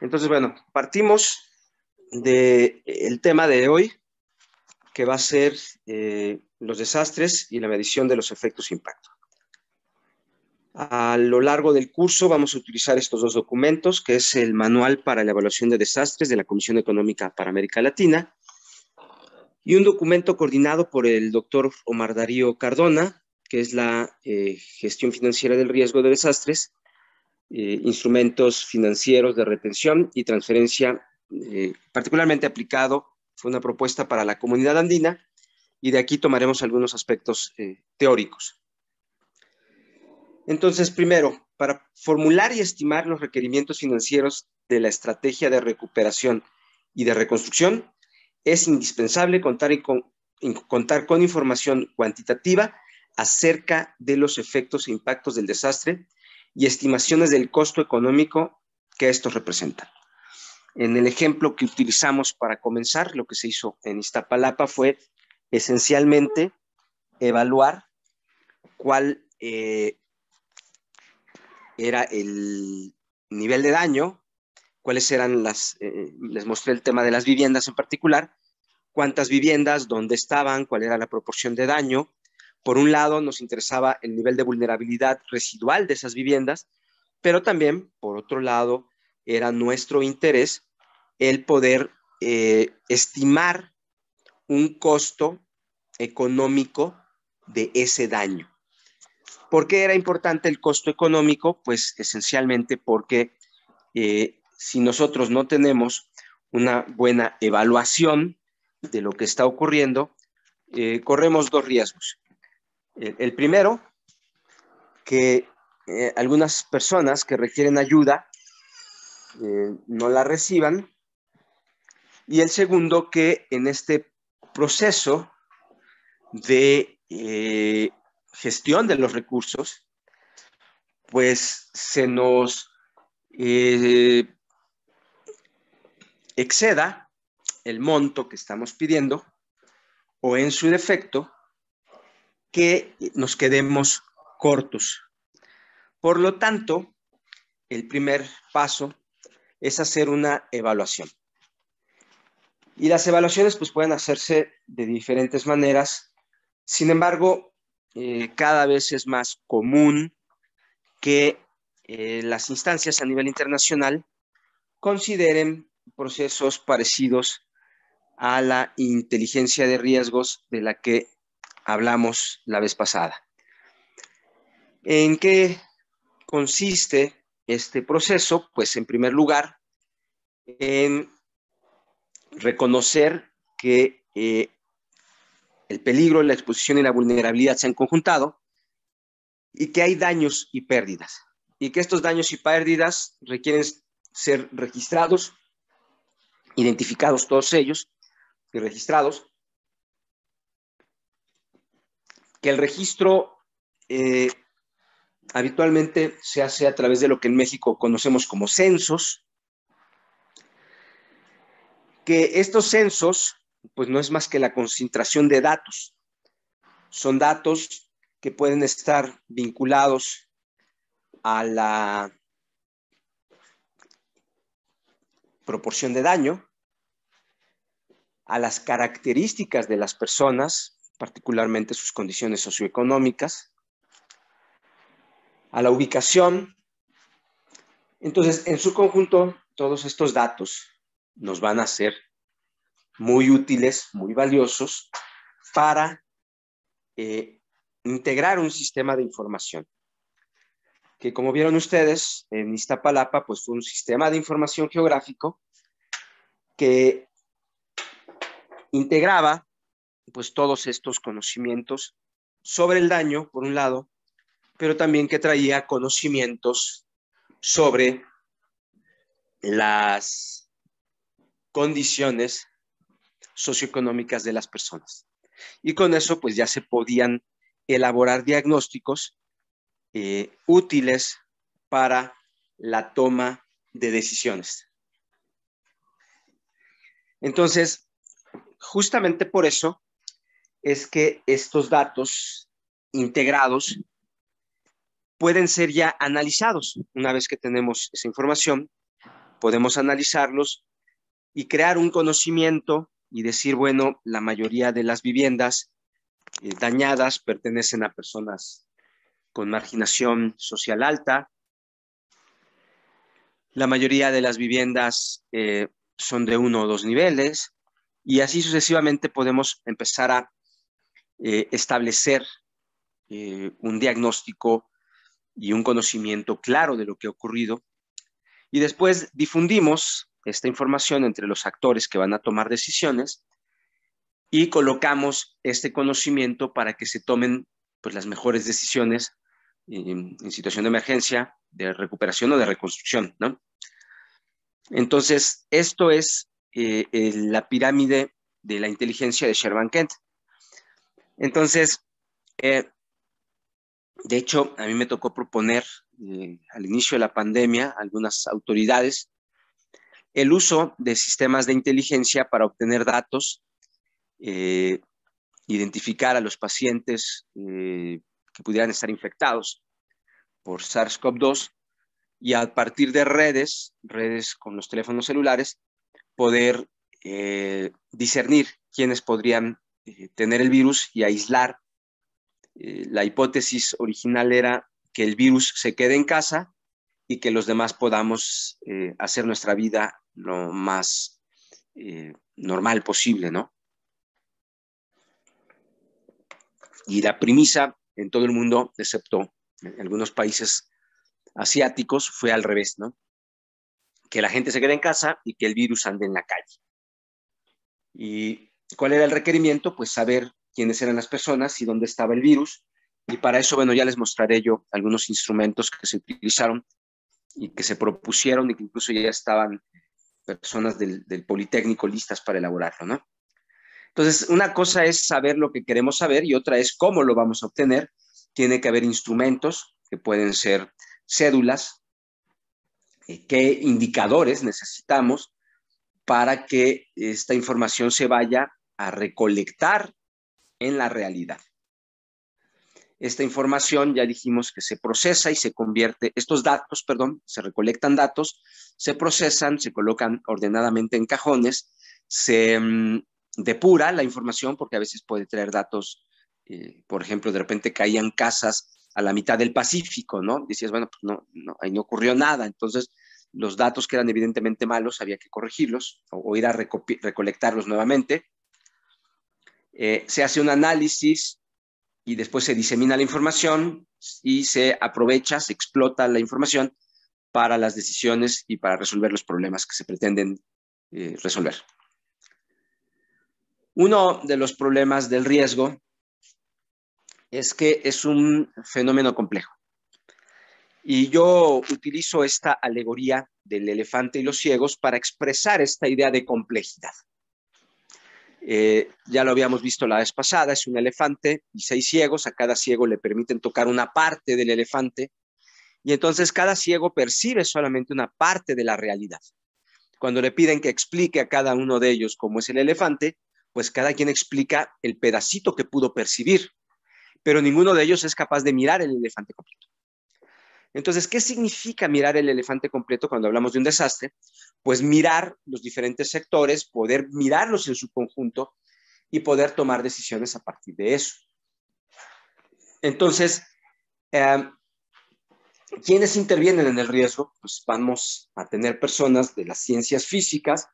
Entonces, bueno, partimos del tema de hoy, que va a ser eh, los desastres y la medición de los efectos impacto. A lo largo del curso vamos a utilizar estos dos documentos, que es el Manual para la Evaluación de Desastres de la Comisión Económica para América Latina y un documento coordinado por el doctor Omar Darío Cardona, que es la eh, gestión financiera del riesgo de desastres, eh, instrumentos financieros de retención y transferencia, eh, particularmente aplicado, fue una propuesta para la comunidad andina y de aquí tomaremos algunos aspectos eh, teóricos. Entonces, primero, para formular y estimar los requerimientos financieros de la estrategia de recuperación y de reconstrucción, es indispensable contar, y con, contar con información cuantitativa acerca de los efectos e impactos del desastre y estimaciones del costo económico que esto representa En el ejemplo que utilizamos para comenzar, lo que se hizo en Iztapalapa fue esencialmente evaluar cuál eh, era el nivel de daño, cuáles eran las, eh, les mostré el tema de las viviendas en particular, cuántas viviendas, dónde estaban, cuál era la proporción de daño, por un lado, nos interesaba el nivel de vulnerabilidad residual de esas viviendas, pero también, por otro lado, era nuestro interés el poder eh, estimar un costo económico de ese daño. ¿Por qué era importante el costo económico? Pues esencialmente porque eh, si nosotros no tenemos una buena evaluación de lo que está ocurriendo, eh, corremos dos riesgos. El, primero, que eh, algunas personas que requieren ayuda eh, no la reciban. Y el segundo, que en este proceso de eh, gestión de los recursos, pues se nos exceda el monto que estamos pidiendo o en su defecto que nos quedemos cortos. Por lo tanto, el primer paso es hacer una evaluación. Y las evaluaciones pues, pueden hacerse de diferentes maneras. Sin embargo, eh, cada vez es más común que eh, las instancias a nivel internacional consideren procesos parecidos a la inteligencia de riesgos de la que hablamos la vez pasada. ¿En qué consiste este proceso? Pues en primer lugar, en reconocer que eh, el peligro, la exposición y la vulnerabilidad se han conjuntado y que hay daños y pérdidas. Y que estos daños y pérdidas requieren ser registrados, identificados todos ellos y registrados que el registro eh, habitualmente se hace a través de lo que en México conocemos como censos, que estos censos, pues no es más que la concentración de datos. Son datos que pueden estar vinculados a la proporción de daño, a las características de las personas, particularmente sus condiciones socioeconómicas, a la ubicación. Entonces, en su conjunto, todos estos datos nos van a ser muy útiles, muy valiosos para eh, integrar un sistema de información. Que como vieron ustedes, en Iztapalapa, pues fue un sistema de información geográfico que integraba pues todos estos conocimientos sobre el daño, por un lado, pero también que traía conocimientos sobre las condiciones socioeconómicas de las personas. Y con eso, pues ya se podían elaborar diagnósticos eh, útiles para la toma de decisiones. Entonces, justamente por eso, es que estos datos integrados pueden ser ya analizados. Una vez que tenemos esa información, podemos analizarlos y crear un conocimiento y decir, bueno, la mayoría de las viviendas eh, dañadas pertenecen a personas con marginación social alta. La mayoría de las viviendas eh, son de uno o dos niveles y así sucesivamente podemos empezar a eh, establecer eh, un diagnóstico y un conocimiento claro de lo que ha ocurrido. Y después difundimos esta información entre los actores que van a tomar decisiones y colocamos este conocimiento para que se tomen pues, las mejores decisiones en, situación de emergencia, de recuperación o de reconstrucción. Entonces, esto es eh, la pirámide de la inteligencia de Sherman Kent. Entonces, eh, de hecho, a mí me tocó proponer eh, al inicio de la pandemia a algunas autoridades el uso de sistemas de inteligencia para obtener datos, eh, identificar a los pacientes que pudieran estar infectados por SARS-CoV-2 y a partir de redes, redes con los teléfonos celulares, poder discernir quiénes podrían eh, tener el virus y aislar. Eh, la hipótesis original era que el virus se quede en casa y que los demás podamos eh, hacer nuestra vida lo más normal posible, ¿no? Y la premisa en todo el mundo, excepto en algunos países asiáticos, fue al revés, ¿no? Que la gente se quede en casa y que el virus ande en la calle. Y ¿Cuál era el requerimiento? Pues saber quiénes eran las personas y dónde estaba el virus. Y para eso, bueno, ya les mostraré yo algunos instrumentos que se utilizaron y que se propusieron y que incluso ya estaban personas del, Politécnico listas para elaborarlo, ¿no? Entonces, una cosa es saber lo que queremos saber y otra es cómo lo vamos a obtener. Tiene que haber instrumentos que pueden ser cédulas, eh, qué indicadores necesitamos para que esta información se vaya a recolectar en la realidad. Esta información ya dijimos que se procesa y se convierte, estos datos, perdón, se recolectan datos, se procesan, se colocan ordenadamente en cajones, se mm, depura la información porque a veces puede traer datos, eh, por ejemplo, de repente caían casas a la mitad del Pacífico, ¿no? Decías, bueno, pues no, no ahí no ocurrió nada, entonces los datos que eran evidentemente malos había que corregirlos o, ir a recolectarlos nuevamente. Eh, se hace un análisis y después se disemina la información y se aprovecha, se explota la información para las decisiones y para resolver los problemas que se pretenden eh, resolver. Uno de los problemas del riesgo es que es un fenómeno complejo. Y yo utilizo esta alegoría del elefante y los ciegos para expresar esta idea de complejidad. Eh, ya lo habíamos visto la vez pasada, es un elefante y seis ciegos, a cada ciego le permiten tocar una parte del elefante y entonces cada ciego percibe solamente una parte de la realidad. Cuando le piden que explique a cada uno de ellos cómo es el elefante, pues cada quien explica el pedacito que pudo percibir, pero ninguno de ellos es capaz de mirar el elefante completo. Entonces, ¿qué significa mirar el elefante completo cuando hablamos de un desastre? Pues mirar los diferentes sectores, poder mirarlos en su conjunto y poder tomar decisiones a partir de eso. Entonces, quienes em, ¿quiénes intervienen en el riesgo? Pues vamos a tener personas de las ciencias físicas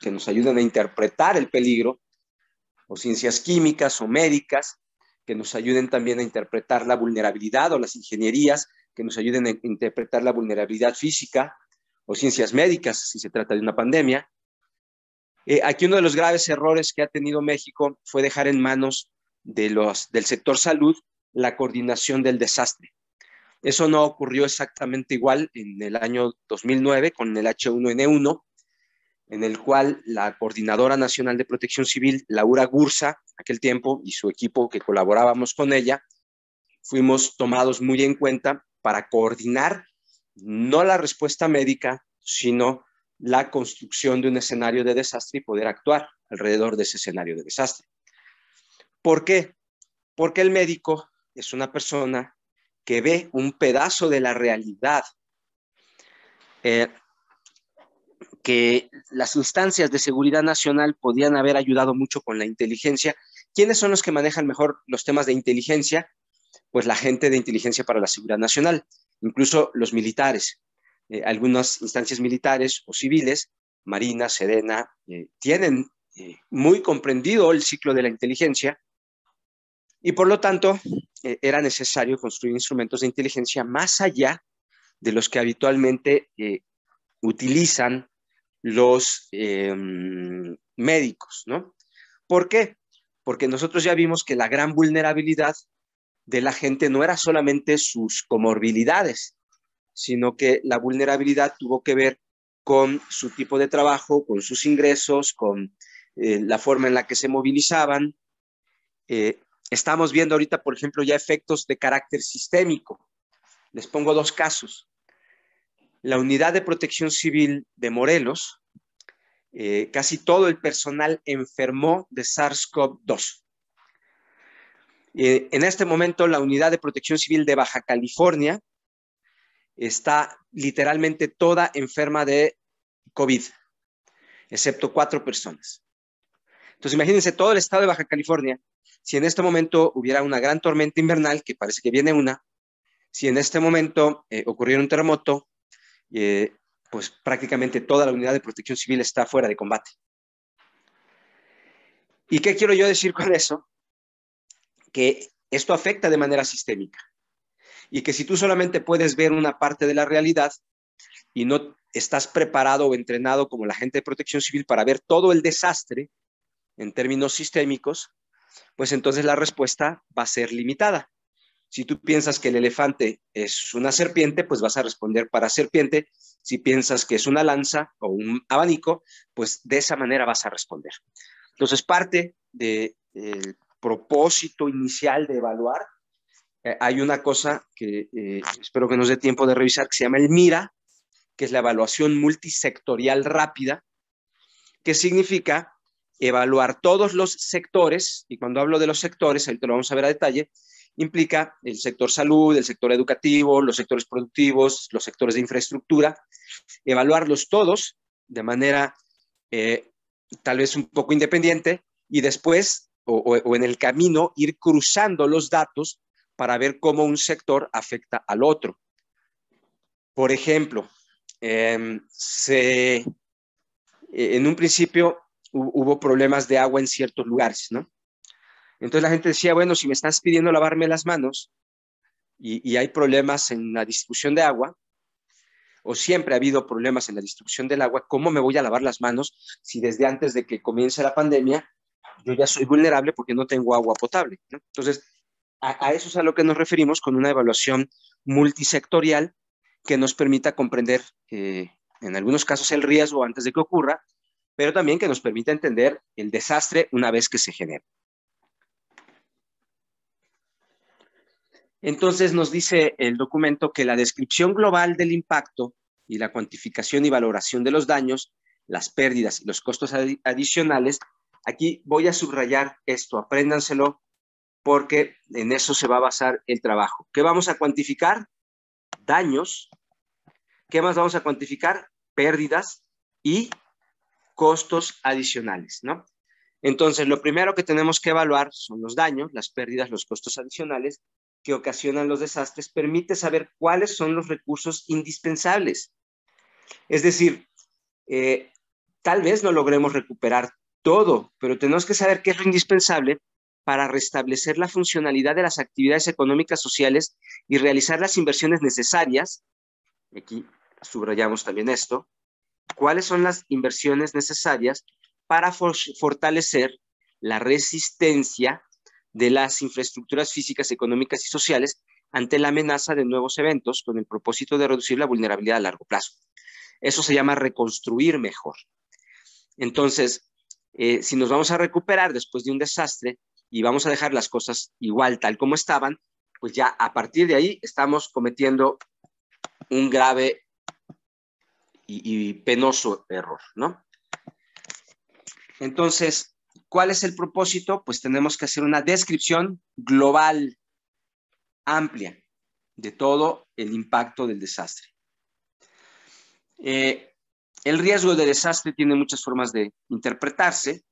que nos ayudan a interpretar el peligro, o ciencias químicas o médicas, que nos ayuden también a interpretar la vulnerabilidad o las ingenierías que nos ayuden a interpretar la vulnerabilidad física o ciencias médicas si se trata de una pandemia. Eh, aquí uno de los graves errores que ha tenido México fue dejar en manos de los, del sector salud la coordinación del desastre. Eso no ocurrió exactamente igual en el año 2009 con el H1N1, en el cual la Coordinadora Nacional de Protección Civil, Laura Gursa, aquel tiempo, y su equipo que colaborábamos con ella, fuimos tomados muy en cuenta para coordinar no la respuesta médica, sino la construcción de un escenario de desastre y poder actuar alrededor de ese escenario de desastre. ¿Por qué? Porque el médico es una persona que ve un pedazo de la realidad. Eh, que las instancias de seguridad nacional podían haber ayudado mucho con la inteligencia. ¿Quiénes son los que manejan mejor los temas de inteligencia? Pues la gente de inteligencia para la seguridad nacional, incluso los militares. Eh, algunas instancias militares o civiles, Marina, Serena, eh, tienen eh, muy comprendido el ciclo de la inteligencia y por lo tanto era necesario construir instrumentos de inteligencia más allá de los que habitualmente utilizan los em, médicos, ¿no? ¿Por qué? Porque nosotros ya vimos que la gran vulnerabilidad de la gente no era solamente sus comorbilidades, sino que la vulnerabilidad tuvo que ver con su tipo de trabajo, con sus ingresos, con eh, la forma en la que se movilizaban. Eh, estamos viendo ahorita, por ejemplo, ya efectos de carácter sistémico. Les pongo dos casos la unidad de protección civil de Morelos, eh, casi todo el personal enfermó de SARS-CoV-2. Eh, en este momento, la unidad de protección civil de Baja California está literalmente toda enferma de COVID, excepto cuatro personas. Entonces, imagínense todo el estado de Baja California, si en este momento hubiera una gran tormenta invernal, que parece que viene una, si en este momento eh, ocurriera un terremoto, eh, pues prácticamente toda la unidad de protección civil está fuera de combate. ¿Y qué quiero yo decir con eso? Que esto afecta de manera sistémica y que si tú solamente puedes ver una parte de la realidad y no estás preparado o entrenado como la gente de protección civil para ver todo el desastre en términos sistémicos, pues entonces la respuesta va a ser limitada. Si tú piensas que el elefante es una serpiente, pues vas a responder para serpiente. Si piensas que es una lanza o un abanico, pues de esa manera vas a responder. Entonces, parte del propósito inicial de evaluar, eh, hay una cosa que eh, espero que nos dé tiempo de revisar, que se llama el MIRA, que es la evaluación multisectorial rápida, que significa evaluar todos los sectores, y cuando hablo de los sectores, ahorita lo vamos a ver a detalle, implica el sector salud, el sector educativo, los sectores productivos, los sectores de infraestructura, evaluarlos todos de manera eh, tal vez un poco independiente y después o, en el camino ir cruzando los datos para ver cómo un sector afecta al otro. Por ejemplo, em, eh, en un principio hubo problemas de agua en ciertos lugares, ¿no? Entonces la gente decía, bueno, si me estás pidiendo lavarme las manos y, hay problemas en la distribución de agua, o siempre ha habido problemas en la distribución del agua, ¿cómo me voy a lavar las manos si desde antes de que comience la pandemia yo ya soy vulnerable porque no tengo agua potable? Entonces, a, eso es a lo que nos referimos con una evaluación multisectorial que nos permita comprender, eh, en algunos casos, el riesgo antes de que ocurra, pero también que nos permita entender el desastre una vez que se genere. Entonces nos dice el documento que la descripción global del impacto y la cuantificación y valoración de los daños, las pérdidas y los costos adicionales, aquí voy a subrayar esto, apréndanselo porque en eso se va a basar el trabajo. ¿Qué vamos a cuantificar? Daños. ¿Qué más vamos a cuantificar? Pérdidas y costos adicionales, ¿no? Entonces, lo primero que tenemos que evaluar son los daños, las pérdidas, los costos adicionales que ocasionan los desastres permite saber cuáles son los recursos indispensables. Es decir, eh, tal vez no logremos recuperar todo, pero tenemos que saber qué es lo indispensable para restablecer la funcionalidad de las actividades económicas sociales y realizar las inversiones necesarias. Aquí subrayamos también esto. ¿Cuáles son las inversiones necesarias para fortalecer la resistencia de las infraestructuras físicas, económicas y sociales ante la amenaza de nuevos eventos con el propósito de reducir la vulnerabilidad a largo plazo. Eso se llama reconstruir mejor. Entonces, eh, si nos vamos a recuperar después de un desastre y vamos a dejar las cosas igual tal como estaban, pues ya a partir de ahí estamos cometiendo un grave y, y penoso error, ¿no? Entonces, ¿Cuál es el propósito? Pues tenemos que hacer una descripción global, amplia, de todo el impacto del desastre. Eh, el riesgo de desastre tiene muchas formas de interpretarse,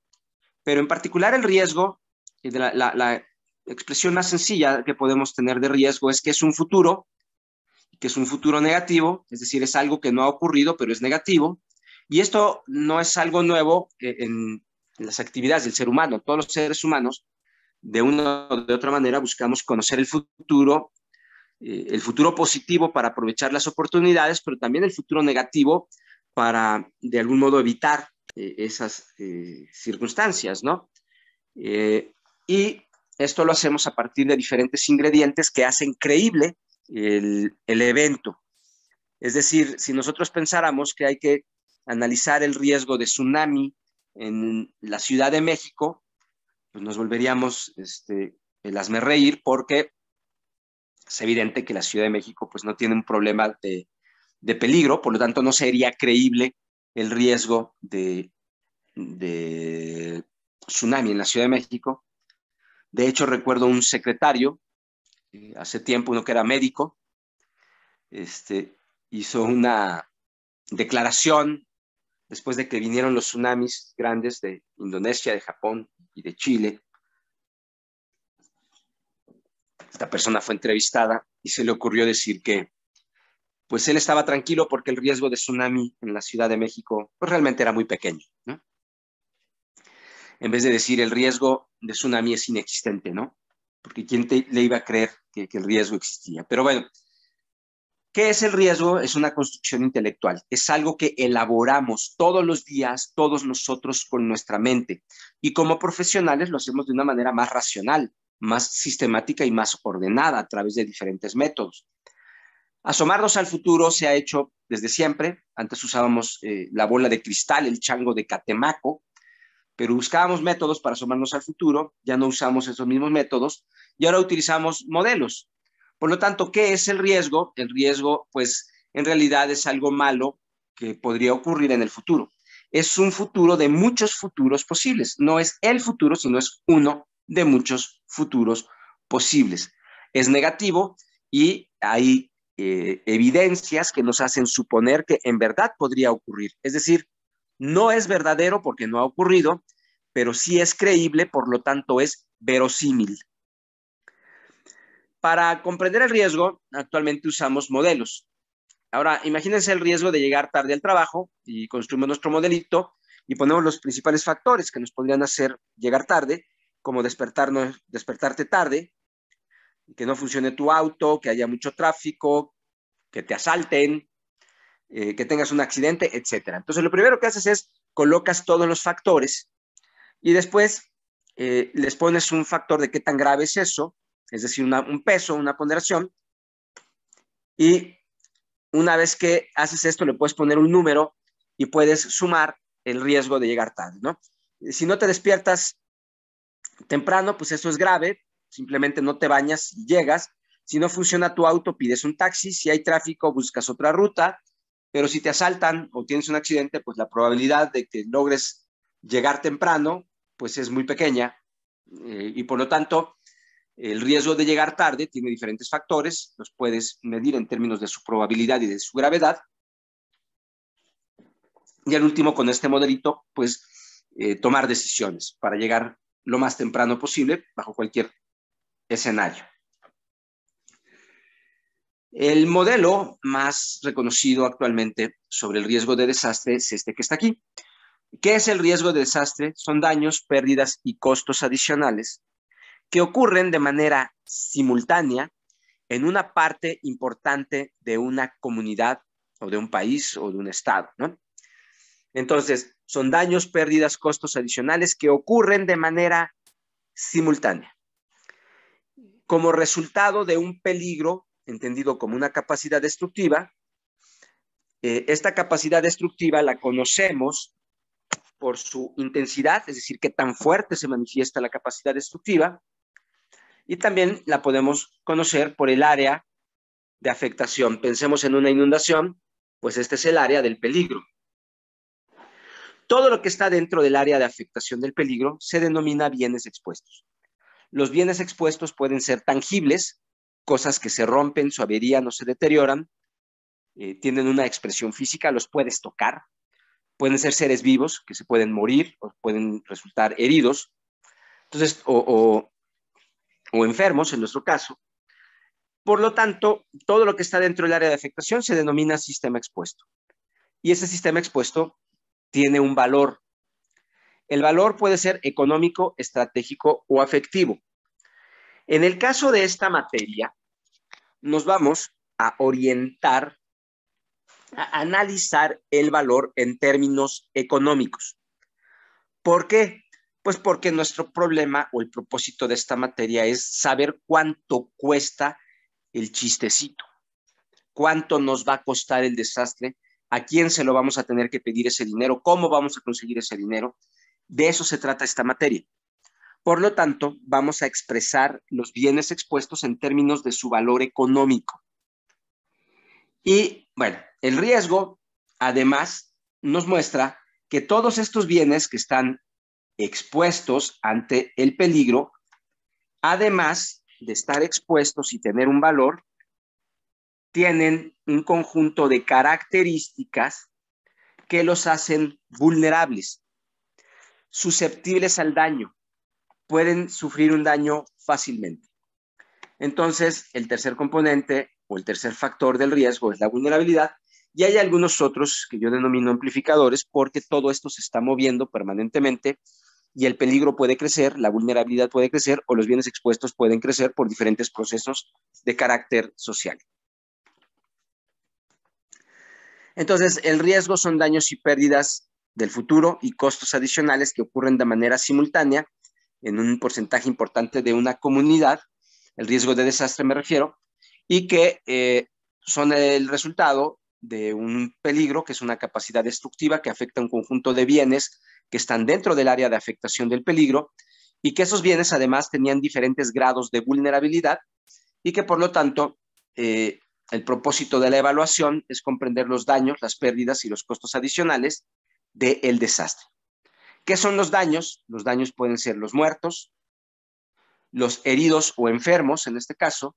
pero en particular el riesgo, eh, la, la expresión más sencilla que podemos tener de riesgo es que es un futuro, que es un futuro negativo, es decir, es algo que no ha ocurrido, pero es negativo, y esto no es algo nuevo eh, en, las actividades del ser humano, todos los seres humanos, de una o de otra manera buscamos conocer el futuro, eh, el futuro positivo para aprovechar las oportunidades, pero también el futuro negativo para de algún modo evitar eh, esas eh, circunstancias, ¿no? y esto lo hacemos a partir de diferentes ingredientes que hacen creíble el, el evento. Es decir, si nosotros pensáramos que hay que analizar el riesgo de tsunami, en la Ciudad de México, pues nos volveríamos este, el hazme reír porque es evidente que la Ciudad de México pues no tiene un problema de, peligro, por lo tanto no sería creíble el riesgo de, tsunami en la Ciudad de México. De hecho, recuerdo un secretario, eh, hace tiempo, uno que era médico, este, hizo una declaración después de que vinieron los tsunamis grandes de Indonesia, de Japón y de Chile. Esta persona fue entrevistada y se le ocurrió decir que pues él estaba tranquilo porque el riesgo de tsunami en la Ciudad de México pues realmente era muy pequeño. En vez de decir el riesgo de tsunami es inexistente, ¿no? Porque ¿quién le iba a creer que, que el riesgo existía? Pero bueno, ¿Qué es el riesgo? Es una construcción intelectual, es algo que elaboramos todos los días, todos nosotros con nuestra mente. Y como profesionales lo hacemos de una manera más racional, más sistemática y más ordenada a través de diferentes métodos. Asomarnos al futuro se ha hecho desde siempre. Antes usábamos eh, la bola de cristal, el chango de catemaco, pero buscábamos métodos para asomarnos al futuro. Ya no usamos esos mismos métodos y ahora utilizamos modelos. Por lo tanto, ¿qué es el riesgo? El riesgo, pues, en realidad es algo malo que podría ocurrir en el futuro. Es un futuro de muchos futuros posibles. No es el futuro, sino es uno de muchos futuros posibles. Es negativo y hay eh, evidencias que nos hacen suponer que en verdad podría ocurrir. Es decir, no es verdadero porque no ha ocurrido, pero sí es creíble, por lo tanto es verosímil. Para comprender el riesgo, actualmente usamos modelos. Ahora, imagínense el riesgo de llegar tarde al trabajo y construimos nuestro modelito y ponemos los principales factores que nos podrían hacer llegar tarde, como despertarte tarde, que no funcione tu auto, que haya mucho tráfico, que te asalten, eh, que tengas un accidente, etc. Entonces, lo primero que haces es colocas todos los factores y después eh, les pones un factor de qué tan grave es eso, es decir, un peso, una ponderación. Y una vez que haces esto, le puedes poner un número y puedes sumar el riesgo de llegar tarde, ¿no? Si no te despiertas temprano, pues eso es grave, simplemente no te bañas y llegas. Si no funciona tu auto, pides un taxi. Si hay tráfico, buscas otra ruta. Pero si te asaltan o tienes un accidente, pues la probabilidad de que logres llegar temprano, pues es muy pequeña. Eh, y por lo tanto, el riesgo de llegar tarde tiene diferentes factores, los puedes medir en términos de su probabilidad y de su gravedad. Y al último, con este modelito, pues eh, tomar decisiones para llegar lo más temprano posible bajo cualquier escenario. El modelo más reconocido actualmente sobre el riesgo de desastre es este que está aquí. ¿Qué es el riesgo de desastre? Son daños, pérdidas y costos adicionales ocurren de manera simultánea en una parte importante de una comunidad o de un país o de un estado, Entonces, son daños, pérdidas, costos adicionales que ocurren de manera simultánea, como resultado de un peligro, entendido como una capacidad destructiva. Eh, esta capacidad destructiva la conocemos por su intensidad, es decir, qué tan fuerte se manifiesta la capacidad destructiva, y también la podemos conocer por el área de afectación. Pensemos en una inundación, pues este es el área del peligro. Todo lo que está dentro del área de afectación del peligro se denomina bienes expuestos. Los bienes expuestos pueden ser tangibles, cosas que se rompen, su avería, o se deterioran, eh, tienen una expresión física, los puedes tocar, pueden ser seres vivos que se pueden morir o pueden resultar heridos, entonces, o o enfermos en nuestro caso. Por lo tanto, todo lo que está dentro del área de afectación se denomina sistema expuesto. Y ese sistema expuesto tiene un valor. El valor puede ser económico, estratégico o afectivo. En el caso de esta materia, nos vamos a orientar a analizar el valor en términos económicos. ¿Por qué? Pues porque nuestro problema o el propósito de esta materia es saber cuánto cuesta el chistecito, cuánto nos va a costar el desastre, a quién se lo vamos a tener que pedir ese dinero, cómo vamos a conseguir ese dinero. De eso se trata esta materia. Por lo tanto, vamos a expresar los bienes expuestos en términos de su valor económico. Y bueno, el riesgo, además, nos muestra que todos estos bienes que están expuestos ante el peligro, además de estar expuestos y tener un valor, tienen un conjunto de características que los hacen vulnerables, susceptibles al daño, pueden sufrir un daño fácilmente. Entonces, el tercer componente o el tercer factor del riesgo es la vulnerabilidad y hay algunos otros que yo denomino amplificadores porque todo esto se está moviendo permanentemente y el peligro puede crecer, la vulnerabilidad puede crecer o los bienes expuestos pueden crecer por diferentes procesos de carácter social. Entonces, el riesgo son daños y pérdidas del futuro y costos adicionales que ocurren de manera simultánea en un porcentaje importante de una comunidad, el riesgo de desastre me refiero, y que eh, son el resultado de un peligro que es una capacidad destructiva que afecta a un conjunto de bienes que están dentro del área de afectación del peligro y que esos bienes además tenían diferentes grados de vulnerabilidad y que por lo tanto eh, el propósito de la evaluación es comprender los daños, las pérdidas y los costos adicionales del desastre. ¿Qué son los daños? Los daños pueden ser los muertos, los heridos o enfermos en este caso.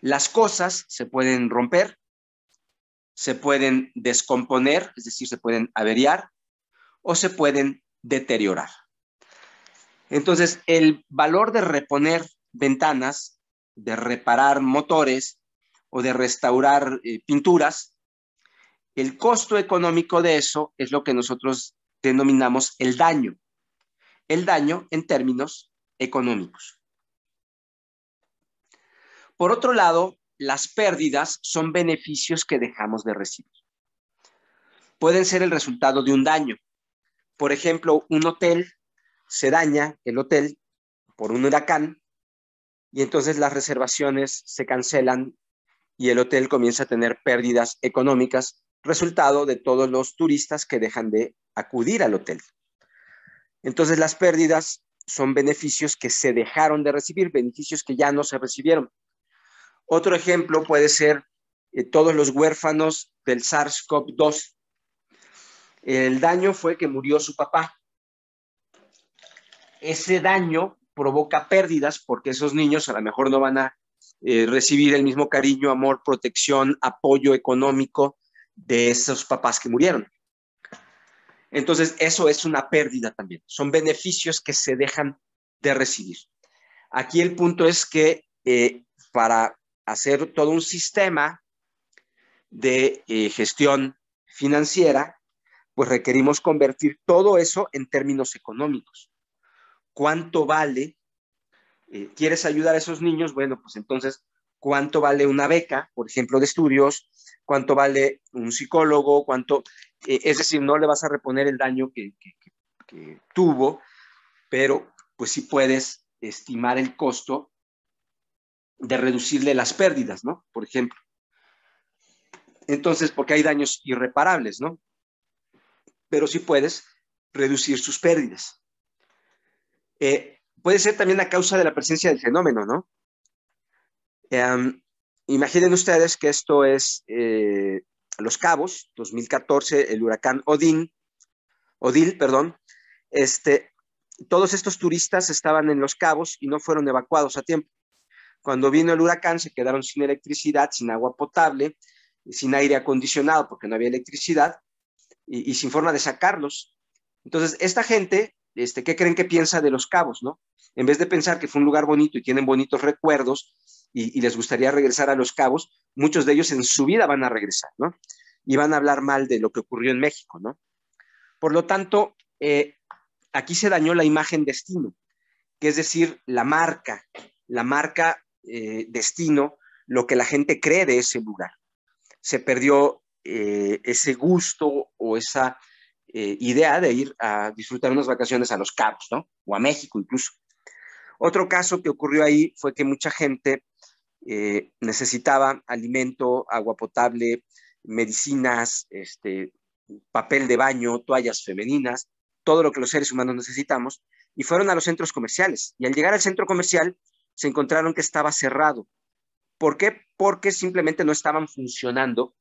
Las cosas se pueden romper, se pueden descomponer, es decir, se pueden averiar, o se pueden deteriorar. Entonces, el valor de reponer ventanas, de reparar motores o de restaurar eh, pinturas, el costo económico de eso es lo que nosotros denominamos el daño. El daño en términos económicos. Por otro lado, las pérdidas son beneficios que dejamos de recibir. Pueden ser el resultado de un daño, por ejemplo, un hotel se daña, el hotel, por un huracán, y entonces las reservaciones se cancelan y el hotel comienza a tener pérdidas económicas, resultado de todos los turistas que dejan de acudir al hotel. Entonces las pérdidas son beneficios que se dejaron de recibir, beneficios que ya no se recibieron. Otro ejemplo puede ser eh, todos los huérfanos del SARS-CoV-2 el daño fue que murió su papá. Ese daño provoca pérdidas porque esos niños a lo mejor no van a eh, recibir el mismo cariño, amor, protección, apoyo económico de esos papás que murieron. Entonces, eso es una pérdida también. Son beneficios que se dejan de recibir. Aquí el punto es que eh, para hacer todo un sistema de eh, gestión financiera, pues requerimos convertir todo eso en términos económicos. ¿Cuánto vale? Eh, ¿Quieres ayudar a esos niños? Bueno, pues entonces, ¿cuánto vale una beca, por ejemplo, de estudios? ¿Cuánto vale un psicólogo? ¿Cuánto? Eh, es decir, no le vas a reponer el daño que, tuvo, pero pues sí puedes estimar el costo de reducirle las pérdidas, ¿no? Por ejemplo. Entonces, porque hay daños irreparables, ¿no? pero sí puedes reducir sus pérdidas. Eh, puede ser también a causa de la presencia del fenómeno, ¿no? Em, imaginen ustedes que esto es eh, Los Cabos, 2014, el huracán Odín, Odil, perdón. Este, todos estos turistas estaban en Los Cabos y no fueron evacuados a tiempo. Cuando vino el huracán se quedaron sin electricidad, sin agua potable, sin aire acondicionado porque no había electricidad y, sin forma de sacarlos. Entonces, esta gente, este, ¿qué creen que piensa de los cabos, no? En vez de pensar que fue un lugar bonito y tienen bonitos recuerdos y, les gustaría regresar a los cabos, muchos de ellos en su vida van a regresar, ¿no? Y van a hablar mal de lo que ocurrió en México, ¿no? Por lo tanto, eh, aquí se dañó la imagen destino, que es decir, la marca, la marca eh, destino, lo que la gente cree de ese lugar. Se perdió eh, ese gusto o esa eh, idea de ir a disfrutar unas vacaciones a Los Cabos, ¿no? O a México incluso. Otro caso que ocurrió ahí fue que mucha gente eh, necesitaba alimento, agua potable, medicinas, este, papel de baño, toallas femeninas, todo lo que los seres humanos necesitamos, y fueron a los centros comerciales. Y al llegar al centro comercial se encontraron que estaba cerrado. ¿Por qué? Porque simplemente no estaban funcionando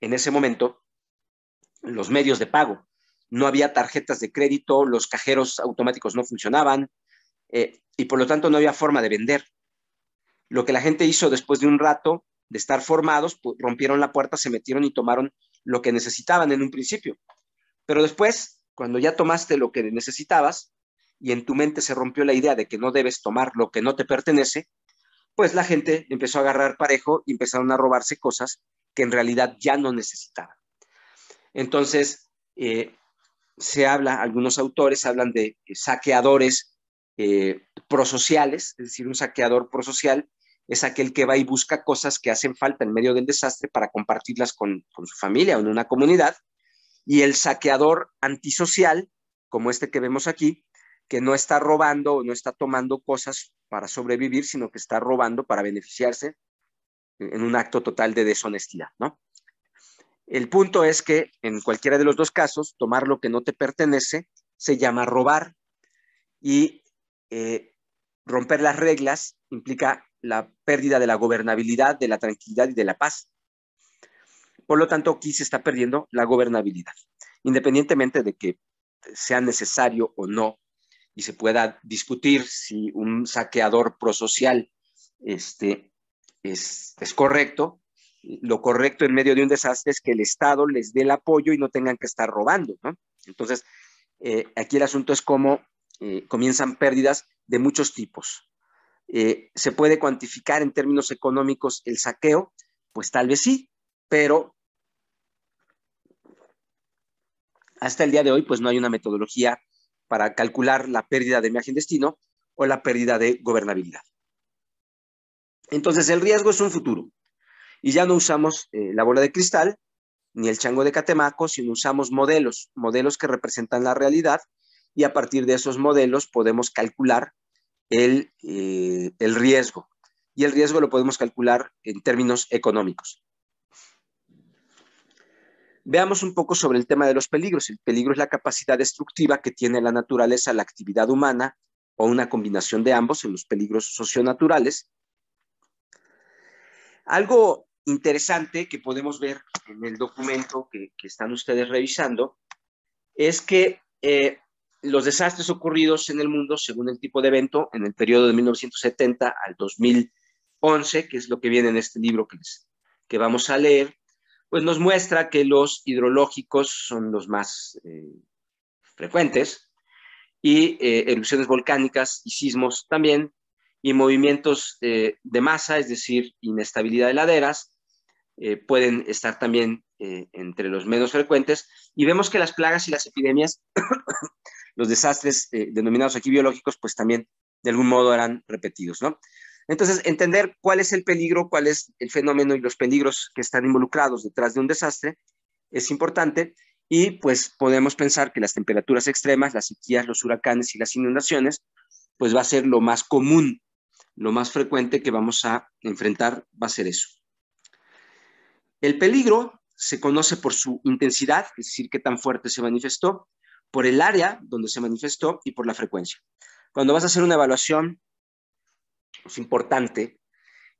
en ese momento los medios de pago. No había tarjetas de crédito, los cajeros automáticos no funcionaban eh, y por lo tanto no había forma de vender. Lo que la gente hizo después de un rato de estar formados, pues, rompieron la puerta, se metieron y tomaron lo que necesitaban en un principio. Pero después, cuando ya tomaste lo que necesitabas y en tu mente se rompió la idea de que no debes tomar lo que no te pertenece, pues la gente empezó a agarrar parejo y empezaron a robarse cosas que en realidad ya no necesitaban. Entonces, eh, se habla, algunos autores hablan de eh, saqueadores eh, prosociales, es decir, un saqueador prosocial es aquel que va y busca cosas que hacen falta en medio del desastre para compartirlas con, con su familia o en una comunidad, y el saqueador antisocial, como este que vemos aquí, que no está robando o no está tomando cosas para sobrevivir, sino que está robando para beneficiarse en un acto total de deshonestidad, ¿no? El punto es que en cualquiera de los dos casos, tomar lo que no te pertenece se llama robar y eh, romper las reglas implica la pérdida de la gobernabilidad, de la tranquilidad y de la paz. Por lo tanto, aquí se está perdiendo la gobernabilidad, independientemente de que sea necesario o no y se pueda discutir si un saqueador prosocial este, es, correcto. Lo correcto en medio de un desastre es que el Estado les dé el apoyo y no tengan que estar robando, ¿no? Entonces, eh, aquí el asunto es cómo eh, comienzan pérdidas de muchos tipos. Eh, ¿Se puede cuantificar en términos económicos el saqueo? Pues tal vez sí, pero hasta el día de hoy pues no hay una metodología para calcular la pérdida de viaje en destino o la pérdida de gobernabilidad. Entonces, el riesgo es un futuro. Y ya no usamos eh, la bola de cristal ni el chango de catemaco, sino usamos modelos, modelos que representan la realidad y a partir de esos modelos podemos calcular el, eh, el riesgo. Y el riesgo lo podemos calcular en términos económicos. Veamos un poco sobre el tema de los peligros. El peligro es la capacidad destructiva que tiene la naturaleza, la actividad humana o una combinación de ambos en los peligros socionaturales algo interesante que podemos ver en el documento que, están ustedes revisando es que eh, los desastres ocurridos en el mundo, según el tipo de evento, en el periodo de 1970 al 2011, que es lo que viene en este libro que, vamos a leer, pues nos muestra que los hidrológicos son los más eh, frecuentes y eh, erupciones volcánicas y sismos también, y movimientos eh, de masa, es decir, inestabilidad de laderas, eh, pueden estar también eh, entre los menos frecuentes. Y vemos que las plagas y las epidemias, los desastres denominados aquí biológicos, pues también de algún modo eran repetidos, ¿no? Entonces, entender cuál es el peligro, cuál es el fenómeno y los peligros que están involucrados detrás de un desastre es importante y pues podemos pensar que las temperaturas extremas, las sequías, los huracanes y las inundaciones, pues va a ser lo más común lo más frecuente que vamos a enfrentar va a ser eso. El peligro se conoce por su intensidad, es decir, qué tan fuerte se manifestó, por el área donde se manifestó y por la frecuencia. Cuando vas a hacer una evaluación, es importante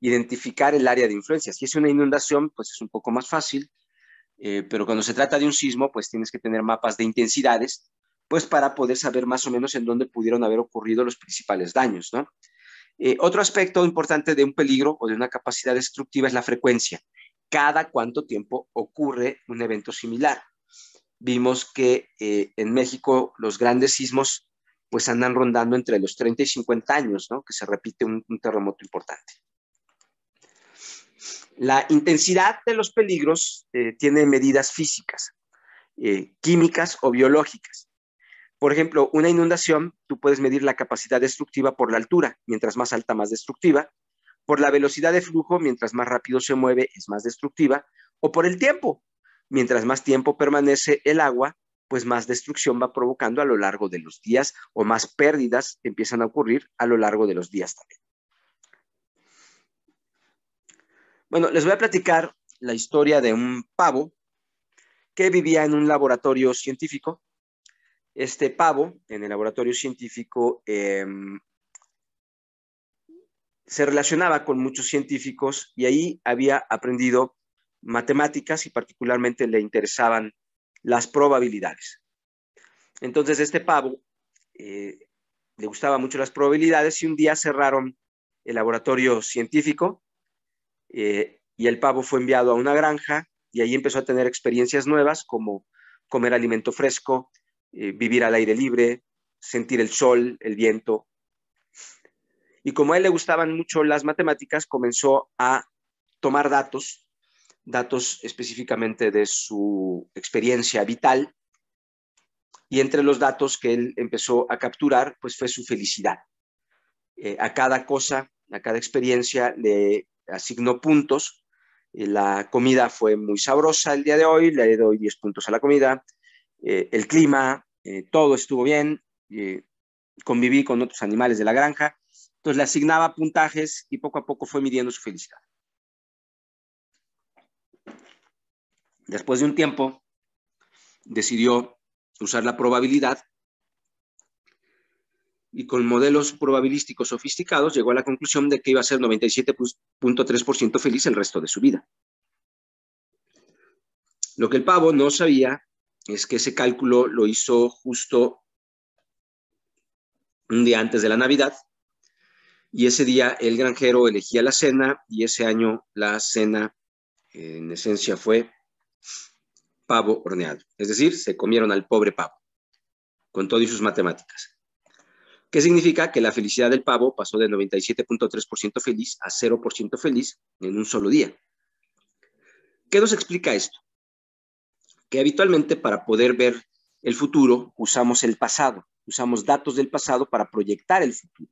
identificar el área de influencia. Si es una inundación, pues es un poco más fácil, eh, pero cuando se trata de un sismo, pues tienes que tener mapas de intensidades, pues para poder saber más o menos en dónde pudieron haber ocurrido los principales daños, ¿no? Eh, otro aspecto importante de un peligro o de una capacidad destructiva es la frecuencia. Cada cuánto tiempo ocurre un evento similar. Vimos que eh, en México los grandes sismos pues andan rondando entre los 30 y 50 años, ¿no? Que se repite un, terremoto importante. La intensidad de los peligros eh, tiene medidas físicas, químicas o biológicas. Por ejemplo, una inundación, tú puedes medir la capacidad destructiva por la altura, mientras más alta, más destructiva, por la velocidad de flujo, mientras más rápido se mueve, es más destructiva, o por el tiempo. Mientras más tiempo permanece el agua, pues más destrucción va provocando a lo largo de los días o más pérdidas empiezan a ocurrir a lo largo de los días también. Bueno, les voy a platicar la historia de un pavo que vivía en un laboratorio científico este pavo en el laboratorio científico em, se relacionaba con muchos científicos y ahí había aprendido matemáticas y particularmente le interesaban las probabilidades. Entonces este pavo eh, le gustaba mucho las probabilidades y un día cerraron el laboratorio científico eh, y el pavo fue enviado a una granja y ahí empezó a tener experiencias nuevas como comer alimento fresco, eh, vivir al aire libre, sentir el sol, el viento. Y como a él le gustaban mucho las matemáticas, comenzó a tomar datos, datos específicamente de su experiencia vital, y entre los datos que él empezó a capturar, pues fue su felicidad. Eh, a cada cosa, a cada experiencia le asignó puntos. Eh, la comida fue muy sabrosa el día de hoy, le doy 10 puntos a la comida. el clima, eh, todo estuvo bien, eh, conviví con otros animales de la granja, entonces le asignaba puntajes y poco a poco fue midiendo su felicidad. Después de un tiempo, decidió usar la probabilidad y con modelos probabilísticos sofisticados llegó a la conclusión de que iba a ser 97.3% feliz el resto de su vida. Lo que el pavo no sabía es que ese cálculo lo hizo justo un día antes de la Navidad y ese día el granjero elegía la cena y ese año la cena en esencia fue pavo horneado, es decir, se comieron al pobre pavo con todas sus matemáticas. ¿Qué significa? Que la felicidad del pavo pasó de 97.3% feliz a 0% feliz en un solo día. ¿Qué nos explica esto? que habitualmente para poder ver el futuro usamos el pasado, usamos datos del pasado para proyectar el futuro.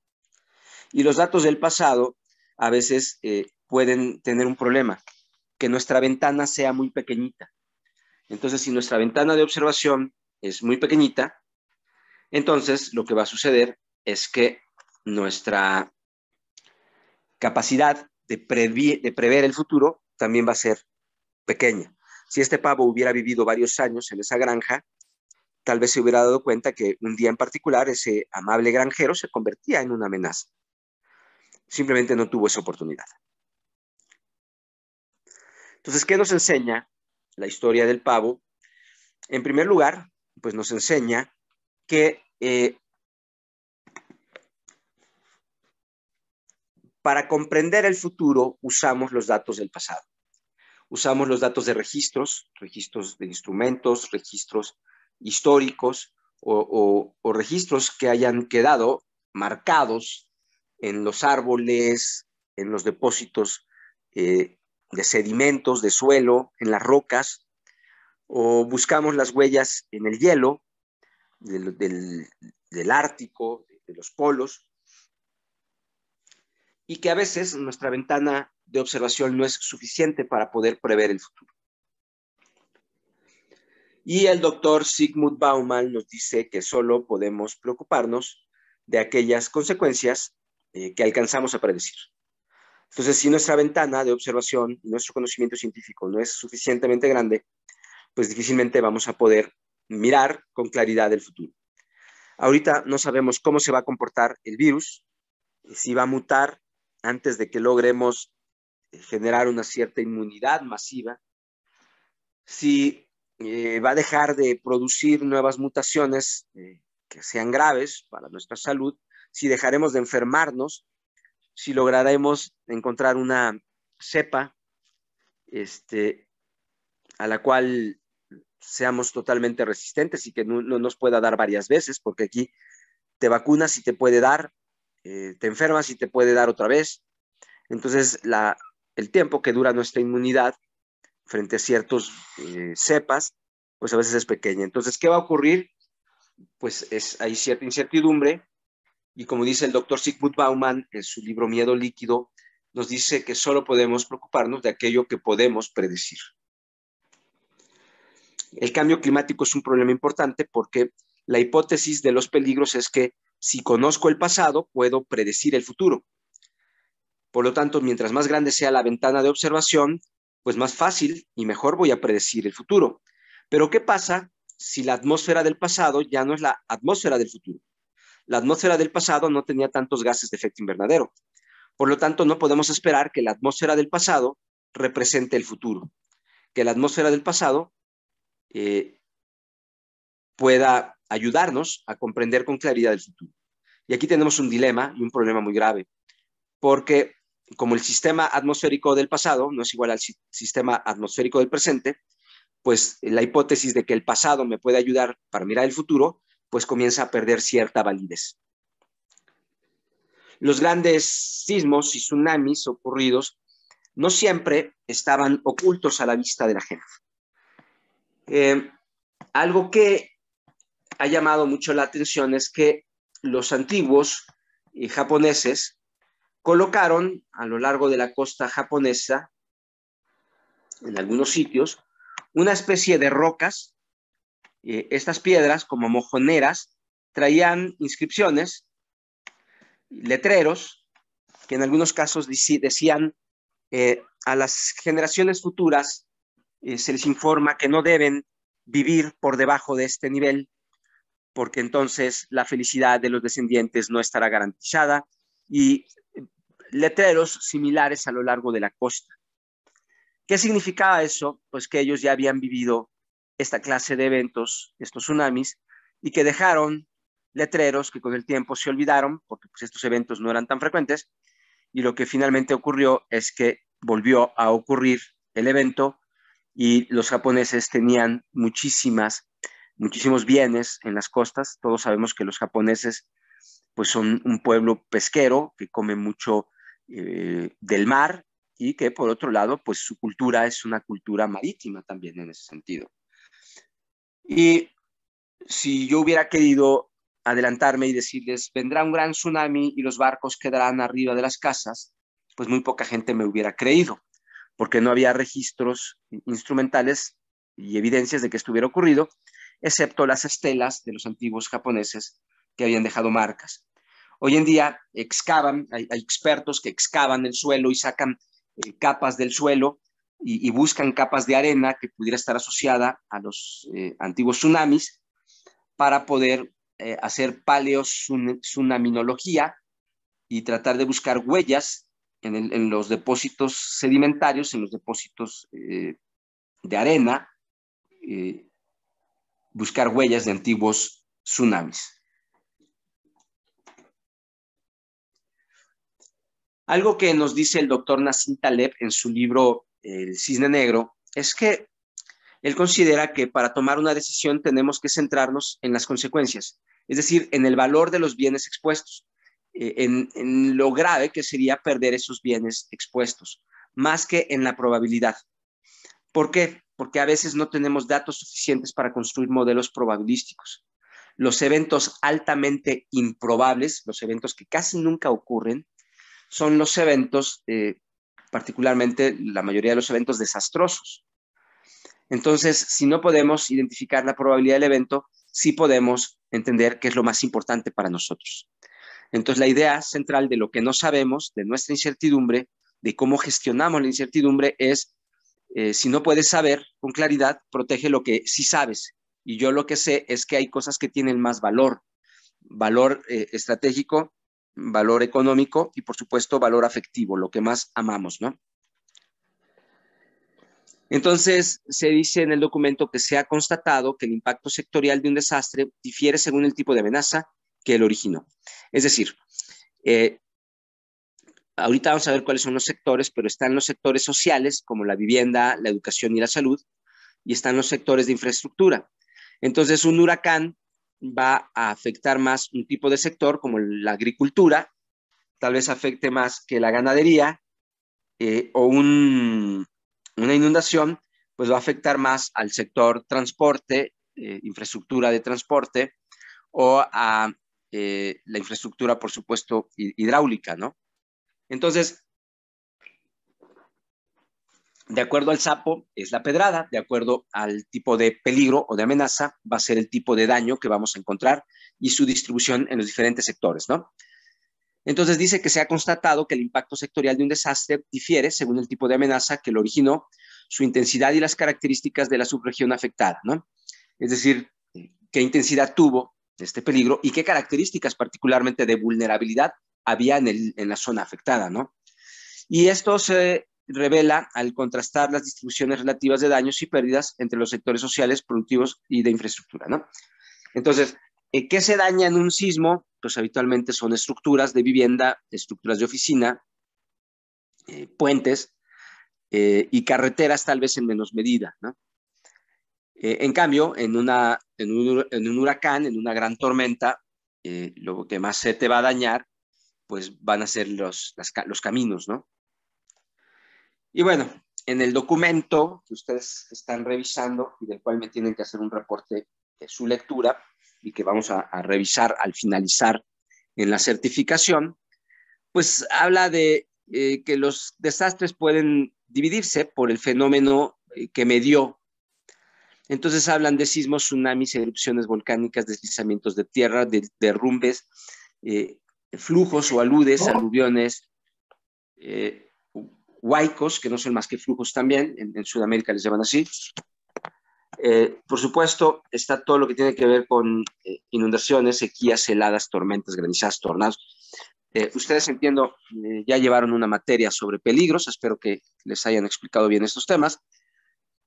Y los datos del pasado a veces eh, pueden tener un problema, que nuestra ventana sea muy pequeñita. Entonces, si nuestra ventana de observación es muy pequeñita, entonces lo que va a suceder es que nuestra capacidad de, de prever el futuro también va a ser pequeña. Si este pavo hubiera vivido varios años en esa granja, tal vez se hubiera dado cuenta que un día en particular ese amable granjero se convertía en una amenaza. Simplemente no tuvo esa oportunidad. Entonces, ¿qué nos enseña la historia del pavo? En primer lugar, pues nos enseña que eh, para comprender el futuro usamos los datos del pasado usamos los datos de registros, registros de instrumentos, registros históricos o, registros que hayan quedado marcados en los árboles, en los depósitos eh, de sedimentos, de suelo, en las rocas, o buscamos las huellas en el hielo, del, del Ártico, de los polos, y que a veces nuestra ventana de observación no es suficiente para poder prever el futuro. Y el doctor Sigmund Baumann nos dice que solo podemos preocuparnos de aquellas consecuencias eh, que alcanzamos a predecir. Entonces, si nuestra ventana de observación nuestro conocimiento científico no es suficientemente grande, pues difícilmente vamos a poder mirar con claridad el futuro. Ahorita no sabemos cómo se va a comportar el virus, si va a mutar antes de que logremos generar una cierta inmunidad masiva, si eh, va a dejar de producir nuevas mutaciones eh, que sean graves para nuestra salud, si dejaremos de enfermarnos, si lograremos encontrar una cepa este, a la cual seamos totalmente resistentes y que no, nos pueda dar varias veces, porque aquí te vacunas y te puede dar, eh, te enfermas y te puede dar otra vez. Entonces, la, el tiempo que dura nuestra inmunidad frente a ciertos eh, cepas, pues a veces es pequeña. Entonces, ¿qué va a ocurrir? Pues hay cierta incertidumbre y como dice el doctor Sigmund Bauman en su libro Miedo Líquido, nos dice que solo podemos preocuparnos de aquello que podemos predecir. El cambio climático es un problema importante porque la hipótesis de los peligros es que si conozco el pasado, puedo predecir el futuro. Por lo tanto, mientras más grande sea la ventana de observación, pues más fácil y mejor voy a predecir el futuro. Pero ¿qué pasa si la atmósfera del pasado ya no es la atmósfera del futuro? La atmósfera del pasado no tenía tantos gases de efecto invernadero. Por lo tanto, no podemos esperar que la atmósfera del pasado represente el futuro, que la atmósfera del pasado eh, pueda ayudarnos a comprender con claridad el futuro. Y aquí tenemos un dilema y un problema muy grave, porque como el sistema atmosférico del pasado no es igual al sistema atmosférico del presente, pues la hipótesis de que el pasado me puede ayudar para mirar el futuro, pues comienza a perder cierta validez. Los grandes sismos y tsunamis ocurridos no siempre estaban ocultos a la vista de la gente. Eh, algo que ha llamado mucho la atención es que los antiguos eh, japoneses colocaron a lo largo de la costa japonesa, en algunos sitios, una especie de rocas. Eh, estas piedras, como mojoneras, traían inscripciones, letreros, que en algunos casos decían eh, a las generaciones futuras eh, se les informa que no deben vivir por debajo de este nivel, porque entonces la felicidad de los descendientes no estará garantizada y letreros similares a lo largo de la costa. ¿Qué significaba eso? Pues que ellos ya habían vivido esta clase de eventos, estos tsunamis, y que dejaron letreros que con el tiempo se olvidaron, porque pues, estos eventos no eran tan frecuentes, y lo que finalmente ocurrió es que volvió a ocurrir el evento y los japoneses tenían muchísimas, muchísimos bienes en las costas. Todos sabemos que los japoneses pues son un pueblo pesquero que come mucho eh, del mar y que por otro lado, pues su cultura es una cultura marítima también en ese sentido. Y si yo hubiera querido adelantarme y decirles, vendrá un gran tsunami y los barcos quedarán arriba de las casas, pues muy poca gente me hubiera creído, porque no había registros instrumentales y evidencias de que esto hubiera ocurrido, excepto las estelas de los antiguos japoneses que habían dejado marcas. Hoy en día excavan, hay, expertos que excavan el suelo y sacan eh, capas del suelo y, buscan capas de arena que pudiera estar asociada a los eh, antiguos tsunamis para poder eh, hacer paleosunaminología y tratar de buscar huellas en, los depósitos sedimentarios, en los depósitos de arena, buscar huellas de antiguos tsunamis. Algo que nos dice el doctor Nassim Taleb en su libro El Cisne Negro es que él considera que para tomar una decisión tenemos que centrarnos en las consecuencias, es decir, en el valor de los bienes expuestos, eh, en, en lo grave que sería perder esos bienes expuestos, más que en la probabilidad. ¿Por qué? Porque a veces no tenemos datos suficientes para construir modelos probabilísticos. Los eventos altamente improbables, los eventos que casi nunca ocurren, son los eventos, eh, particularmente la mayoría de los eventos desastrosos. Entonces, si no podemos identificar la probabilidad del evento, sí podemos entender qué es lo más importante para nosotros. Entonces, la idea central de lo que no sabemos, de nuestra incertidumbre, de cómo gestionamos la incertidumbre, es, eh, si no puedes saber con claridad, protege lo que sí sabes. Y yo lo que sé es que hay cosas que tienen más valor, valor eh, estratégico valor económico y por supuesto valor afectivo, lo que más amamos, ¿no? Entonces, se dice en el documento que se ha constatado que el impacto sectorial de un desastre difiere según el tipo de amenaza que el originó. Es decir, eh, ahorita vamos a ver cuáles son los sectores, pero están los sectores sociales como la vivienda, la educación y la salud, y están los sectores de infraestructura. Entonces, un huracán va a afectar más un tipo de sector como la agricultura, tal vez afecte más que la ganadería eh, o una inundación, pues va a afectar más al sector transporte, eh, infraestructura de transporte o a eh, la infraestructura, por supuesto, hidráulica, ¿no? Entonces, de acuerdo al sapo es la pedrada, de acuerdo al tipo de peligro o de amenaza va a ser el tipo de daño que vamos a encontrar y su distribución en los diferentes sectores, ¿no? Entonces dice que se ha constatado que el impacto sectorial de un desastre difiere según el tipo de amenaza que lo originó, su intensidad y las características de la subregión afectada, ¿no? Es decir, qué intensidad tuvo este peligro y qué características particularmente de vulnerabilidad había en, la zona afectada, ¿no? Y esto se revela al contrastar las distribuciones relativas de daños y pérdidas entre los sectores sociales, productivos y de infraestructura. ¿no? Entonces, eh, ¿qué se daña en un sismo? Pues habitualmente son estructuras de vivienda, estructuras de oficina, eh, puentes eh, y carreteras tal vez en menos medida. ¿no? en cambio, en, una, en, un, huracán, en una gran tormenta, lo que más se te va a dañar, pues van a ser los, los caminos, ¿no? Y bueno, en el documento que ustedes están revisando y del cual me tienen que hacer un reporte de su lectura y que vamos a, revisar al finalizar en la certificación, pues habla de eh, que los desastres pueden dividirse por el fenómeno eh, que me dio. Entonces hablan de sismos, tsunamis, erupciones volcánicas, deslizamientos de tierra, de, derrumbes, eh, flujos o aludes, aluviones, huaicos, que no son más que flujos también, en, Sudamérica les llaman así. Eh, por supuesto, está todo lo que tiene que ver con eh, inundaciones, sequías, heladas, tormentas, granizadas, tornados. Eh, ustedes entiendo, ya llevaron una materia sobre peligros, espero que les hayan explicado bien estos temas,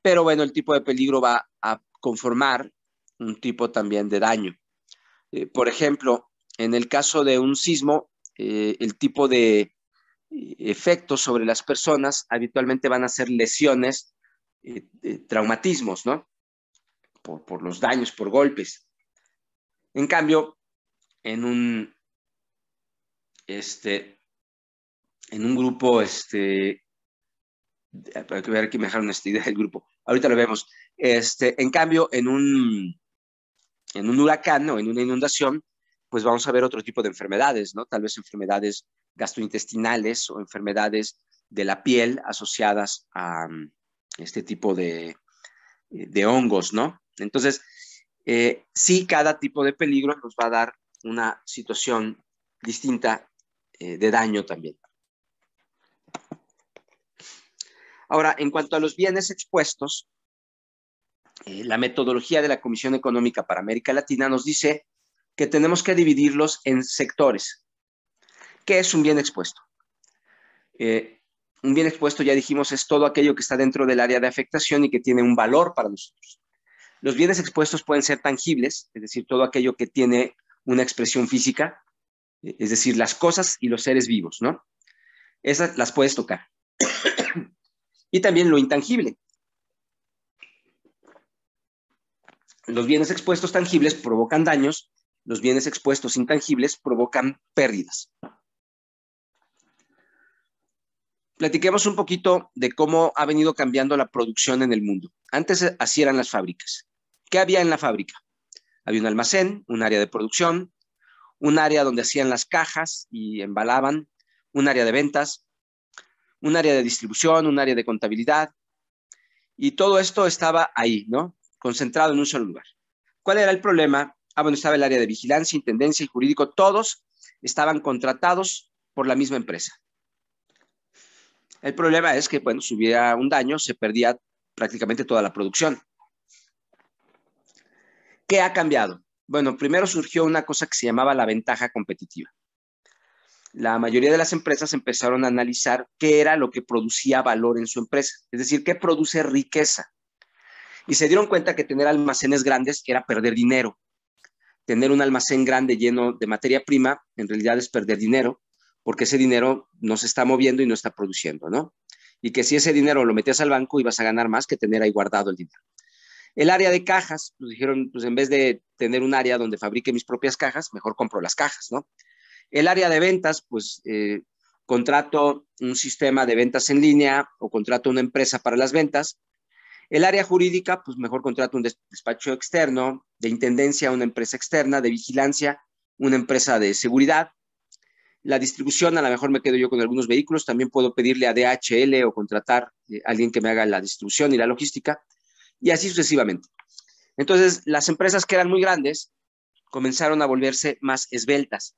pero bueno, el tipo de peligro va a conformar un tipo también de daño. por ejemplo, en el caso de un sismo, el tipo de e-, efectos sobre las personas habitualmente van a ser lesiones, e-, e-, traumatismos, ¿no? Por, los daños, por golpes. En cambio, en un, este, en un grupo, este, hay que ver aquí me dejaron esta idea del grupo, ahorita lo vemos. Este, en cambio, en un, en un huracán o en una inundación, pues vamos a ver otro tipo de enfermedades, ¿no? Tal vez enfermedades gastrointestinales o enfermedades de la piel asociadas a mm, este tipo eh, de, hongos, ¿no? Entonces, eh, sí, cada tipo de peligro nos va a dar una situación distinta eh, de daño también. Ahora, en cuanto a los bienes expuestos, la metodología de la Comisión Económica para América Latina nos dice que tenemos que dividirlos en sectores, ¿Qué es un bien expuesto? Eh, un bien expuesto, ya dijimos, es todo aquello que está dentro del área de afectación y que tiene un valor para nosotros. Los bienes expuestos pueden ser tangibles, es decir, todo aquello que tiene una expresión física, es decir, las cosas y los seres vivos, ¿no? Esas las puedes tocar. y también lo intangible. Los bienes expuestos tangibles provocan daños, los bienes expuestos intangibles provocan pérdidas platiquemos un poquito de cómo ha venido cambiando la producción en el mundo. Antes eh, así eran las fábricas. ¿Qué había en la fábrica? Había un almacén, un área de producción, un área donde hacían las cajas y embalaban, un área de ventas, un área de distribución, un área de contabilidad. Y todo esto estaba ahí, ¿no? Concentrado en un solo lugar. ¿Cuál era el problema? Ah, bueno, estaba el área de vigilancia, intendencia y jurídico. Todos estaban contratados por la misma empresa. El problema es que, bueno, si hubiera un daño, se perdía prácticamente toda la producción. ¿Qué ha cambiado? Bueno, primero surgió una cosa que se llamaba la ventaja competitiva. La mayoría de las empresas empezaron a analizar qué era lo que producía valor en su empresa, es decir, qué produce riqueza. Y se dieron cuenta que tener almacenes grandes era perder dinero. Tener un almacén grande lleno de materia prima en realidad es perder dinero porque ese dinero no se está moviendo y no está produciendo, ¿no? Y que si ese dinero lo metías al banco ibas a ganar más que tener ahí guardado el dinero. El área de cajas, pues dijeron, pues en vez de tener un área donde fabrique mis propias cajas, mejor compro las cajas, ¿no? El área de ventas, pues eh, contrato un sistema de ventas en línea o contrato una empresa para las ventas. El área jurídica, pues mejor contrato un despacho externo, de intendencia, una empresa externa, de vigilancia, una empresa de seguridad la distribución, a lo mejor me quedo yo con algunos vehículos, también puedo pedirle a DHL o contratar eh, a alguien que me haga la distribución y la logística, y así sucesivamente. Entonces, las empresas que eran muy grandes comenzaron a volverse más esbeltas.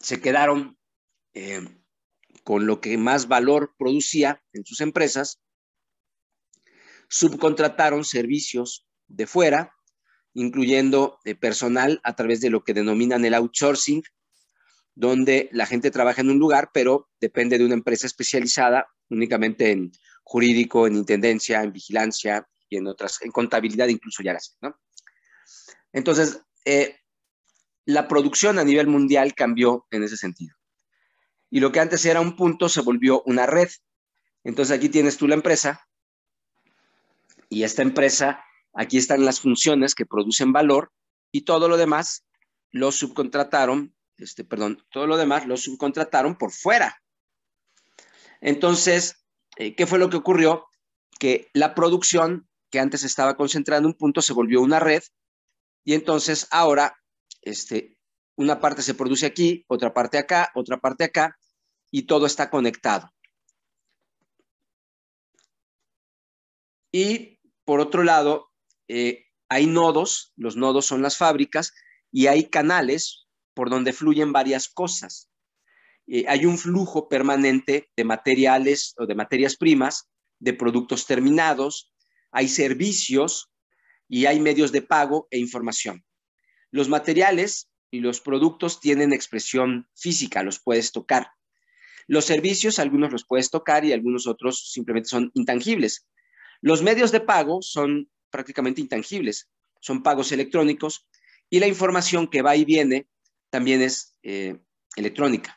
Se quedaron eh, con lo que más valor producía en sus empresas, subcontrataron servicios de fuera incluyendo de eh, personal a través de lo que denominan el outsourcing, donde la gente trabaja en un lugar, pero depende de una empresa especializada únicamente en jurídico, en intendencia, en vigilancia y en otras, en contabilidad incluso ya las, Entonces, eh, la producción a nivel mundial cambió en ese sentido. Y lo que antes era un punto se volvió una red. Entonces aquí tienes tú la empresa y esta empresa Aquí están las funciones que producen valor y todo lo demás lo subcontrataron, este, perdón, todo lo demás lo subcontrataron por fuera. Entonces, eh, ¿qué fue lo que ocurrió? Que la producción que antes estaba concentrada en un punto se volvió una red y entonces ahora este, una parte se produce aquí, otra parte acá, otra parte acá y todo está conectado. Y por otro lado, eh, hay nodos, los nodos son las fábricas, y hay canales por donde fluyen varias cosas. Eh, hay un flujo permanente de materiales o de materias primas, de productos terminados, hay servicios y hay medios de pago e información. Los materiales y los productos tienen expresión física, los puedes tocar. Los servicios, algunos los puedes tocar y algunos otros simplemente son intangibles. Los medios de pago son prácticamente intangibles, son pagos electrónicos y la información que va y viene también es eh, electrónica.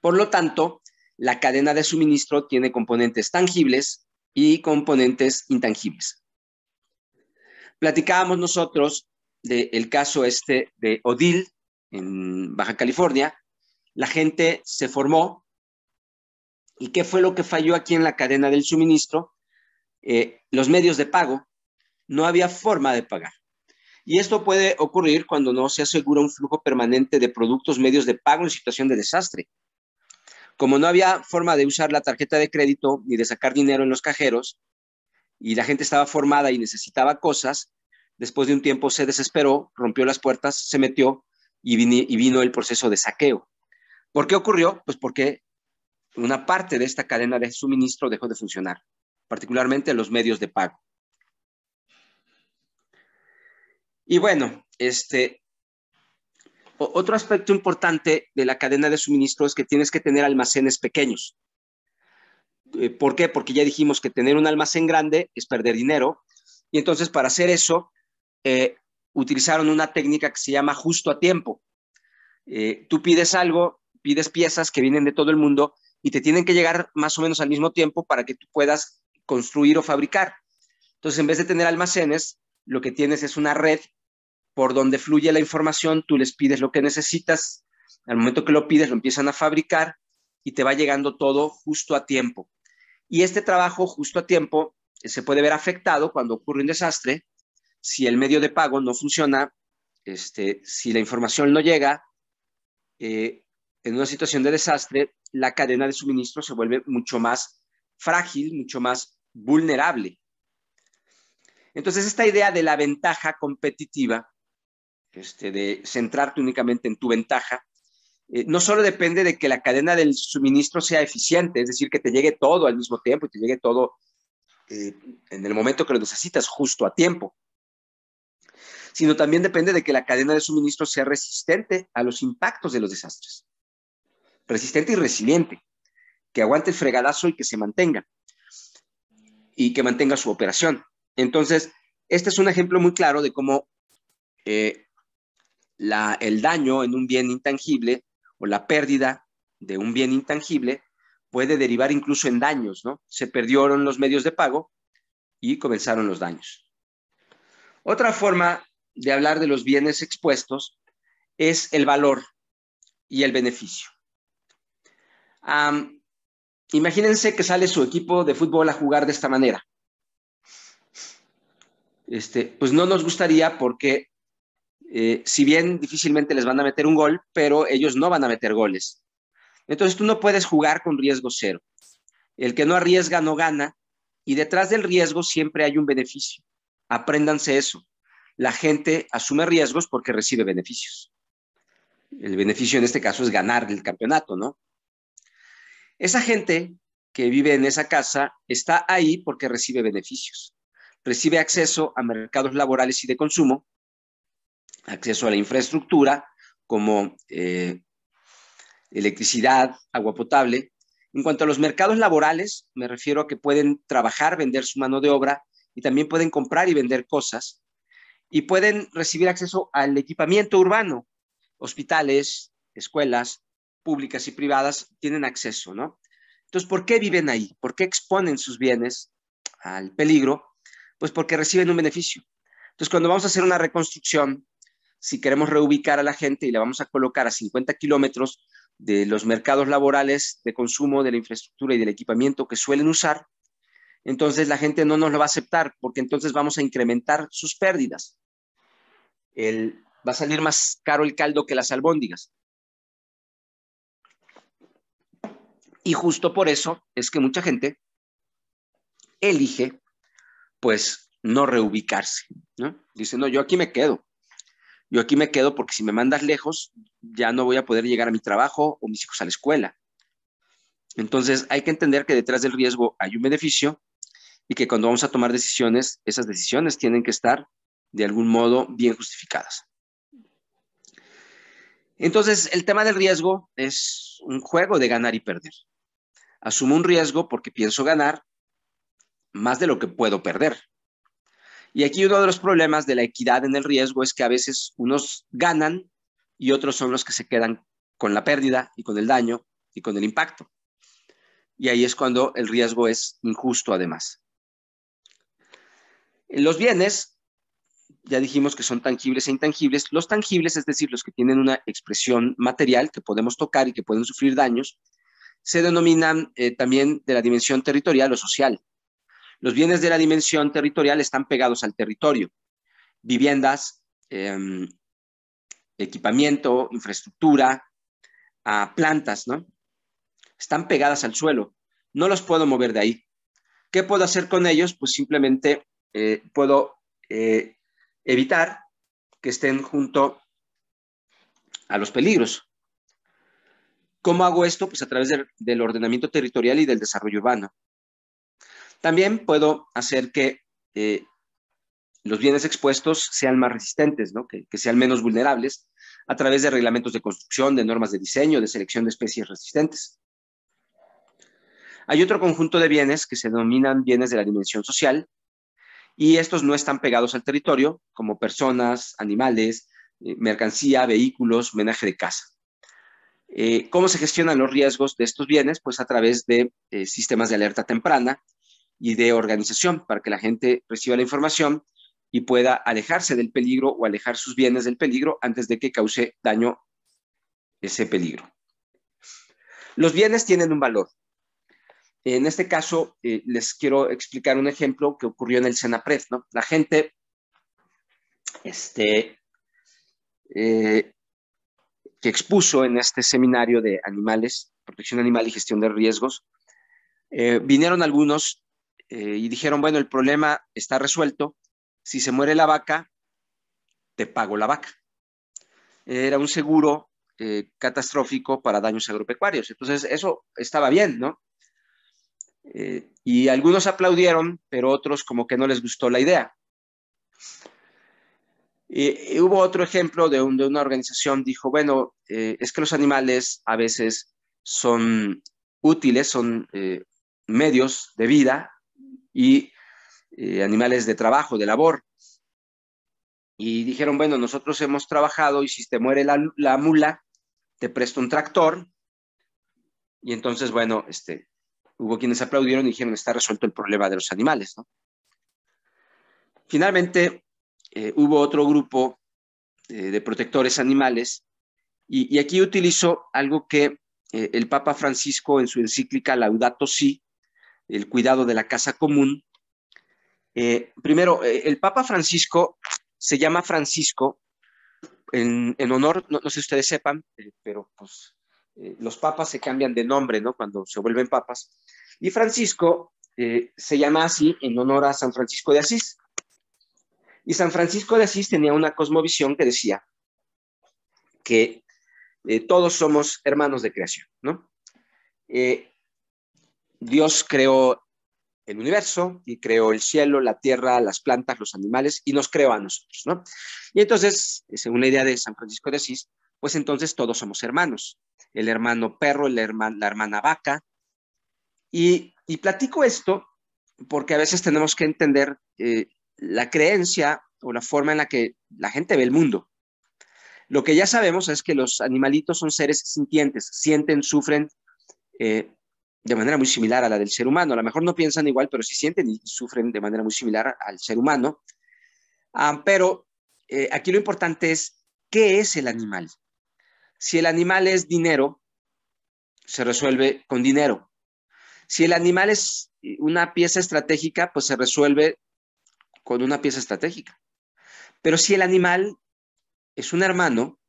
Por lo tanto, la cadena de suministro tiene componentes tangibles y componentes intangibles. Platicábamos nosotros del caso este de Odil en Baja California. La gente se formó. ¿Y qué fue lo que falló aquí en la cadena del suministro? Eh, los medios de pago, no había forma de pagar. Y esto puede ocurrir cuando no se asegura un flujo permanente de productos, medios de pago en situación de desastre. Como no había forma de usar la tarjeta de crédito ni de sacar dinero en los cajeros, y la gente estaba formada y necesitaba cosas, después de un tiempo se desesperó, rompió las puertas, se metió y, y vino el proceso de saqueo. ¿Por qué ocurrió? Pues porque una parte de esta cadena de suministro dejó de funcionar particularmente los medios de pago. Y bueno, este, otro aspecto importante de la cadena de suministro es que tienes que tener almacenes pequeños. Eh, ¿Por qué? Porque ya dijimos que tener un almacén grande es perder dinero. Y entonces para hacer eso, eh, utilizaron una técnica que se llama justo a tiempo. Eh, tú pides algo, pides piezas que vienen de todo el mundo y te tienen que llegar más o menos al mismo tiempo para que tú puedas construir o fabricar. Entonces, en vez de tener almacenes, lo que tienes es una red por donde fluye la información, tú les pides lo que necesitas, al momento que lo pides lo empiezan a fabricar y te va llegando todo justo a tiempo. Y este trabajo justo a tiempo eh, se puede ver afectado cuando ocurre un desastre, si el medio de pago no funciona, este, si la información no llega, eh, en una situación de desastre, la cadena de suministro se vuelve mucho más frágil, mucho más vulnerable. Entonces, esta idea de la ventaja competitiva, este, de centrarte únicamente en tu ventaja, eh, no solo depende de que la cadena del suministro sea eficiente, es decir, que te llegue todo al mismo tiempo y te llegue todo eh, en el momento que lo necesitas, justo a tiempo, sino también depende de que la cadena de suministro sea resistente a los impactos de los desastres. Resistente y resiliente, que aguante el fregadazo y que se mantenga y que mantenga su operación. Entonces, este es un ejemplo muy claro de cómo eh, el daño en un bien intangible o la pérdida de un bien intangible puede derivar incluso en daños, ¿no? Se perdieron los medios de pago y comenzaron los daños. Otra forma de hablar de los bienes expuestos es el valor y el beneficio. Imagínense que sale su equipo de fútbol a jugar de esta manera. Este, pues no nos gustaría porque eh, si bien difícilmente les van a meter un gol, pero ellos no van a meter goles. Entonces tú no puedes jugar con riesgo cero. El que no arriesga no gana y detrás del riesgo siempre hay un beneficio. Apréndanse eso. La gente asume riesgos porque recibe beneficios. El beneficio en este caso es ganar el campeonato, ¿no? Esa gente que vive en esa casa está ahí porque recibe beneficios. Recibe acceso a mercados laborales y de consumo, acceso a la infraestructura como eh, electricidad, agua potable. En cuanto a los mercados laborales, me refiero a que pueden trabajar, vender su mano de obra y también pueden comprar y vender cosas y pueden recibir acceso al equipamiento urbano, hospitales, escuelas, públicas y privadas tienen acceso, ¿no? Entonces, ¿por qué viven ahí? ¿Por qué exponen sus bienes al peligro? Pues porque reciben un beneficio. Entonces, cuando vamos a hacer una reconstrucción, si queremos reubicar a la gente y la vamos a colocar a 50 kilómetros de los mercados laborales de consumo, de la infraestructura y del equipamiento que suelen usar, entonces la gente no nos lo va a aceptar porque entonces vamos a incrementar sus pérdidas. va a salir más caro el caldo que las albóndigas. Y justo por eso es que mucha gente elige, pues, no reubicarse, ¿no? Dice, no, yo aquí me quedo. Yo aquí me quedo porque si me mandas lejos, ya no voy a poder llegar a mi trabajo o mis hijos a la escuela. Entonces, hay que entender que detrás del riesgo hay un beneficio y que cuando vamos a tomar decisiones, esas decisiones tienen que estar de algún modo bien justificadas. Entonces, el tema del riesgo es un juego de ganar y perder. Asumo un riesgo porque pienso ganar más de lo que puedo perder. Y aquí uno de los problemas de la equidad en el riesgo es que a veces unos ganan y otros son los que se quedan con la pérdida y con el daño y con el impacto. Y ahí es cuando el riesgo es injusto además. En Los bienes, ya dijimos que son tangibles e intangibles. Los tangibles, es decir, los que tienen una expresión material que podemos tocar y que pueden sufrir daños, se denominan eh, también de la dimensión territorial o social. Los bienes de la dimensión territorial están pegados al territorio. Viviendas, em, equipamiento, infraestructura, plantas, ¿no? Están pegadas al suelo. No los puedo mover de ahí. ¿Qué puedo hacer con ellos? Pues simplemente eh, puedo eh, evitar que estén junto a los peligros. ¿Cómo hago esto? Pues a través del ordenamiento territorial y del desarrollo urbano. También puedo hacer que eh, los bienes expuestos sean más resistentes, que, que sean menos vulnerables, a través de reglamentos de construcción, de normas de diseño, de selección de especies resistentes. Hay otro conjunto de bienes que se denominan bienes de la dimensión social, y estos no están pegados al territorio, como personas, animales, eh, mercancía, vehículos, menaje de casa. Eh, ¿Cómo se gestionan los riesgos de estos bienes? Pues a través de eh, sistemas de alerta temprana y de organización para que la gente reciba la información y pueda alejarse del peligro o alejar sus bienes del peligro antes de que cause daño ese peligro. Los bienes tienen un valor. En este caso, eh, les quiero explicar un ejemplo que ocurrió en el Senapred. ¿no? La gente este, expuso en este seminario de animales, protección animal y gestión de riesgos, eh, vinieron algunos eh, y dijeron, bueno, el problema está resuelto, si se muere la vaca, te pago la vaca. Era un seguro eh, catastrófico para daños agropecuarios. Entonces, eso estaba bien, ¿no? y algunos aplaudieron, pero otros como que no les gustó la idea. Y, hubo otro ejemplo de, una organización, dijo, bueno, eh, es que los animales a veces son útiles, son eh, medios de vida y eh, animales de trabajo, de labor. Y dijeron, bueno, nosotros hemos trabajado y si te muere la, la mula, te presto un tractor. Y entonces, bueno, este, hubo quienes aplaudieron y dijeron, está resuelto el problema de los animales. ¿no? Finalmente, eh, hubo otro grupo eh, de protectores animales y, aquí utilizó algo que eh, el Papa Francisco en su encíclica Laudato Si, el cuidado de la casa común. primero, el Papa Francisco se llama Francisco en, honor, no, sé si ustedes sepan, pero pues los papas se cambian de nombre, ¿no? Cuando se vuelven papas. Y Francisco se llama así en honor a San Francisco de Asís, y San Francisco de Asís tenía una cosmovisión que decía que eh, todos somos hermanos de creación, ¿no? Eh, Dios creó el universo y creó el cielo, la tierra, las plantas, los animales y nos creó a nosotros, ¿no? Y entonces, eh, según la idea de San Francisco de Asís, pues entonces todos somos hermanos, el hermano perro, el la hermana vaca. Y, platico esto porque a veces tenemos que entender la creencia o la forma en la que la gente ve el mundo. Lo que ya sabemos es que los animalitos son seres sintientes, sienten, sufren eh, de manera muy similar a la del ser humano. A lo mejor no piensan igual, pero sí sienten y sufren de manera muy similar al ser humano. Ah, pero eh, aquí lo importante es, ¿qué es el animal? Si el animal es dinero, se resuelve con dinero. Si el animal es una pieza estratégica, pues se resuelve con una pieza estratégica. Pero si el animal es un hermano,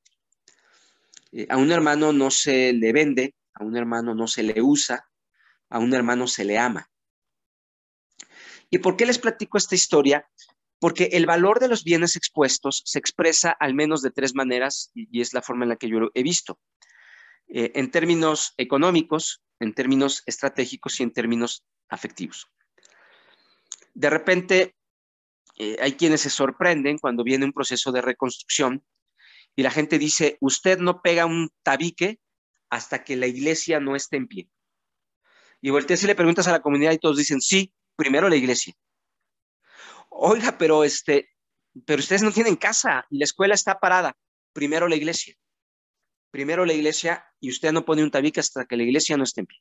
eh, a un hermano no se le vende, a un hermano no se le usa, a un hermano se le ama. ¿Y por qué les platico esta historia? Porque el valor de los bienes expuestos se expresa al menos de tres maneras y es la forma en la que yo lo he visto. Eh, en términos económicos, en términos estratégicos y en términos afectivos. De repente, eh, hay quienes se sorprenden cuando viene un proceso de reconstrucción y la gente dice, usted no pega un tabique hasta que la iglesia no esté en pie. Y volteas y le preguntas a la comunidad y todos dicen, sí, primero la iglesia. Oiga, pero, este, pero ustedes no tienen casa y la escuela está parada. Primero la iglesia. Primero la iglesia y usted no pone un tabique hasta que la iglesia no esté en pie.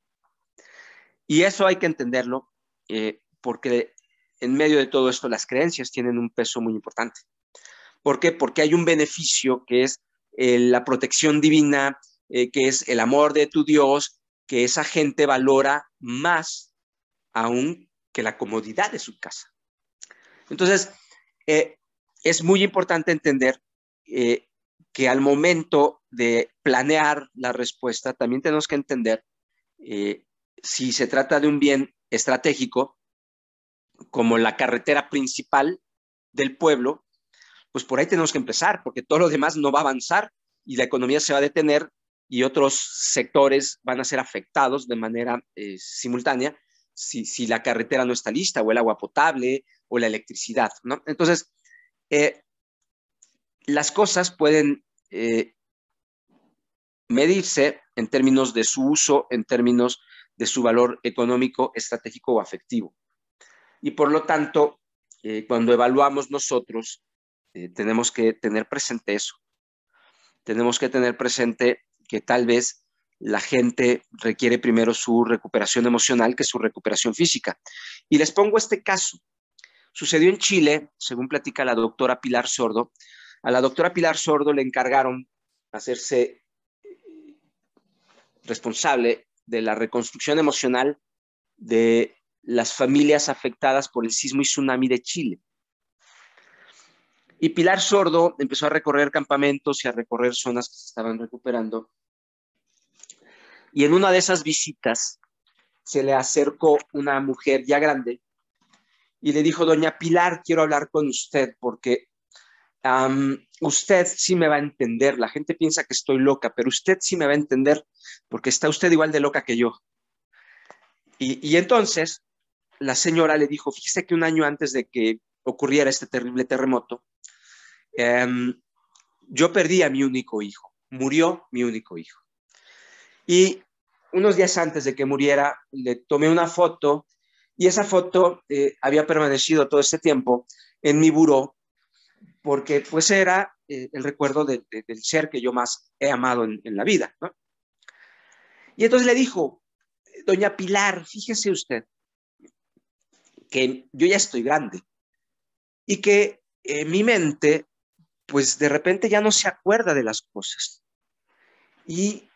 Y eso hay que entenderlo eh, porque en medio de todo esto las creencias tienen un peso muy importante. ¿Por qué? Porque hay un beneficio que es eh, la protección divina, eh, que es el amor de tu Dios, que esa gente valora más aún que la comodidad de su casa. Entonces, eh, es muy importante entender que al momento de planear la respuesta, también tenemos que entender si se trata de un bien estratégico, como la carretera principal del pueblo, pues por ahí tenemos que empezar, porque todo lo demás no va a avanzar y la economía se va a detener y otros sectores van a ser afectados de manera eh, simultánea si, la carretera no está lista o el agua potable o la electricidad, ¿no? Entonces, eh, las cosas pueden eh, medirse en términos de su uso, en términos de su valor económico, estratégico o afectivo. Y por lo tanto, eh, cuando evaluamos nosotros, eh, tenemos que tener presente eso. Tenemos que tener presente que tal vez la gente requiere primero su recuperación emocional que su recuperación física. Y les pongo este caso. Sucedió en Chile, según platica la doctora Pilar Sordo. A la doctora Pilar Sordo le encargaron hacerse eh, responsable de la reconstrucción emocional de las familias afectadas por el sismo y tsunami de Chile. Y Pilar Sordo empezó a recorrer campamentos y a recorrer zonas que se estaban recuperando. Y en una de esas visitas se le acercó una mujer ya grande y le dijo, doña Pilar, quiero hablar con usted porque usted sí me va a entender. La gente piensa que estoy loca, pero usted sí me va a entender porque está usted igual de loca que yo. Y, y entonces la señora le dijo, fíjese que un año antes de que ocurriera este terrible terremoto, em, yo perdí a mi único hijo, murió mi único hijo. Y unos días antes de que muriera, le tomé una foto y esa foto eh, había permanecido todo este tiempo en mi buró, porque pues era eh, el recuerdo del ser que yo más he amado en, la vida. Y entonces le dijo, doña Pilar, fíjese usted, que yo ya estoy grande y que eh, mi mente, pues de repente ya no se acuerda de las cosas. Y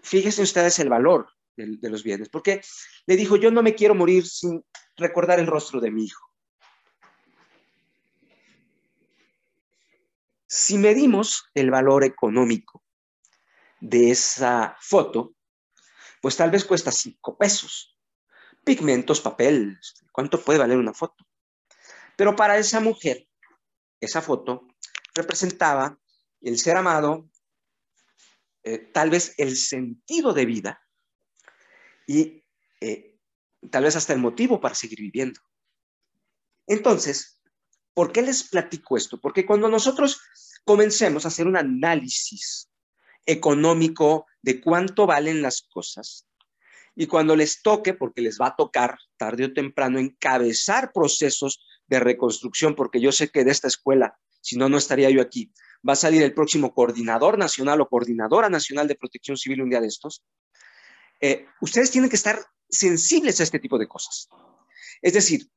fíjense ustedes el valor de, de los bienes, porque le dijo, yo no me quiero morir sin recordar el rostro de mi hijo. Si medimos el valor económico de esa foto, pues tal vez cuesta cinco pesos. Pigmentos, papel, ¿Cuánto puede valer una foto? Pero para esa mujer, esa foto representaba el ser amado, eh, tal vez el sentido de vida y eh, tal vez hasta el motivo para seguir viviendo. Entonces, ¿por qué les platico esto? Porque cuando nosotros comencemos a hacer un análisis económico de cuánto valen las cosas, y cuando les toque, porque les va a tocar tarde o temprano, encabezar procesos de reconstrucción, porque yo sé que de esta escuela, si no, no estaría yo aquí, va a salir el próximo coordinador nacional o coordinadora nacional de protección civil un día de estos. Eh, ustedes tienen que estar sensibles a este tipo de cosas. Es decir,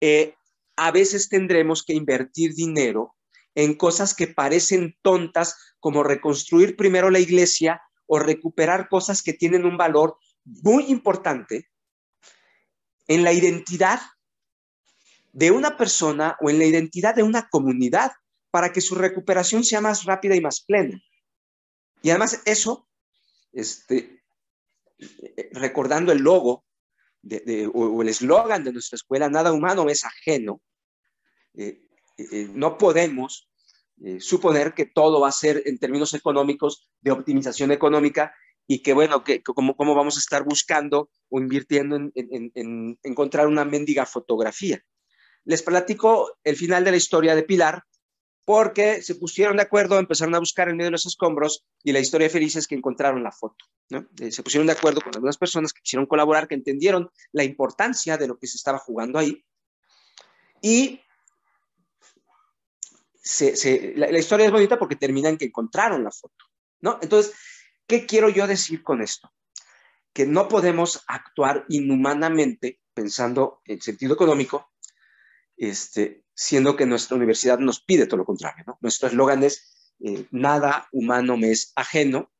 eh, a veces tendremos que invertir dinero en cosas que parecen tontas, como reconstruir primero la iglesia o recuperar cosas que tienen un valor muy importante en la identidad de una persona o en la identidad de una comunidad para que su recuperación sea más rápida y más plena. Y además eso, este, recordando el logo de, o, el eslogan de nuestra escuela, nada humano es ajeno, eh, eh, eh, no podemos suponer que todo va a ser en términos económicos de optimización económica y que bueno, que, cómo, vamos a estar buscando o invirtiendo en, encontrar una mendiga fotografía. Les platico el final de la historia de Pilar, porque se pusieron de acuerdo, empezaron a buscar en medio de los escombros y la historia feliz es que encontraron la foto. ¿no? Eh, se pusieron de acuerdo con algunas personas que quisieron colaborar, que entendieron la importancia de lo que se estaba jugando ahí. Y se, la, la historia es bonita porque terminan que encontraron la foto. ¿No? Entonces, ¿Qué quiero yo decir con esto? Que no podemos actuar inhumanamente pensando en sentido económico, este, siendo que nuestra universidad nos pide todo lo contrario. ¿no? Nuestro eslogan es, eh, nada humano me es ajeno.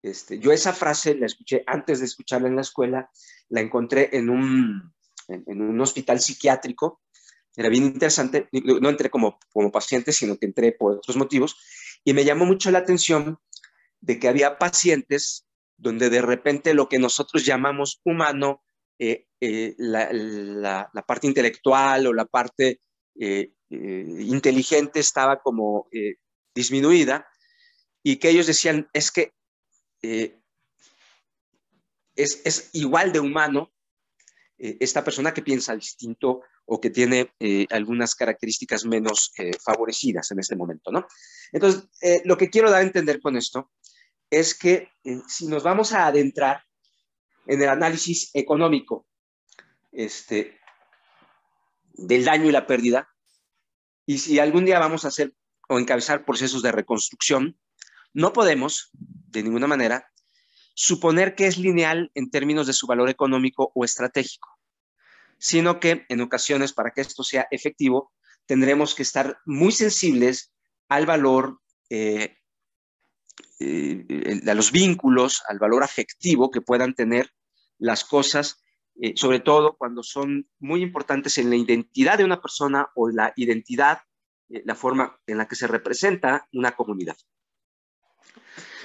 Este, yo esa frase la escuché antes de escucharla en la escuela, la encontré en un, en un hospital psiquiátrico, era bien interesante, no entré como, como paciente, sino que entré por otros motivos, y me llamó mucho la atención de que había pacientes donde de repente lo que nosotros llamamos humano, eh, eh, la, parte intelectual o la parte eh, inteligente estaba como disminuida y que ellos decían, es que es, igual de humano esta persona que piensa distinto o que tiene algunas características menos favorecidas en este momento, Entonces, lo que quiero dar a entender con esto es que eh, si nos vamos a adentrar en el análisis económico este, del daño y la pérdida, y si algún día vamos a hacer o encabezar procesos de reconstrucción, no podemos, de ninguna manera, suponer que es lineal en términos de su valor económico o estratégico, sino que en ocasiones, para que esto sea efectivo, tendremos que estar muy sensibles al valor eh, eh, a los vínculos, al valor afectivo que puedan tener las cosas, eh, sobre todo cuando son muy importantes en la identidad de una persona o la identidad, eh, la forma en la que se representa una comunidad.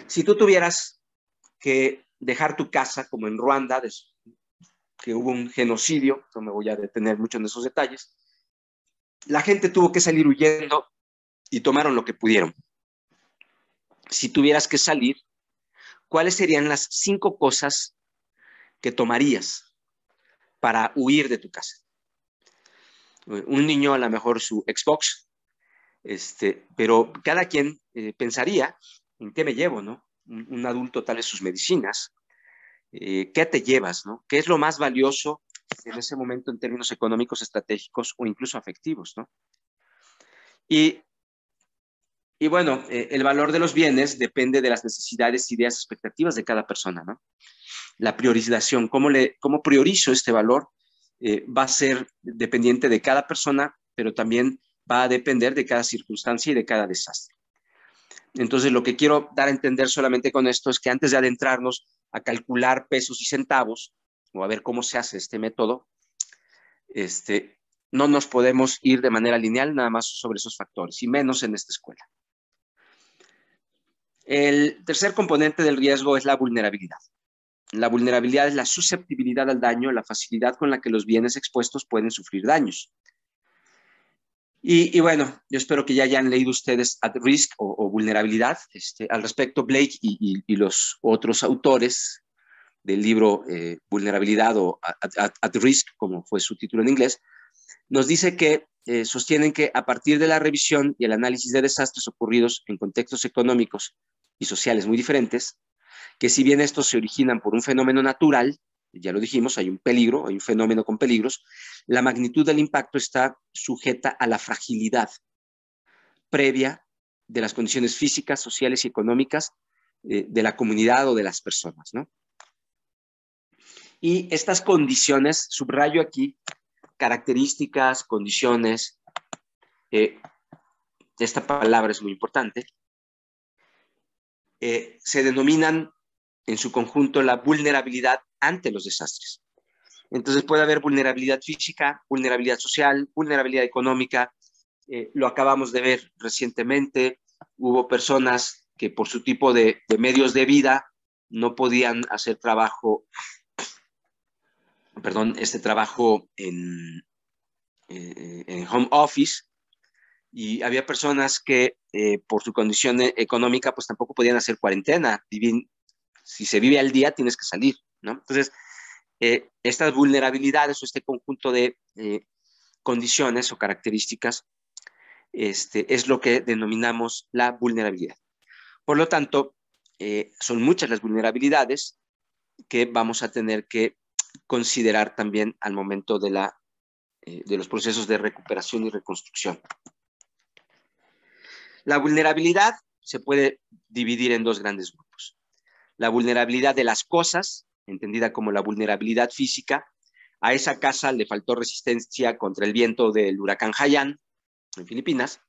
Si tú tuvieras que dejar tu casa, como en Ruanda, que hubo un genocidio, no me voy a detener mucho en esos detalles, la gente tuvo que salir huyendo y tomaron lo que pudieron si tuvieras que salir, ¿cuáles serían las cinco cosas que tomarías para huir de tu casa? Un niño a lo mejor su Xbox, este, pero cada quien eh, pensaría en qué me llevo, ¿no? Un, adulto tal sus medicinas, eh, qué te llevas, ¿no? ¿Qué es lo más valioso en ese momento en términos económicos, estratégicos o incluso afectivos, ¿no? Y y bueno, eh, el valor de los bienes depende de las necesidades, ideas, expectativas de cada persona, ¿no? La priorización, cómo, priorizo este valor, eh, va a ser dependiente de cada persona, pero también va a depender de cada circunstancia y de cada desastre. Entonces, lo que quiero dar a entender solamente con esto es que antes de adentrarnos a calcular pesos y centavos, o a ver cómo se hace este método, este, no nos podemos ir de manera lineal nada más sobre esos factores, y menos en esta escuela. El tercer componente del riesgo es la vulnerabilidad. La vulnerabilidad es la susceptibilidad al daño, la facilidad con la que los bienes expuestos pueden sufrir daños. Y, bueno, yo espero que ya hayan leído ustedes At Risk o, Vulnerabilidad. Este, al respecto, Blake y, los otros autores del libro eh, Vulnerabilidad o at, Risk, como fue su título en inglés, nos dice que eh, sostienen que a partir de la revisión y el análisis de desastres ocurridos en contextos económicos y sociales muy diferentes, que si bien estos se originan por un fenómeno natural, ya lo dijimos, hay un peligro, hay un fenómeno con peligros, la magnitud del impacto está sujeta a la fragilidad previa de las condiciones físicas, sociales y económicas eh, de, la comunidad o de las personas. ¿no? Y estas condiciones, subrayo aquí, características, condiciones, eh, esta palabra es muy importante, eh, se denominan en su conjunto la vulnerabilidad ante los desastres. Entonces puede haber vulnerabilidad física, vulnerabilidad social, vulnerabilidad económica. Eh, lo acabamos de ver recientemente. Hubo personas que por su tipo de, medios de vida no podían hacer trabajo, perdón, este trabajo en eh, home office y había personas que eh, por su condición e-, económica pues tampoco podían hacer cuarentena. Vivir, si se vive al día tienes que salir, ¿no? Entonces, eh, estas vulnerabilidades o este conjunto de eh, condiciones o características este, es lo que denominamos la vulnerabilidad. Por lo tanto, son muchas las vulnerabilidades que vamos a tener que considerar también al momento de, la, de los procesos de recuperación y reconstrucción. La vulnerabilidad se puede dividir en dos grandes grupos. La vulnerabilidad de las cosas, entendida como la vulnerabilidad física. A esa casa le faltó resistencia contra el viento del huracán Haiyan en Filipinas.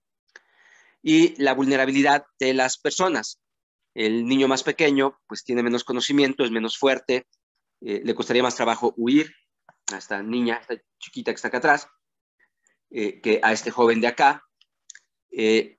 Y la vulnerabilidad de las personas. El niño más pequeño pues tiene menos conocimiento, es menos fuerte, eh, le costaría más trabajo huir a esta niña, esta chiquita que está acá atrás, eh, que a este joven de acá. Eh,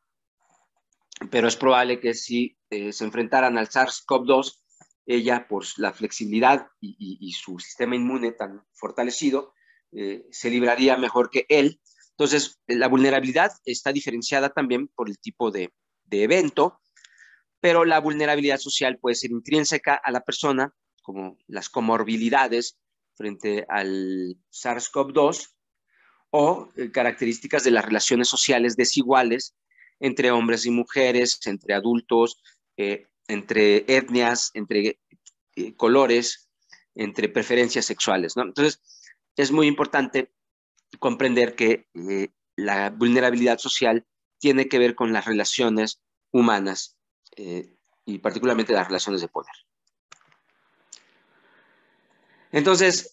pero es probable que si eh, se enfrentaran al SARS-CoV-2, ella por la flexibilidad y, su sistema inmune tan fortalecido, eh, se libraría mejor que él. Entonces, eh, la vulnerabilidad está diferenciada también por el tipo de, evento, pero la vulnerabilidad social puede ser intrínseca a la persona, como las comorbilidades frente al SARS-CoV-2, o características de las relaciones sociales desiguales entre hombres y mujeres, entre adultos, eh, entre etnias, entre eh, colores, entre preferencias sexuales. ¿no? Entonces, es muy importante comprender que eh, la vulnerabilidad social tiene que ver con las relaciones humanas y particularmente las relaciones de poder. Entonces,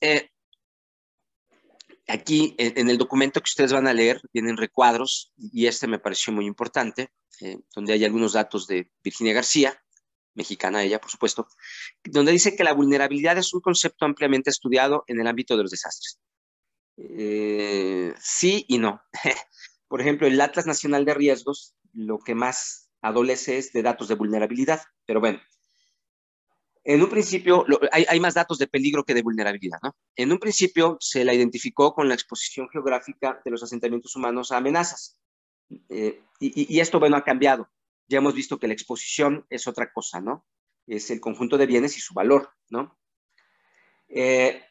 aquí en, el documento que ustedes van a leer tienen recuadros y este me pareció muy importante, eh, donde hay algunos datos de Virginia García, mexicana ella, por supuesto, donde dice que la vulnerabilidad es un concepto ampliamente estudiado en el ámbito de los desastres. Eh, sí y no. por ejemplo, el Atlas Nacional de Riesgos lo que más adolece es de datos de vulnerabilidad, pero bueno, en un principio, hay, más datos de peligro que de vulnerabilidad, ¿no? En un principio se la identificó con la exposición geográfica de los asentamientos humanos a amenazas. Eh, y, y, esto, bueno, ha cambiado. Ya hemos visto que la exposición es otra cosa, ¿no? Es el conjunto de bienes y su valor, ¿no? Eh,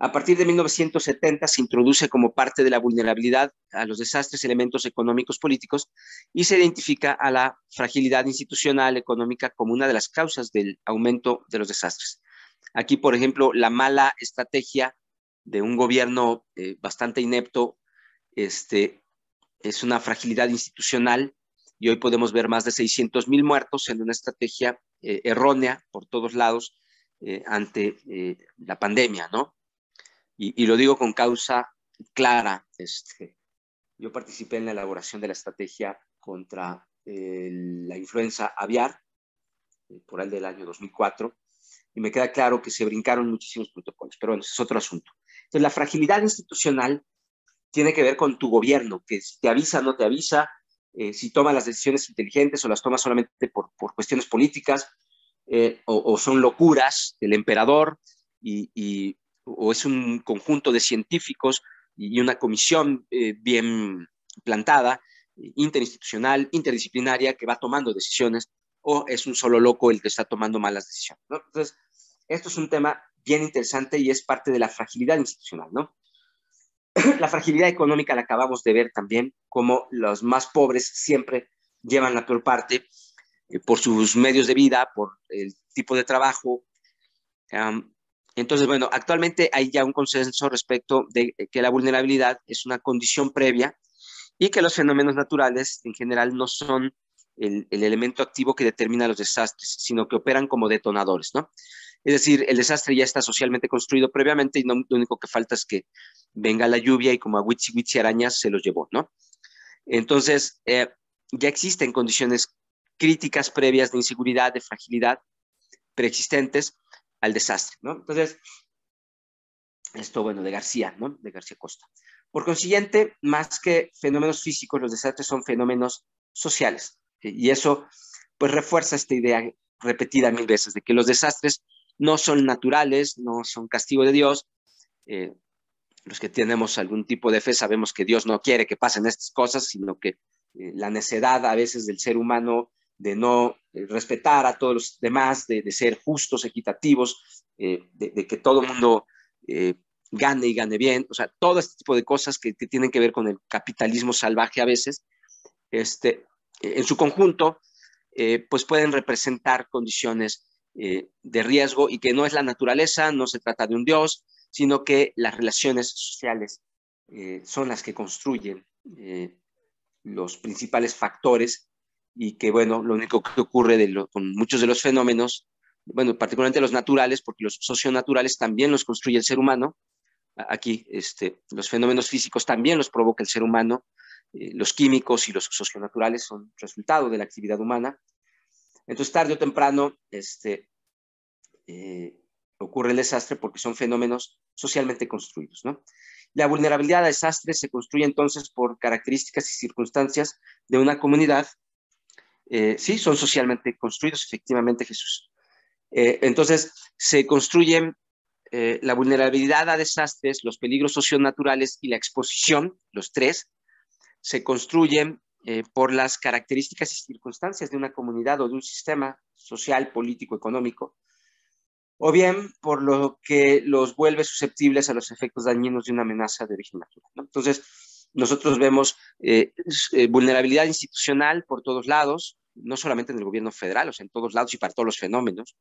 a partir de 1970 se introduce como parte de la vulnerabilidad a los desastres elementos económicos políticos y se identifica a la fragilidad institucional económica como una de las causas del aumento de los desastres. Aquí, por ejemplo, la mala estrategia de un gobierno eh, bastante inepto este, es una fragilidad institucional y hoy podemos ver más de 600 mil muertos en una estrategia eh, errónea por todos lados eh, ante la pandemia, ¿no? y, lo digo con causa clara, este, yo participé en la elaboración de la estrategia contra eh, la influenza aviar, eh, por el del año 2004, y me queda claro que se brincaron muchísimos protocolos, pero bueno, es otro asunto. Entonces, la fragilidad institucional tiene que ver con tu gobierno, que si te avisa, o no te avisa, eh, si toma las decisiones inteligentes o las toma solamente por, cuestiones políticas, o, son locuras del emperador, y, o es un conjunto de científicos y una comisión eh, bien plantada, interinstitucional, interdisciplinaria, que va tomando decisiones, o es un solo loco el que está tomando malas decisiones. ¿no? Entonces, esto es un tema bien interesante y es parte de la fragilidad institucional, ¿no? La fragilidad económica la acabamos de ver también, como los más pobres siempre llevan la peor parte eh, por sus medios de vida, por el tipo de trabajo, entonces, bueno, actualmente hay ya un consenso respecto de que la vulnerabilidad es una condición previa y que los fenómenos naturales en general no son el, elemento activo que determina los desastres, sino que operan como detonadores, ¿no? Es decir, el desastre ya está socialmente construido previamente y lo único que falta es que venga la lluvia y como a Witsi Witsi arañas se los llevó, ¿no? Entonces, eh, ya existen condiciones críticas previas de inseguridad, de fragilidad preexistentes al desastre, ¿no? Entonces, esto, bueno, de García, ¿no? De García Costa. Por consiguiente, más que fenómenos físicos, los desastres son fenómenos sociales. Y eso, pues, refuerza esta idea repetida mil veces de que los desastres no son naturales, no son castigo de Dios. Eh, los que tenemos algún tipo de fe sabemos que Dios no quiere que pasen estas cosas, sino que eh, la necedad a veces del ser humano de no eh, respetar a todos los demás, de, ser justos, equitativos, eh, de, que todo el mundo eh, gane y gane bien, o sea, todo este tipo de cosas que, tienen que ver con el capitalismo salvaje a veces, este, en su conjunto, pues pueden representar condiciones de riesgo y que no es la naturaleza, no se trata de un dios, sino que las relaciones sociales son las que construyen los principales factores y que, bueno, lo único que ocurre de con muchos de los fenómenos, bueno, particularmente los naturales, porque los socionaturales también los construye el ser humano, aquí este, los fenómenos físicos también los provoca el ser humano, eh, los químicos y los socionaturales son resultado de la actividad humana. Entonces, tarde o temprano, este, eh, ocurre el desastre porque son fenómenos socialmente construidos. ¿no? La vulnerabilidad a desastres se construye entonces por características y circunstancias de una comunidad eh, sí, son socialmente construidos, efectivamente, Jesús. Eh, entonces, se construyen eh, la vulnerabilidad a desastres, los peligros socionaturales y la exposición, los tres, se construyen por las características y circunstancias de una comunidad o de un sistema social, político, económico, o bien por lo que los vuelve susceptibles a los efectos dañinos de una amenaza de origen natural. Entonces, nosotros vemos vulnerabilidad institucional por todos lados, no solamente en el gobierno federal, o sea, en todos lados y para todos los fenómenos,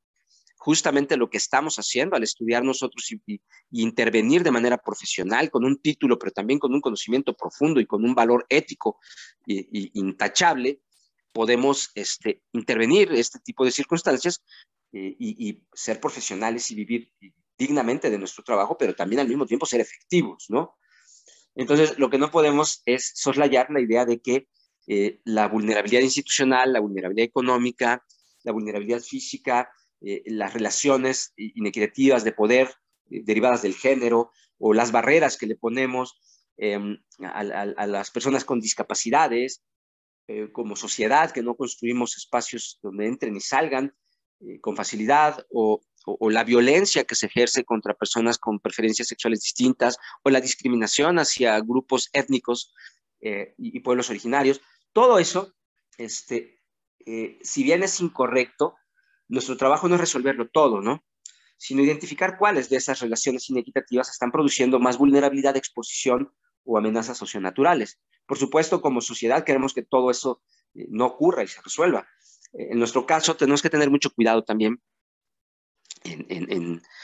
justamente lo que estamos haciendo al estudiar nosotros y, intervenir de manera profesional, con un título, pero también con un conocimiento profundo y con un valor ético y, intachable, podemos este, intervenir este tipo de circunstancias eh, y, ser profesionales y vivir dignamente de nuestro trabajo, pero también al mismo tiempo ser efectivos, ¿no? Entonces, lo que no podemos es soslayar la idea de que eh, la vulnerabilidad institucional, la vulnerabilidad económica, la vulnerabilidad física, eh, las relaciones inequitativas de poder eh, derivadas del género o las barreras que le ponemos em, a, las personas con discapacidades, como sociedad, que no construimos espacios donde entren y salgan con facilidad o, la violencia que se ejerce contra personas con preferencias sexuales distintas o la discriminación hacia grupos étnicos y pueblos originarios. Todo eso, este, eh, si bien es incorrecto, nuestro trabajo no es resolverlo todo, Sino identificar cuáles de esas relaciones inequitativas están produciendo más vulnerabilidad, exposición o amenazas socionaturales. Por supuesto, como sociedad queremos que todo eso eh, no ocurra y se resuelva. Eh, en nuestro caso, tenemos que tener mucho cuidado también.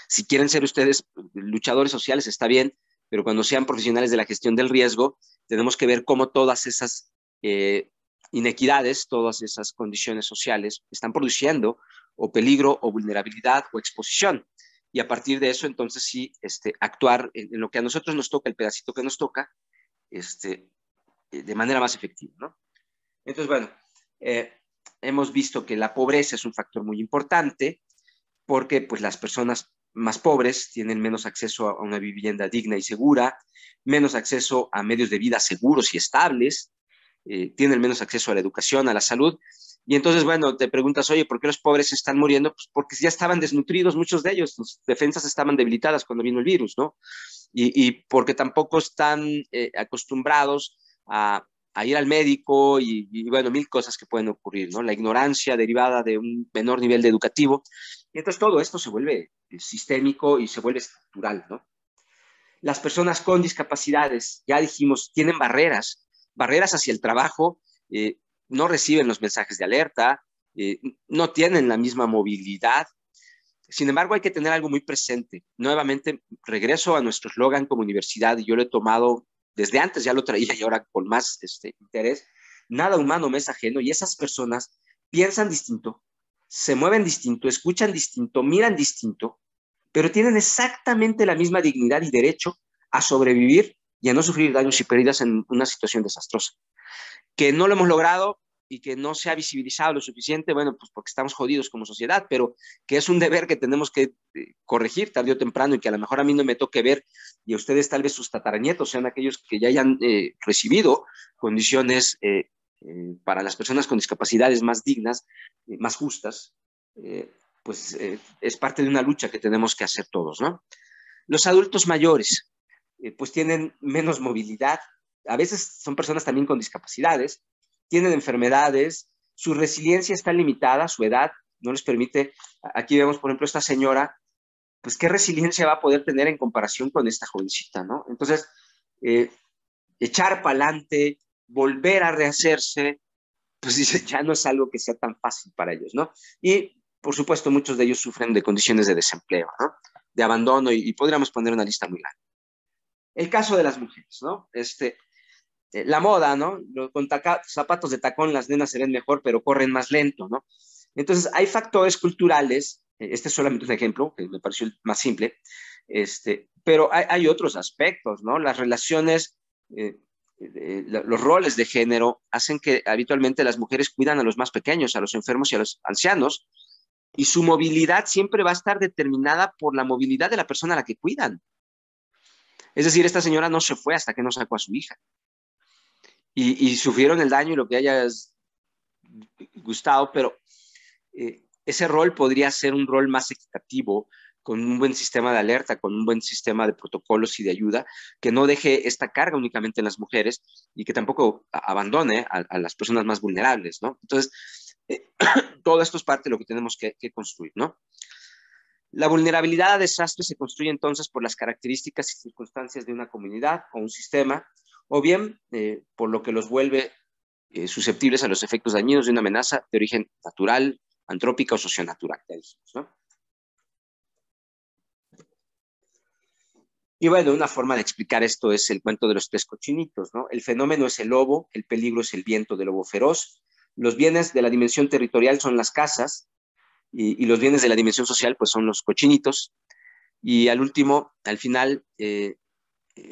si quieren ser ustedes luchadores sociales, está bien, pero cuando sean profesionales de la gestión del riesgo, tenemos que ver cómo todas esas eh, inequidades, todas esas condiciones sociales están produciendo o peligro o vulnerabilidad o exposición. Y a partir de eso, entonces sí, este, actuar en, lo que a nosotros nos toca, el pedacito que nos toca, este, eh, de manera más efectiva. Entonces, bueno, eh, hemos visto que la pobreza es un factor muy importante porque pues, las personas más pobres tienen menos acceso a una vivienda digna y segura, menos acceso a medios de vida seguros y estables, eh, tienen menos acceso a la educación, a la salud. Y entonces, bueno, te preguntas, oye, ¿por qué los pobres están muriendo? Pues porque ya estaban desnutridos muchos de ellos, sus defensas estaban debilitadas cuando vino el virus, ¿no? Y, porque tampoco están eh, acostumbrados a, ir al médico y, bueno, mil cosas que pueden ocurrir, ¿no? La ignorancia derivada de un menor nivel educativo. Y entonces todo esto se vuelve eh, sistémico y se vuelve estructural, ¿no? Las personas con discapacidades, ya dijimos, tienen barreras barreras hacia el trabajo, eh, no reciben los mensajes de alerta, eh, no tienen la misma movilidad. Sin embargo, hay que tener algo muy presente. Nuevamente, regreso a nuestro eslogan como universidad y yo lo he tomado desde antes, ya lo traía y ahora con más este, interés. Nada humano me es ajeno y esas personas piensan distinto, se mueven distinto, escuchan distinto, miran distinto, pero tienen exactamente la misma dignidad y derecho a sobrevivir y a no sufrir daños y pérdidas en una situación desastrosa. Que no lo hemos logrado y que no se ha visibilizado lo suficiente, bueno, pues porque estamos jodidos como sociedad, pero que es un deber que tenemos que eh, corregir tarde o temprano y que a lo mejor a mí no me toque ver y a ustedes tal vez sus tatarañetos sean aquellos que ya hayan eh, recibido condiciones eh, para las personas con discapacidades más dignas, más justas, pues es parte de una lucha que tenemos que hacer todos, ¿no? Los adultos mayores, eh, pues tienen menos movilidad. A veces son personas también con discapacidades, tienen enfermedades, su resiliencia está limitada, su edad no les permite. Aquí vemos, por ejemplo, esta señora, pues qué resiliencia va a poder tener en comparación con esta jovencita, ¿no? Entonces, eh, echar para adelante, volver a rehacerse, pues dice, ya no es algo que sea tan fácil para ellos, ¿no? Y, por supuesto, muchos de ellos sufren de condiciones de desempleo, ¿no? De abandono y podríamos poner una lista muy larga el caso de las mujeres, ¿no? Este, eh, la moda, ¿no? Con zapatos de tacón las nenas se ven mejor, pero corren más lento, ¿no? Entonces, hay factores culturales, eh, este es solamente un ejemplo, que me pareció más simple, este, pero hay, otros aspectos, ¿no? Las relaciones, eh, los roles de género hacen que habitualmente las mujeres cuidan a los más pequeños, a los enfermos y a los ancianos, y su movilidad siempre va a estar determinada por la movilidad de la persona a la que cuidan. Es decir, esta señora no se fue hasta que no sacó a su hija. Y, sufrieron el daño y lo que hayas gustado, pero eh, ese rol podría ser un rol más equitativo, con un buen sistema de alerta, con un buen sistema de protocolos y de ayuda, que no deje esta carga únicamente en las mujeres y que tampoco abandone a, las personas más vulnerables, ¿no? Entonces, eh, todo esto es parte de lo que tenemos que, que construir, ¿no? La vulnerabilidad a desastres se construye entonces por las características y circunstancias de una comunidad o un sistema, o bien eh, por lo que los vuelve eh, susceptibles a los efectos dañinos de una amenaza de origen natural, antrópica o socionatural, Y bueno, una forma de explicar esto es el cuento de los tres cochinitos, El fenómeno es el lobo, el peligro es el viento del lobo feroz, los bienes de la dimensión territorial son las casas, y, los bienes de la dimensión social, pues son los cochinitos. Y al último, al final, eh,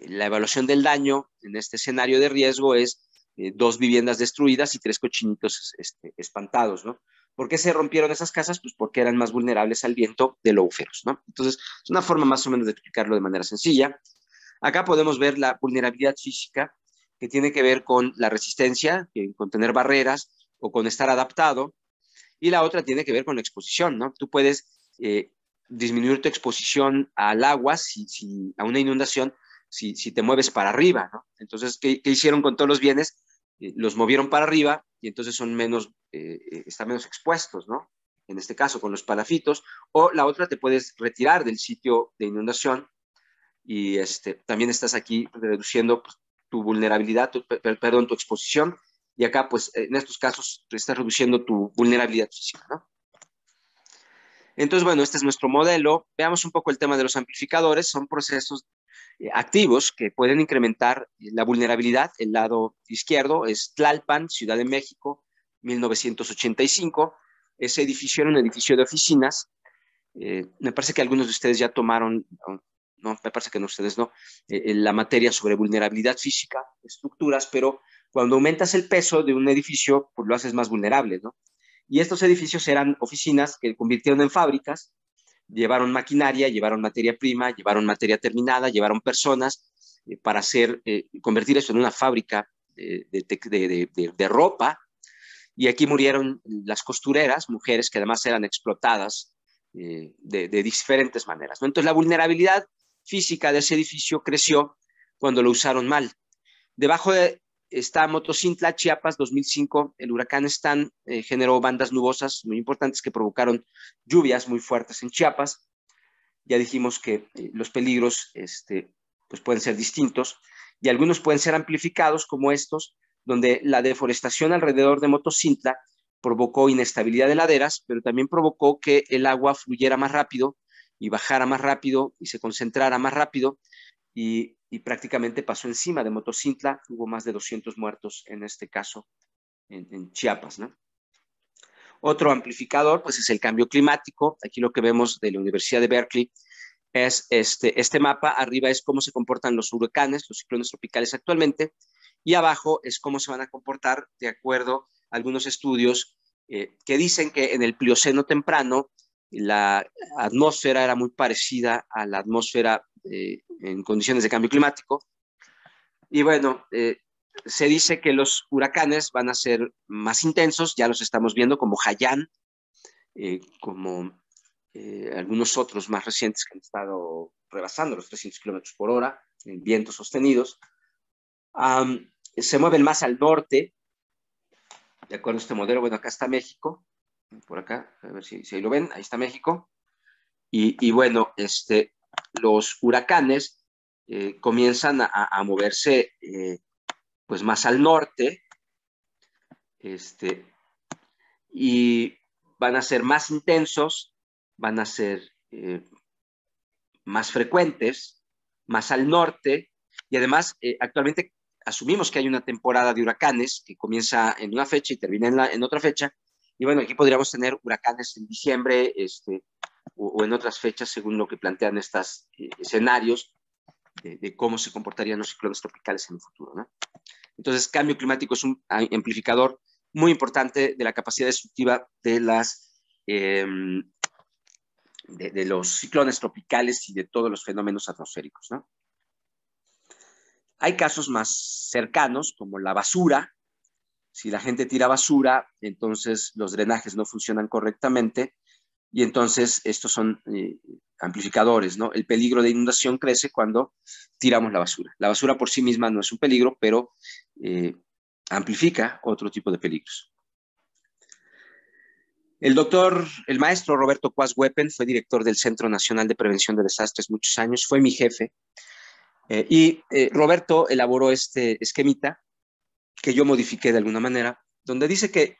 la evaluación del daño en este escenario de riesgo es eh, dos viviendas destruidas y tres cochinitos este, espantados, ¿no? ¿Por qué se rompieron esas casas? Pues porque eran más vulnerables al viento de lóferos. ¿no? Entonces, es una forma más o menos de explicarlo de manera sencilla. Acá podemos ver la vulnerabilidad física, que tiene que ver con la resistencia, con tener barreras o con estar adaptado, y la otra tiene que ver con la exposición, ¿no? Tú puedes eh, disminuir tu exposición al agua, si, a una inundación, si, si, te mueves para arriba, ¿no? Entonces, ¿qué, hicieron con todos los bienes? Eh, los movieron para arriba y entonces son menos, eh, están menos expuestos, ¿no? En este caso, con los parafitos O la otra, te puedes retirar del sitio de inundación y este, también estás aquí reduciendo pues, tu vulnerabilidad, perdón, tu exposición y acá, pues, en estos casos, pues, estás reduciendo tu vulnerabilidad física, ¿no? Entonces, bueno, este es nuestro modelo. Veamos un poco el tema de los amplificadores. Son procesos eh, activos que pueden incrementar eh, la vulnerabilidad. El lado izquierdo es Tlalpan, Ciudad de México, 1985. Ese edificio era un edificio de oficinas. Eh, me parece que algunos de ustedes ya tomaron, no, me parece que no ustedes no, la materia sobre vulnerabilidad física, estructuras, pero cuando aumentas el peso de un edificio, pues lo haces más vulnerable, ¿no? Y estos edificios eran oficinas que convirtieron en fábricas, llevaron maquinaria, llevaron materia prima, llevaron materia terminada, llevaron personas eh, para hacer, eh, convertir eso en una fábrica de, ropa. Y aquí murieron las costureras, mujeres que además eran explotadas eh, de, de, diferentes maneras. ¿no? Entonces, la vulnerabilidad física de ese edificio creció cuando lo usaron mal. Debajo de, está Motocintla, Chiapas, 2005. El huracán Stan eh, generó bandas nubosas muy importantes que provocaron lluvias muy fuertes en Chiapas. Ya dijimos que eh, los peligros este, pues pueden ser distintos y algunos pueden ser amplificados, como estos, donde la deforestación alrededor de Motocintla provocó inestabilidad de laderas, pero también provocó que el agua fluyera más rápido y bajara más rápido y se concentrara más rápido y y prácticamente pasó encima de Motocintla. Hubo más de 200 muertos en este caso en, Chiapas. ¿no? Otro amplificador pues, es el cambio climático. Aquí lo que vemos de la Universidad de Berkeley es este, este mapa. Arriba es cómo se comportan los huracanes, los ciclones tropicales actualmente, y abajo es cómo se van a comportar de acuerdo a algunos estudios eh, que dicen que en el Plioceno temprano la atmósfera era muy parecida a la atmósfera eh, en condiciones de cambio climático. Y bueno, eh, se dice que los huracanes van a ser más intensos, ya los estamos viendo como Hayan, eh, como algunos otros más recientes que han estado rebasando los 300 kilómetros por hora en vientos sostenidos. se mueven más al norte, de acuerdo a este modelo. Bueno, acá está México, por acá, a ver si, si ahí lo ven, ahí está México. Y, y, bueno, este, los huracanes eh, comienzan a, moverse eh, pues más al norte este, y van a ser más intensos, van a ser eh, más frecuentes, más al norte y además actualmente asumimos que hay una temporada de huracanes que comienza en una fecha y termina en otra fecha. Y bueno, aquí podríamos tener huracanes en diciembre, este, o, en otras fechas, según lo que plantean estos eh, escenarios de, cómo se comportarían los ciclones tropicales en el futuro. ¿no? Entonces, cambio climático es un amplificador muy importante de la capacidad destructiva de, las, em, los ciclones tropicales y de todos los fenómenos atmosféricos. Hay casos más cercanos, como la basura. Si la gente tira basura, entonces los drenajes no funcionan correctamente y entonces estos son eh, amplificadores, ¿no? El peligro de inundación crece cuando tiramos la basura. La basura por sí misma no es un peligro, pero eh, amplifica otro tipo de peligros. El doctor, el maestro Roberto Quas Weppen fue director del Centro Nacional de Prevención de Desastres muchos años, fue mi jefe. Eh, y Roberto elaboró este esquemita que yo modifiqué de alguna manera, donde dice que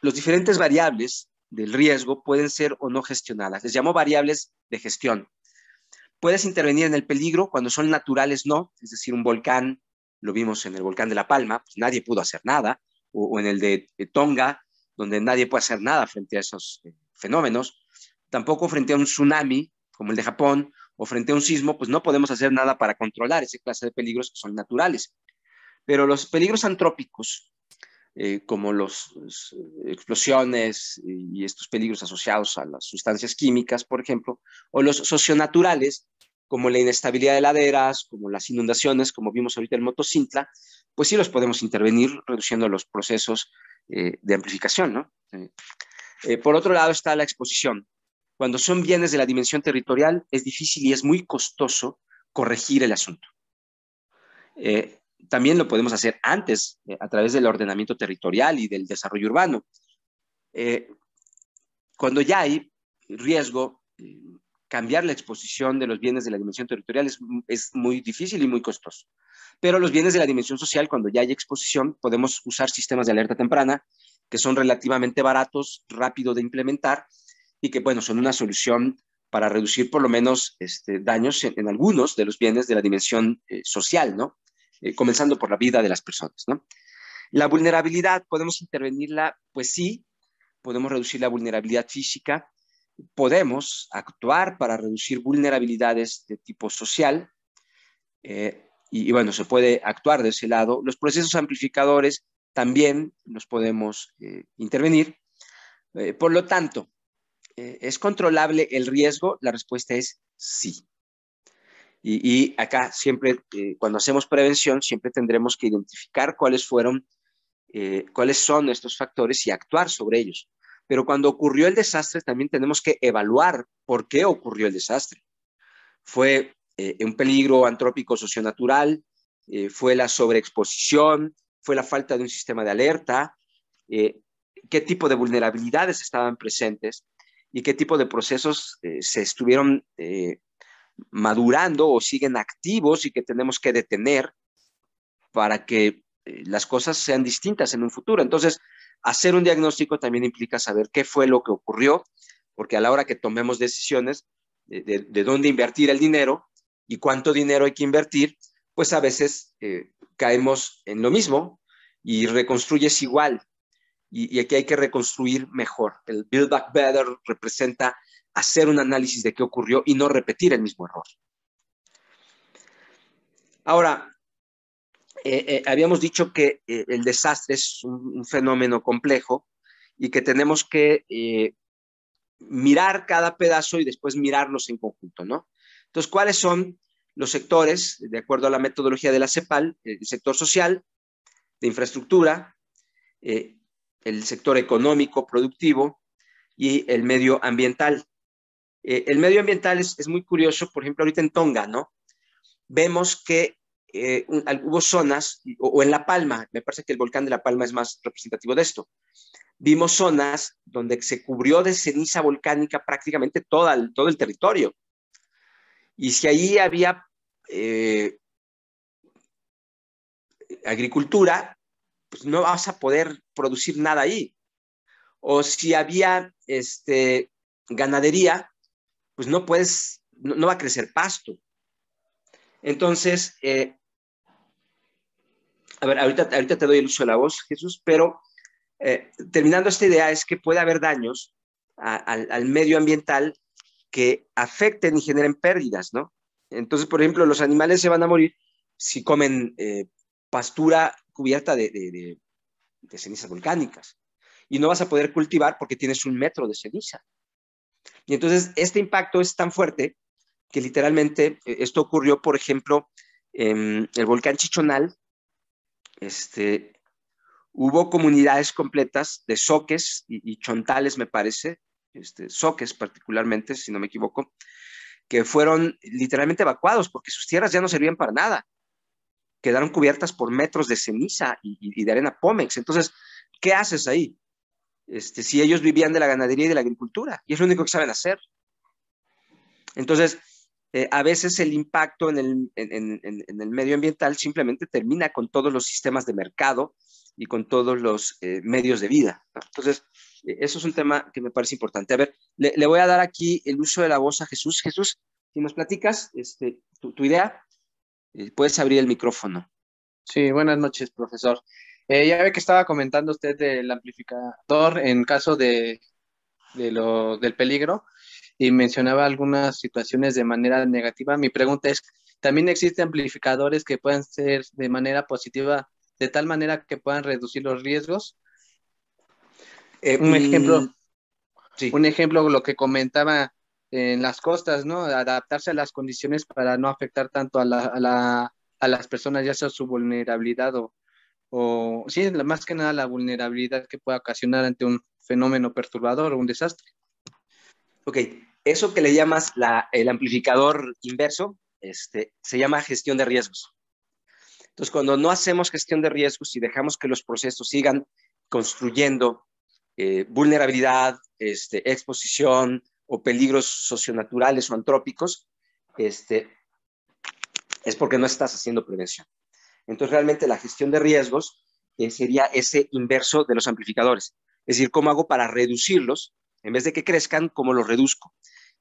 los diferentes variables del riesgo pueden ser o no gestionadas. Les llamo variables de gestión. Puedes intervenir en el peligro cuando son naturales, no, es decir, un volcán, lo vimos en el volcán de La Palma, pues nadie pudo hacer nada, o, en el de, Tonga, donde nadie puede hacer nada frente a esos eh, fenómenos. Tampoco frente a un tsunami, como el de Japón, o frente a un sismo, pues no podemos hacer nada para controlar ese clase de peligros que son naturales. Pero los peligros antrópicos, eh, como las eh, explosiones y estos peligros asociados a las sustancias químicas, por ejemplo, o los socionaturales, como la inestabilidad de laderas, como las inundaciones, como vimos ahorita en Motocintla, pues sí los podemos intervenir reduciendo los procesos eh, de amplificación. ¿no? por otro lado está la exposición. Cuando son bienes de la dimensión territorial, es difícil y es muy costoso corregir el asunto. Eh, también lo podemos hacer antes, eh, a través del ordenamiento territorial y del desarrollo urbano. Eh, cuando ya hay riesgo, eh, cambiar la exposición de los bienes de la dimensión territorial mm, es, muy difícil y muy costoso. Pero los bienes de la dimensión social, cuando ya hay exposición, podemos usar sistemas de alerta temprana que son relativamente baratos, rápido de implementar y que, bueno, son una solución para reducir por lo menos este, daños en, en, algunos de los bienes de la dimensión social, ¿no? Eh, comenzando por la vida de las personas. ¿no? La vulnerabilidad, ¿podemos intervenirla? Pues sí, podemos reducir la vulnerabilidad física, podemos actuar para reducir vulnerabilidades de tipo social, eh, y, bueno, se puede actuar de ese lado. Los procesos amplificadores también los podemos eh, intervenir. por lo tanto, ¿es controlable el riesgo? La respuesta es sí. Y, acá siempre, eh, cuando hacemos prevención, siempre tendremos que identificar cuáles fueron, eh, cuáles son estos factores y actuar sobre ellos. Pero cuando ocurrió el desastre, también tenemos que evaluar por qué ocurrió el desastre. Fue eh, un peligro antrópico socionatural, fue la sobreexposición, fue la falta de un sistema de alerta, qué tipo de vulnerabilidades estaban presentes y qué tipo de procesos se estuvieron madurando o siguen activos y que tenemos que detener para que eh, las cosas sean distintas en un futuro. Entonces, hacer un diagnóstico también implica saber qué fue lo que ocurrió, porque a la hora que tomemos decisiones de, dónde invertir el dinero y cuánto dinero hay que invertir, pues a veces eh, caemos en lo mismo y reconstruyes igual. Y, y aquí hay que reconstruir mejor. El Build Back Better representa hacer un análisis de qué ocurrió y no repetir el mismo error. Ahora, eh, eh, habíamos dicho que eh, el desastre es un, fenómeno complejo y que tenemos que mirar cada pedazo y después mirarlos en conjunto, ¿no? Entonces, ¿cuáles son los sectores, de acuerdo a la metodología de la CEPAL, el sector social, de infraestructura, el sector económico, productivo y el medio ambiental? Eh, el medio ambiental es, muy curioso, por ejemplo, ahorita en Tonga, ¿no? Vemos que eh, hubo zonas, o, en La Palma, me parece que el volcán de La Palma es más representativo de esto, vimos zonas donde se cubrió de ceniza volcánica prácticamente todo el territorio. Y si ahí había eh, agricultura, pues no vas a poder producir nada ahí. O si había este, ganadería, pues no puedes, no, va a crecer pasto. Entonces, eh, a ver, ahorita, ahorita te doy el uso de la voz, Jesús, pero eh, terminando esta idea es que puede haber daños al medio ambiental que afecten y generen pérdidas, ¿no? Entonces, por ejemplo, los animales se van a morir si comen eh, pastura cubierta de, cenizas volcánicas y no vas a poder cultivar porque tienes un metro de ceniza. Y entonces este impacto es tan fuerte que literalmente e, esto ocurrió, por ejemplo, en el volcán Chichonal, este, hubo comunidades completas de soques y, chontales, me parece, este, soques particularmente, si no me equivoco, que fueron literalmente evacuados porque sus tierras ya no servían para nada. Quedaron cubiertas por metros de ceniza y, y de arena Pómex. Entonces, ¿qué haces ahí? Este, si ellos vivían de la ganadería y de la agricultura, y es lo único que saben hacer. Entonces, eh, a veces el impacto en el, medio ambiental simplemente termina con todos los sistemas de mercado y con todos los eh, medios de vida. Entonces, eh, eso es un tema que me parece importante. A ver, le, voy a dar aquí el uso de la voz a Jesús. Jesús, si nos platicas este, tu, tu, idea, puedes abrir el micrófono. Sí, buenas noches, profesor. Eh, ya ve que estaba comentando usted del amplificador en caso de, del peligro y mencionaba algunas situaciones de manera negativa. Mi pregunta es, ¿también existen amplificadores que puedan ser de manera positiva, de tal manera que puedan reducir los riesgos? Eh, un ejemplo, un ejemplo, lo que comentaba en las costas, ¿no? Adaptarse a las condiciones para no afectar tanto a, la, a las personas, ya sea su vulnerabilidad o, o sí, más que nada la vulnerabilidad que pueda ocasionar ante un fenómeno perturbador o un desastre. Ok, eso que le llamas el amplificador inverso este, se llama gestión de riesgos. Entonces, cuando no hacemos gestión de riesgos y dejamos que los procesos sigan construyendo eh, vulnerabilidad, este, exposición o peligros socionaturales o antrópicos, este, es porque no estás haciendo prevención. Entonces, realmente la gestión de riesgos eh, sería ese inverso de los amplificadores. Es decir, ¿cómo hago para reducirlos? En vez de que crezcan, ¿cómo los reduzco?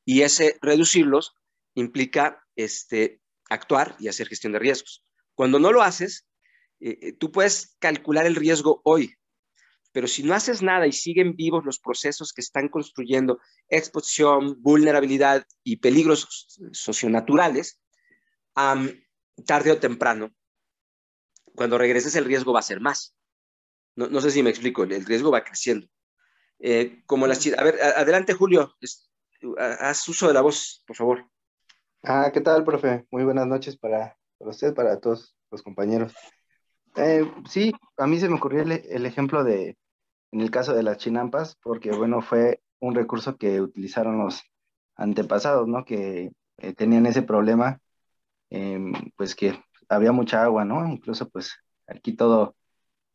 Y ese reducirlos implica este, actuar y hacer gestión de riesgos. Cuando no lo haces, eh, eh, tú puedes calcular el riesgo hoy, pero si no haces nada y siguen vivos los procesos que están construyendo exposición, vulnerabilidad y peligros socionaturales, a tarde o temprano cuando regreses el riesgo va a ser más. No, sé si me explico, el, riesgo va creciendo. Eh, como las, a ver, adelante Julio, haz uso de la voz, por favor. Ah, ¿qué tal, profe? Muy buenas noches para, usted, para todos los compañeros. Eh, sí, a mí se me ocurrió el, ejemplo de, en el caso de las chinampas, porque bueno, fue un recurso que utilizaron los antepasados, ¿no? Que eh, tenían ese problema, em, pues que había mucha agua, ¿no? Incluso pues aquí todo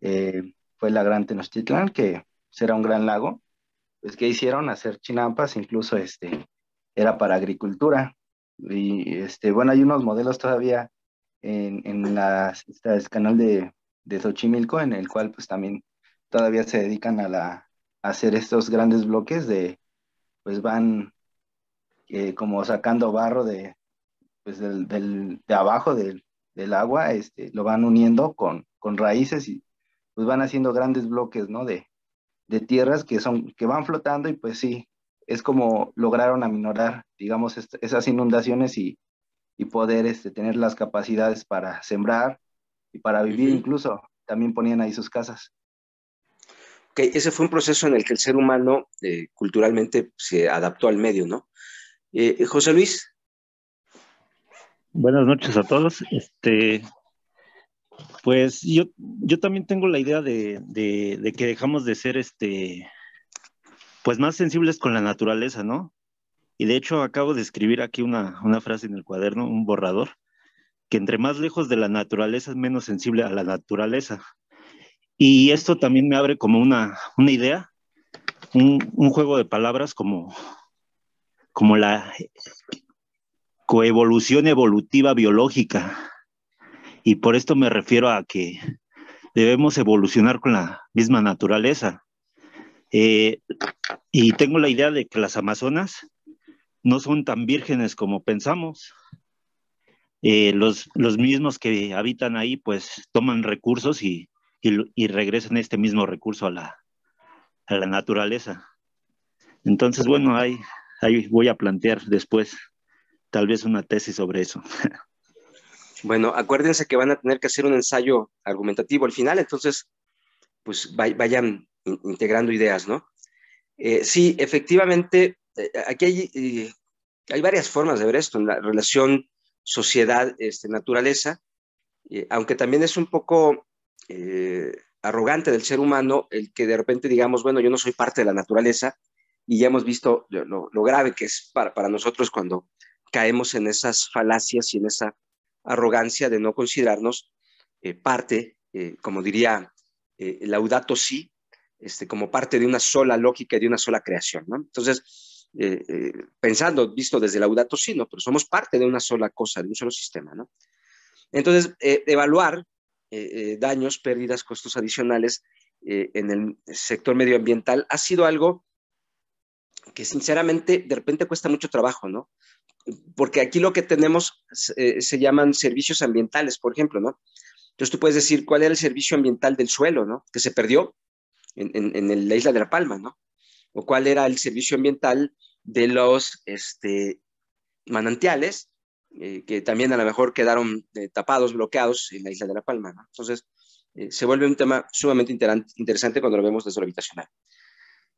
eh, fue la gran Tenochtitlan, que será un gran lago, pues que hicieron hacer chinampas, incluso este, era para agricultura. Y este, bueno, hay unos modelos todavía en, en la el este canal de, de Xochimilco, en el cual pues también todavía se dedican a, la, hacer estos grandes bloques de, pues van eh, como sacando barro de, pues, de abajo del, del agua, este, lo van uniendo con, raíces y pues van haciendo grandes bloques, De, tierras que son, que van flotando y pues sí, es como lograron aminorar, digamos, esas inundaciones y, y poder este, tener las capacidades para sembrar y para vivir incluso. También ponían ahí sus casas. ese fue un proceso en el que el ser humano eh, culturalmente se adaptó al medio, ¿no? Eh, José Luis, Buenas noches a todos. Este, pues yo, yo también tengo la idea de, que dejamos de ser este, pues más sensibles con la naturaleza, ¿no? Y de hecho acabo de escribir aquí una, frase en el cuaderno, un borrador, que entre más lejos de la naturaleza es menos sensible a la naturaleza. Y esto también me abre como una, idea, un, un juego de palabras como, como la coevolución evolutiva biológica. Y por esto me refiero a que debemos evolucionar con la misma naturaleza. Eh, y tengo la idea de que las Amazonas no son tan vírgenes como pensamos. Eh, los, mismos que habitan ahí pues toman recursos y, regresan este mismo recurso a la, naturaleza. Entonces, bueno, ahí voy a plantear después tal vez una tesis sobre eso. Bueno, acuérdense que van a tener que hacer un ensayo argumentativo al final, entonces, pues vayan integrando ideas, ¿no? Eh, sí, efectivamente, eh, aquí eh, hay, varias formas de ver esto, en la relación sociedad-naturaleza, este, aunque también es un poco arrogante del ser humano el que de repente digamos, bueno, yo no soy parte de la naturaleza, y ya hemos visto lo, grave que es para nosotros cuando caemos en esas falacias y en esa arrogancia de no considerarnos eh, parte, eh, como diría eh, Laudato Si, este, como parte de una sola lógica y de una sola creación. ¿no? Entonces, pensando, visto desde Laudato Si, ¿no? pero somos parte de una sola cosa, de un solo sistema. ¿no? Entonces, evaluar daños, pérdidas, costos adicionales en el sector medioambiental ha sido algo que sinceramente de repente cuesta mucho trabajo, ¿no? porque aquí lo que tenemos eh, se llaman servicios ambientales, por ejemplo, ¿no? Entonces tú puedes decir cuál era el servicio ambiental del suelo, ¿no? Que se perdió en, la isla de La Palma, ¿no? O cuál era el servicio ambiental de los este, manantiales, eh, que también a lo mejor quedaron eh, tapados, bloqueados en la isla de La Palma, ¿no? Entonces se vuelve un tema sumamente interesante cuando lo vemos desde lo habitacional.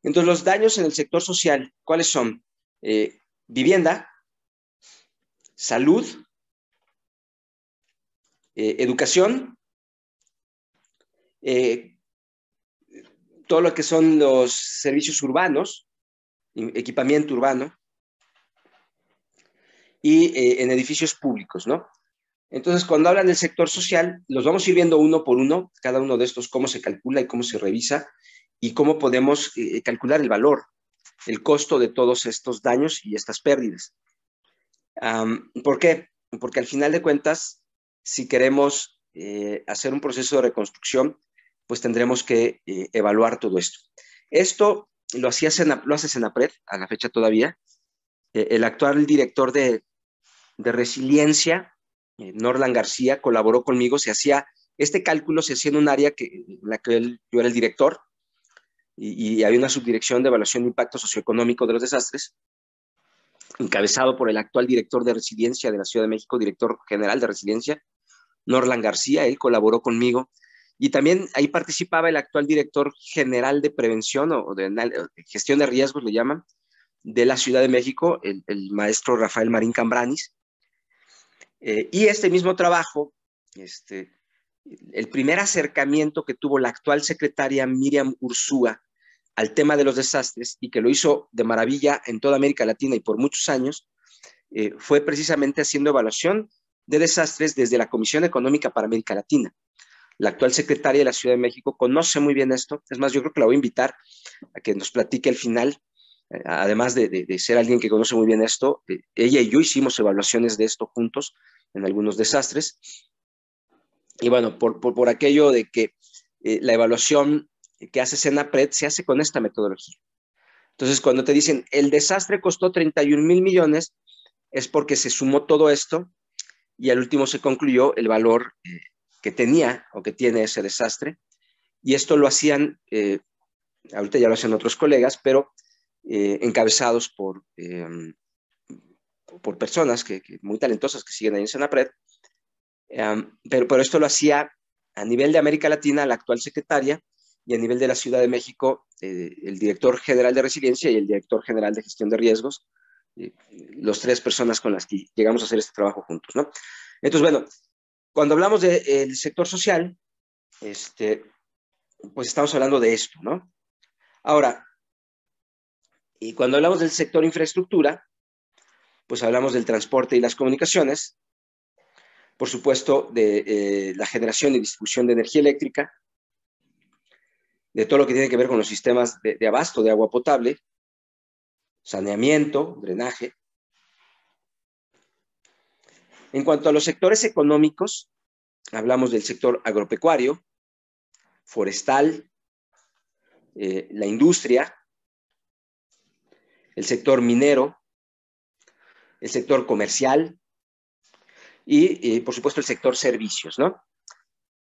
Entonces los daños en el sector social, ¿cuáles son? vivienda, salud, eh, educación, eh, todo lo que son los servicios urbanos, equipamiento urbano, y eh, en edificios públicos, ¿no? Entonces, cuando hablan del sector social, los vamos a ir viendo uno por uno, cada uno de estos, cómo se calcula y cómo se revisa y cómo podemos calcular el valor, el costo de todos estos daños y estas pérdidas. ¿Por qué? Porque al final de cuentas, si queremos eh, hacer un proceso de reconstrucción, pues tendremos que eh, evaluar todo esto. Esto lo, hacía lo hace Senapred, a la fecha todavía. E, el actual director de, Resiliencia, eh, Norlan García, colaboró conmigo. Se hacía, este cálculo se hacía en un área que, en la que yo era el director y, y había una subdirección de evaluación de impacto socioeconómico de los desastres encabezado por el actual director de residencia de la Ciudad de México, director general de residencia, Norlan García, él colaboró conmigo. Y también ahí participaba el actual director general de prevención o de eh, gestión de riesgos, le llaman, de la Ciudad de México, el, maestro Rafael Marín Cambranis. Eh, y este mismo trabajo, este, el primer acercamiento que tuvo la actual secretaria Miriam Ursúa al tema de los desastres y que lo hizo de maravilla en toda América Latina y por muchos años, eh, fue precisamente haciendo evaluación de desastres desde la Comisión Económica para América Latina. La actual secretaria de la Ciudad de México conoce muy bien esto. Es más, yo creo que la voy a invitar a que nos platique al final, eh, además de, ser alguien que conoce muy bien esto. Eh, ella y yo hicimos evaluaciones de esto juntos en algunos desastres. Y bueno, por, por, por aquello de que la evaluación que hace Senapred, se hace con esta metodología. Entonces, cuando te dicen el desastre costó 31 mil millones, es porque se sumó todo esto y al último se concluyó el valor eh, que tenía o que tiene ese desastre. Y esto lo hacían, eh, ahorita ya lo hacen otros colegas, pero eh, encabezados por, em, por personas que, muy talentosas que siguen ahí en Senapred. Em, pero, pero esto lo hacía a nivel de América Latina la actual secretaria y a nivel de la Ciudad de México, eh, el director general de resiliencia y el director general de gestión de riesgos, eh, los tres personas con las que llegamos a hacer este trabajo juntos, ¿no? Entonces, bueno, cuando hablamos eh, del sector social, este, pues estamos hablando de esto, ¿no? Ahora, y cuando hablamos del sector infraestructura, pues hablamos del transporte y las comunicaciones, por supuesto, de eh, la generación y distribución de energía eléctrica, de todo lo que tiene que ver con los sistemas de, abasto de agua potable, saneamiento, drenaje. En cuanto a los sectores económicos, hablamos del sector agropecuario, forestal, eh, la industria, el sector minero, el sector comercial y, eh, por supuesto, el sector servicios, ¿no?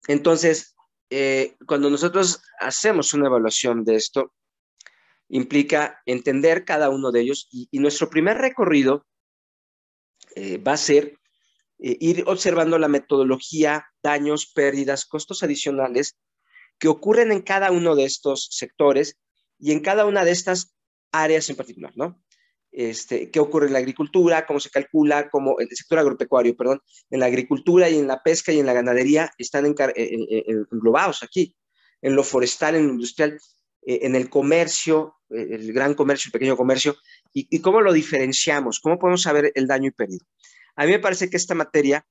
Entonces, eh, cuando nosotros hacemos una evaluación de esto, implica entender cada uno de ellos y, nuestro primer recorrido eh, va a ser eh, ir observando la metodología, daños, pérdidas, costos adicionales que ocurren en cada uno de estos sectores y en cada una de estas áreas en particular, ¿no? Este, qué ocurre en la agricultura, cómo se calcula, cómo el sector agropecuario, perdón, en la agricultura y en la pesca y en la ganadería están englobados aquí, en lo forestal, en lo industrial, eh, en el comercio, eh, el gran comercio, el pequeño comercio, y, cómo lo diferenciamos, cómo podemos saber el daño y pérdida. A mí me parece que esta materia,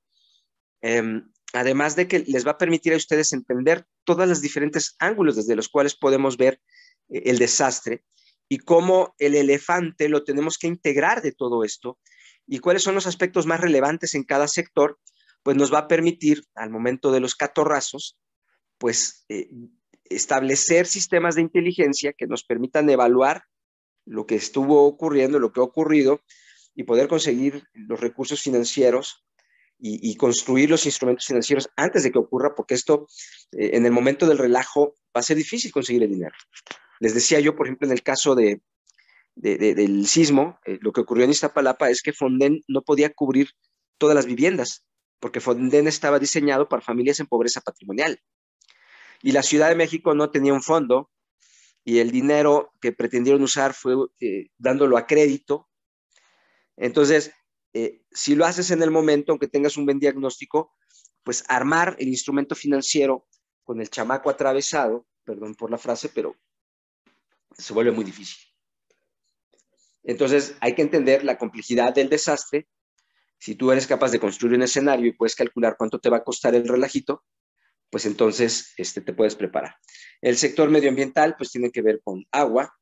em, además de que les va a permitir a ustedes entender todos los diferentes ángulos desde los cuales podemos ver eh, el desastre, y cómo el elefante lo tenemos que integrar de todo esto y cuáles son los aspectos más relevantes en cada sector, pues nos va a permitir al momento de los catorrazos, pues eh, establecer sistemas de inteligencia que nos permitan evaluar lo que estuvo ocurriendo, lo que ha ocurrido y poder conseguir los recursos financieros y, construir los instrumentos financieros antes de que ocurra, porque esto eh, en el momento del relajo va a ser difícil conseguir el dinero. Les decía yo, por ejemplo, en el caso de, del sismo, eh, lo que ocurrió en Iztapalapa es que Fonden no podía cubrir todas las viviendas, porque Fonden estaba diseñado para familias en pobreza patrimonial. Y la Ciudad de México no tenía un fondo y el dinero que pretendieron usar fue eh, dándolo a crédito. Entonces, eh, si lo haces en el momento, aunque tengas un buen diagnóstico, pues armar el instrumento financiero con el chamaco atravesado, perdón por la frase, pero se vuelve muy difícil. Entonces, hay que entender la complejidad del desastre. Si tú eres capaz de construir un escenario y puedes calcular cuánto te va a costar el relajito, pues entonces este, te puedes preparar. El sector medioambiental, pues tiene que ver con agua,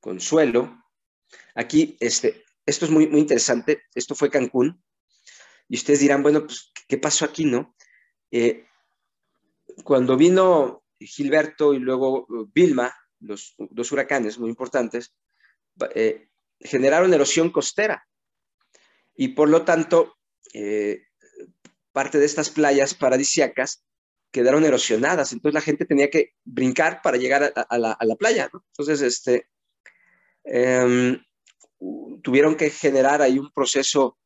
con suelo. Aquí, este, esto es muy, muy interesante. Esto fue Cancún. Y ustedes dirán, bueno, pues, ¿qué pasó aquí, no? Eh, cuando vino Gilberto y luego eh, Vilma, los dos huracanes muy importantes, eh, generaron erosión costera. Y por lo tanto, eh, parte de estas playas paradisiacas quedaron erosionadas. Entonces la gente tenía que brincar para llegar a, la, playa. Entonces, este, em, tuvieron que generar ahí un proceso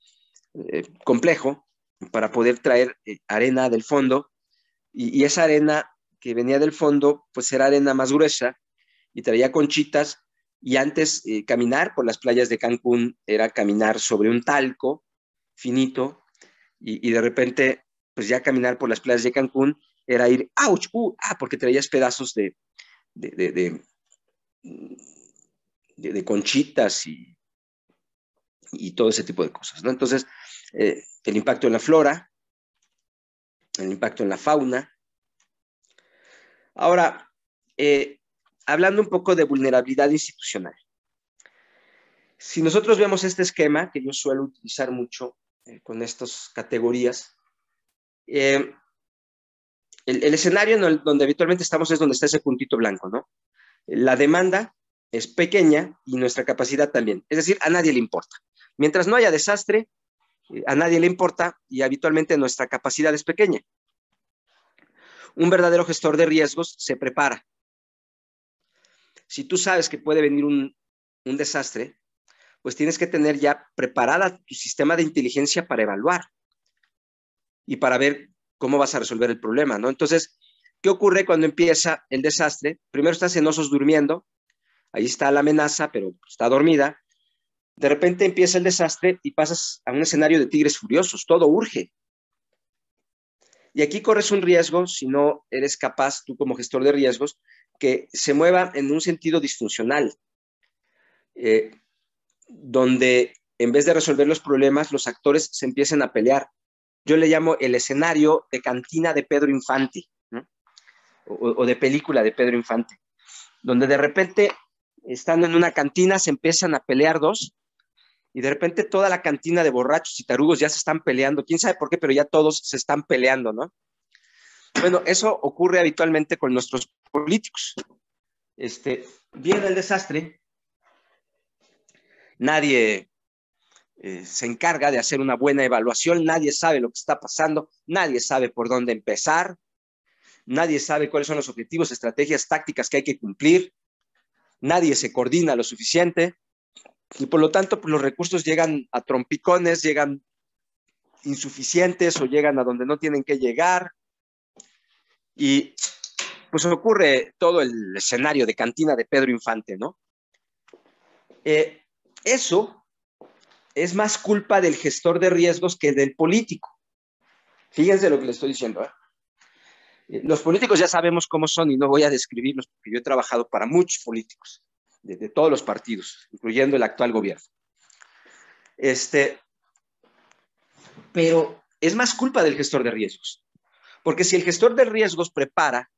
eh, complejo para poder traer arena del fondo. y, y esa arena que venía del fondo, pues era arena más gruesa y traía conchitas. Y antes eh, caminar por las playas de Cancún era caminar sobre un talco finito y, de repente, pues ya caminar por las playas de Cancún era ir, ¡ouch! Uh, ¡Ah! Porque traías pedazos de, de, conchitas y, y, todo ese tipo de cosas, ¿no? Entonces, eh, el impacto en la flora, el impacto en la fauna. Ahora, eh, hablando un poco de vulnerabilidad institucional. Si nosotros vemos este esquema, que yo suelo utilizar mucho eh, con estas categorías, eh, el, escenario el, donde habitualmente estamos es donde está ese puntito blanco, ¿no? La demanda es pequeña y nuestra capacidad también. Es decir, a nadie le importa. Mientras no haya desastre, eh, a nadie le importa y habitualmente nuestra capacidad es pequeña. Un verdadero gestor de riesgos se prepara si tú sabes que puede venir un, desastre, pues tienes que tener ya preparada tu sistema de inteligencia para evaluar y para ver cómo vas a resolver el problema, ¿no? Entonces, ¿qué ocurre cuando empieza el desastre? Primero estás en osos durmiendo, ahí está la amenaza, pero está dormida. De repente empieza el desastre y pasas a un escenario de tigres furiosos, todo urge. Y aquí corres un riesgo si no eres capaz, tú como gestor de riesgos, que se mueva en un sentido disfuncional, eh, donde en vez de resolver los problemas, los actores se empiecen a pelear. Yo le llamo el escenario de cantina de Pedro Infante, o de película de Pedro Infante, donde de repente, estando en una cantina, se empiezan a pelear dos, y de repente toda la cantina de borrachos y tarugos ya se están peleando, quién sabe por qué, pero ya todos se están peleando, ¿no? Bueno, eso ocurre habitualmente con nuestros políticos. viene este, el desastre, nadie eh, se encarga de hacer una buena evaluación, nadie sabe lo que está pasando, nadie sabe por dónde empezar, nadie sabe cuáles son los objetivos, estrategias, tácticas que hay que cumplir, nadie se coordina lo suficiente y por lo tanto pues, los recursos llegan a trompicones, llegan insuficientes o llegan a donde no tienen que llegar y pues ocurre todo el escenario de cantina de Pedro Infante, ¿no? Eh, eso es más culpa del gestor de riesgos que del político. Fíjense lo que le estoy diciendo. ¿eh? Los políticos ya sabemos cómo son y no voy a describirlos porque yo he trabajado para muchos políticos de, todos los partidos, incluyendo el actual gobierno. Este, pero es más culpa del gestor de riesgos. Porque si el gestor de riesgos prepara,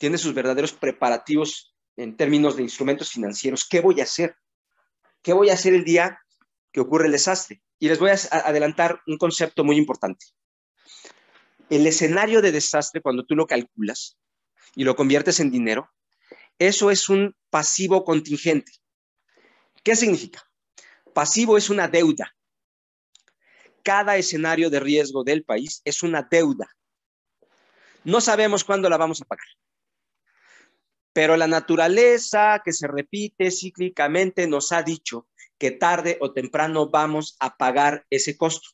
tiene sus verdaderos preparativos en términos de instrumentos financieros, ¿qué voy a hacer? ¿Qué voy a hacer el día que ocurre el desastre? Y les voy a adelantar un concepto muy importante. El escenario de desastre, cuando tú lo calculas y lo conviertes en dinero, eso es un pasivo contingente. ¿Qué significa? Pasivo es una deuda cada escenario de riesgo del país es una deuda. No sabemos cuándo la vamos a pagar. Pero la naturaleza que se repite cíclicamente nos ha dicho que tarde o temprano vamos a pagar ese costo.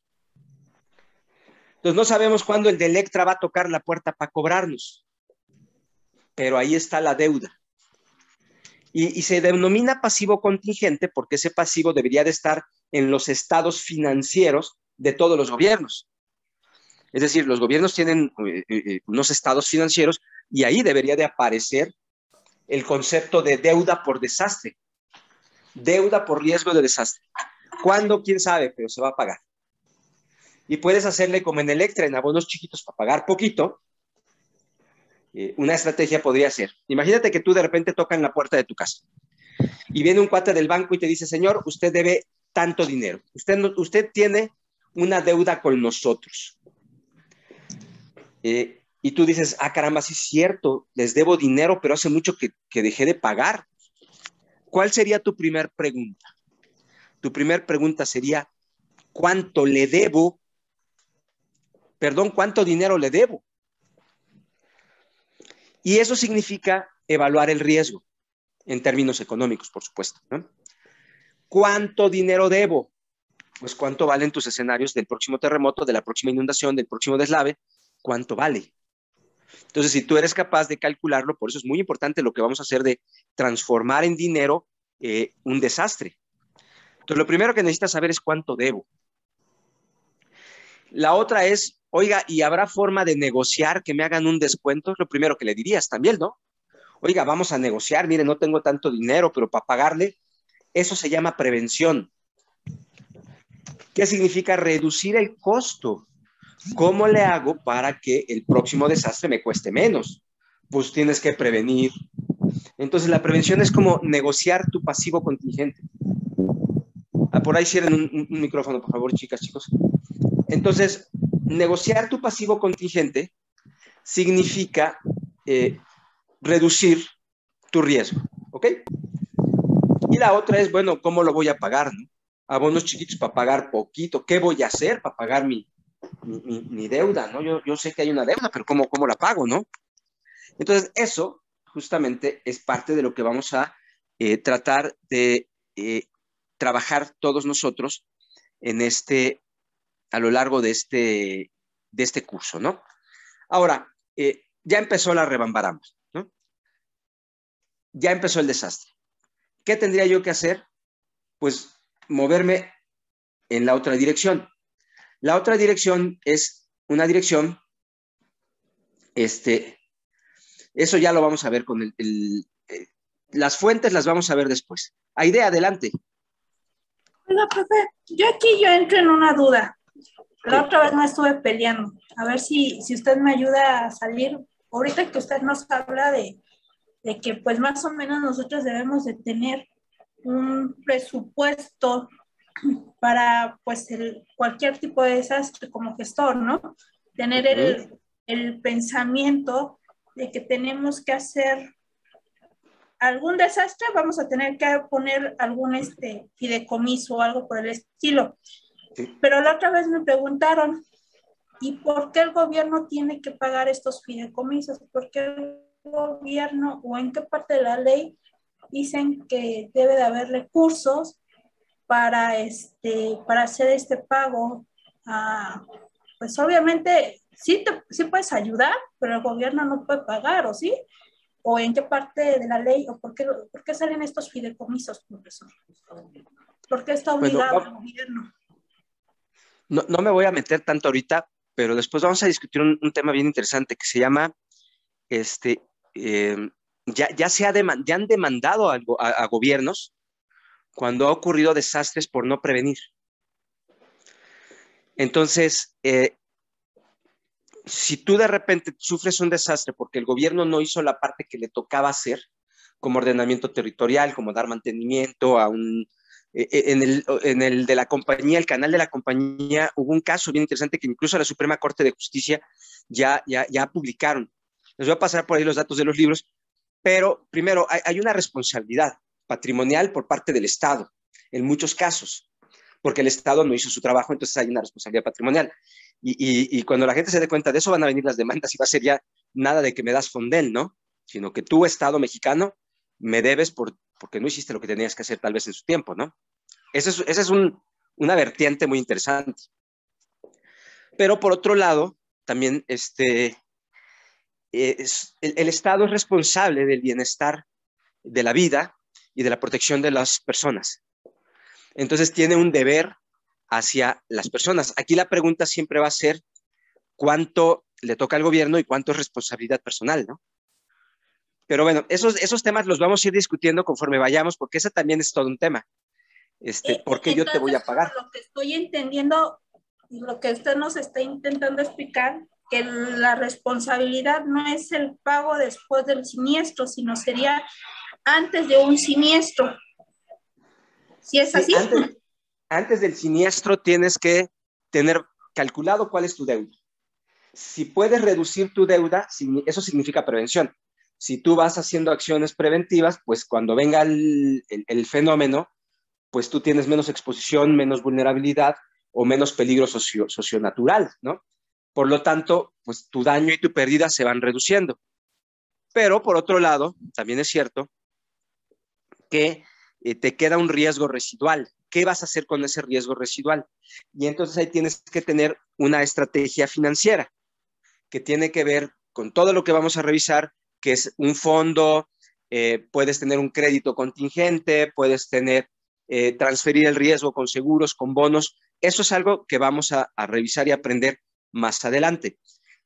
Entonces no sabemos cuándo el de Electra va a tocar la puerta para cobrarnos, pero ahí está la deuda. Y, se denomina pasivo contingente porque ese pasivo debería de estar en los estados financieros de todos los gobiernos. Es decir, los gobiernos tienen eh, eh, eh, unos estados financieros y ahí debería de aparecer el concepto de deuda por desastre, deuda por riesgo de desastre. ¿Cuándo? ¿Quién sabe? Pero se va a pagar. Y puedes hacerle como en Electra, en abonos chiquitos para pagar poquito. una estrategia podría ser, imagínate que tú de repente en la puerta de tu casa y viene un cuate del banco y te dice, señor, usted debe tanto dinero. Usted, usted tiene una deuda con nosotros. Eh, y tú dices, ah, caramba, sí es cierto, les debo dinero, pero hace mucho que, dejé de pagar. ¿Cuál sería tu primer pregunta? Tu primer pregunta sería, ¿cuánto le debo? Perdón, ¿cuánto dinero le debo? Y eso significa evaluar el riesgo, en términos económicos, por supuesto. ¿Cuánto dinero debo? pues cuánto valen tus escenarios del próximo terremoto, de la próxima inundación, del próximo deslave, cuánto vale. Entonces, si tú eres capaz de calcularlo, por eso es muy importante lo que vamos a hacer de transformar en dinero eh, un desastre. Entonces, lo primero que necesitas saber es cuánto debo. La otra es, oiga, ¿y habrá forma de negociar que me hagan un descuento? lo primero que le dirías también, ¿no? Oiga, vamos a negociar, mire, no tengo tanto dinero, pero para pagarle, eso se llama prevención. ¿Qué significa reducir el costo. ¿Cómo le hago para que el próximo desastre me cueste menos? Pues tienes que prevenir. Entonces, la prevención es como negociar tu pasivo contingente. Ah, por ahí cierren un, micrófono, por favor, chicas, chicos. Entonces, negociar tu pasivo contingente significa eh, reducir tu riesgo, ¿ok? Y la otra es, bueno, ¿cómo lo voy a pagar? No? abonos chiquitos para pagar poquito. ¿Qué voy a hacer para pagar mi, deuda? ¿no? Yo, sé que hay una deuda, pero ¿cómo, ¿cómo la pago? ¿no? Entonces, eso justamente es parte de lo que vamos a eh, tratar de eh, trabajar todos nosotros en este, a lo largo de este, de este curso, ¿no? Ahora, eh, ya empezó la revamparamos, ¿no? Ya empezó el desastre. ¿Qué tendría yo que hacer? Pues moverme en la otra dirección. La otra dirección es una dirección, este, eso ya lo vamos a ver con el, eh, las fuentes las vamos a ver después. Aide, adelante. Bueno, profe, yo aquí yo entro en una duda. La otra vez no estuve peleando. A ver si, si usted me ayuda a salir. Ahorita que usted nos habla de, de que pues más o menos nosotros debemos de tener un presupuesto para pues cualquier tipo de desastre como gestor, ¿no? Tener el, pensamiento de que tenemos que hacer algún desastre, vamos a tener que poner algún este, fideicomiso o algo por el estilo. Pero la otra vez me preguntaron, ¿y por qué el gobierno tiene que pagar estos fideicomisos? ¿Por qué el gobierno o en qué parte de la ley dicen que debe de haber recursos para, este, para hacer este pago. Ah, pues obviamente sí, te, puedes ayudar, pero el gobierno no puede pagar, ¿o sí? ¿O en qué parte de la ley? ¿O por qué, por qué salen estos fideicomisos, ¿Por qué está pues obligado el gobierno? No, no, me voy a meter tanto ahorita, pero después vamos a discutir un, un tema bien interesante que se llama este, em, ya, se han demandado a, gobiernos cuando ha ocurrido desastres por no prevenir. Entonces, eh, si tú de repente sufres un desastre porque el gobierno no hizo la parte que le tocaba hacer, como ordenamiento territorial, como dar mantenimiento a un... Eh, eh, en, el, de la compañía, el canal de la compañía, hubo un caso bien interesante que incluso la Suprema Corte de Justicia ya, ya, ya publicaron. Les voy a pasar por ahí los datos de los libros, pero primero, hay, una responsabilidad patrimonial por parte del Estado, en muchos casos, porque el Estado no hizo su trabajo, entonces hay una responsabilidad patrimonial. Y, cuando la gente se dé cuenta de eso, van a venir las demandas y va a ser ya nada de que me das fondel, ¿no? Sino que tú, Estado mexicano, me debes por, porque no hiciste lo que tenías que hacer tal vez en su tiempo, ¿no? Esa es, una vertiente muy interesante. Pero por otro lado, también este, es, el, Estado es responsable del bienestar de la vida y de la protección de las personas. Entonces tiene un deber hacia las personas. Aquí la pregunta siempre va a ser cuánto le toca al gobierno y cuánto es responsabilidad personal, ¿no? Pero bueno, esos, esos temas los vamos a ir discutiendo conforme vayamos, porque ese también es todo un tema. Este, eh, ¿Por qué yo te voy a pagar? Lo que estoy entendiendo, y lo que usted nos está intentando explicar, que la responsabilidad no es el pago después del siniestro, sino sería antes de un siniestro. Si es así. Antes, del siniestro tienes que tener calculado cuál es tu deuda. Si puedes reducir tu deuda, eso significa prevención. Si tú vas haciendo acciones preventivas, pues cuando venga el, fenómeno, pues tú tienes menos exposición, menos vulnerabilidad o menos peligro socio, socionatural, ¿no? Por lo tanto, pues tu daño y tu pérdida se van reduciendo. Pero por otro lado, también es cierto que eh, te queda un riesgo residual. ¿Qué vas a hacer con ese riesgo residual? Y entonces ahí tienes que tener una estrategia financiera que tiene que ver con todo lo que vamos a revisar, que es un fondo, eh, puedes tener un crédito contingente, puedes tener, eh, transferir el riesgo con seguros, con bonos. Eso es algo que vamos a revisar y aprender más adelante.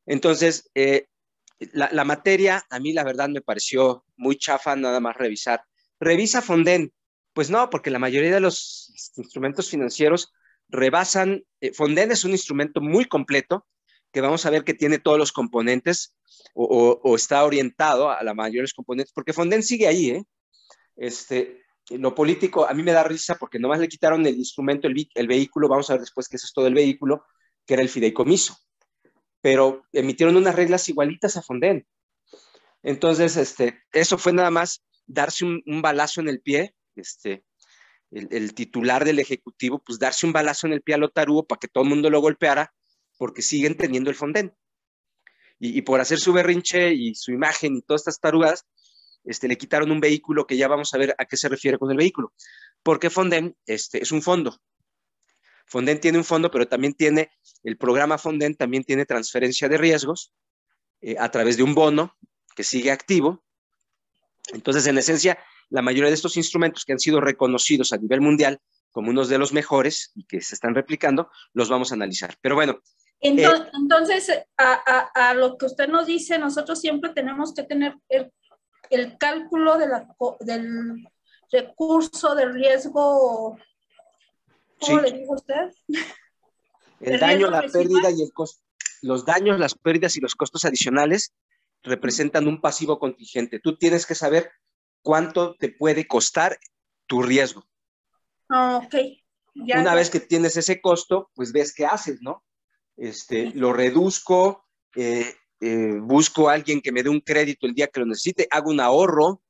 Entonces, eh, la, materia a mí la verdad me pareció muy chafa nada más revisar. Revisa Fonden. Pues no, porque la mayoría de los instrumentos financieros rebasan. Eh, Fonden es un instrumento muy completo que vamos a ver que tiene todos los componentes o, está orientado a la mayoría de componentes, porque Fonden sigue ahí. ¿eh? Este, lo político a mí me da risa porque nomás le quitaron el instrumento, el, el vehículo, vamos a ver después qué es todo el vehículo, que era el fideicomiso, pero emitieron unas reglas igualitas a Fonden. Entonces, este, eso fue nada más darse un, balazo en el pie, este, el, titular del Ejecutivo, pues darse un balazo en el pie a lo Lotarugo para que todo el mundo lo golpeara, porque siguen teniendo el Fonden. Y, por hacer su berrinche y su imagen y todas estas tarugas, este, le quitaron un vehículo que ya vamos a ver a qué se refiere con el vehículo, porque Fonden este, es un fondo, Fonden tiene un fondo, pero también tiene, el programa Fonden también tiene transferencia de riesgos eh, a través de un bono que sigue activo. Entonces, en esencia, la mayoría de estos instrumentos que han sido reconocidos a nivel mundial como unos de los mejores y que se están replicando, los vamos a analizar. Pero bueno, eh, entonces, a, lo que usted nos dice, nosotros siempre tenemos que tener el, cálculo del recurso de riesgo ¿Cómo le dijo usted? El, daño, la pérdida y el costo. Los daños, las pérdidas y los costos adicionales representan un pasivo contingente. Tú tienes que saber cuánto te puede costar tu riesgo. Ah, ok. Una vez que tienes ese costo, pues ves qué haces, ¿no? Este, Lo reduzco, eh, eh, busco a alguien que me dé un crédito el día que lo necesite, hago un ahorro,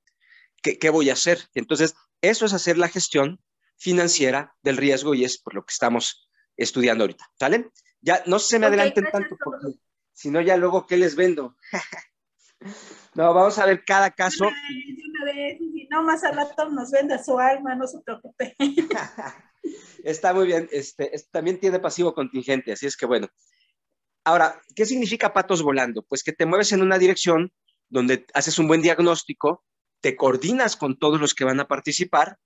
qué voy a hacer? Entonces, eso es hacer la gestión financiera del riesgo y es por lo que estamos estudiando ahorita. ¿Sale? Ya no se me adelanten tanto, porque si no, ya luego, ¿qué les vendo? no, vamos a ver cada caso. Una vez, y no, más al nos venda su alma, no se preocupe. Está muy bien. este, también tiene pasivo contingente, así es que bueno. Ahora, ¿qué significa patos volando? Pues que te mueves en una dirección donde haces un buen diagnóstico, te coordinas con todos los que van a participar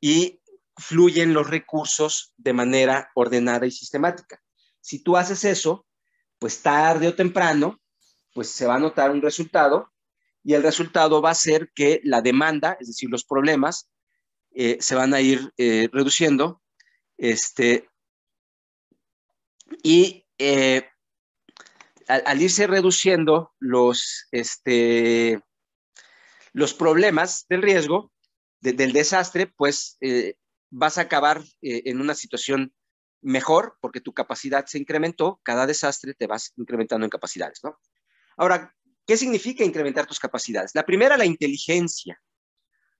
y fluyen los recursos de manera ordenada y sistemática. Si tú haces eso, pues tarde o temprano, pues se va a notar un resultado y el resultado va a ser que la demanda, es decir, los problemas, eh, se van a ir eh, reduciendo. Este, y eh, al, irse reduciendo los, este, los problemas del riesgo, del desastre, pues vas a acabar eh, en una situación mejor porque tu capacidad se incrementó, cada desastre te vas incrementando en capacidades, ¿no? Ahora, ¿qué significa incrementar tus capacidades? La primera, la inteligencia.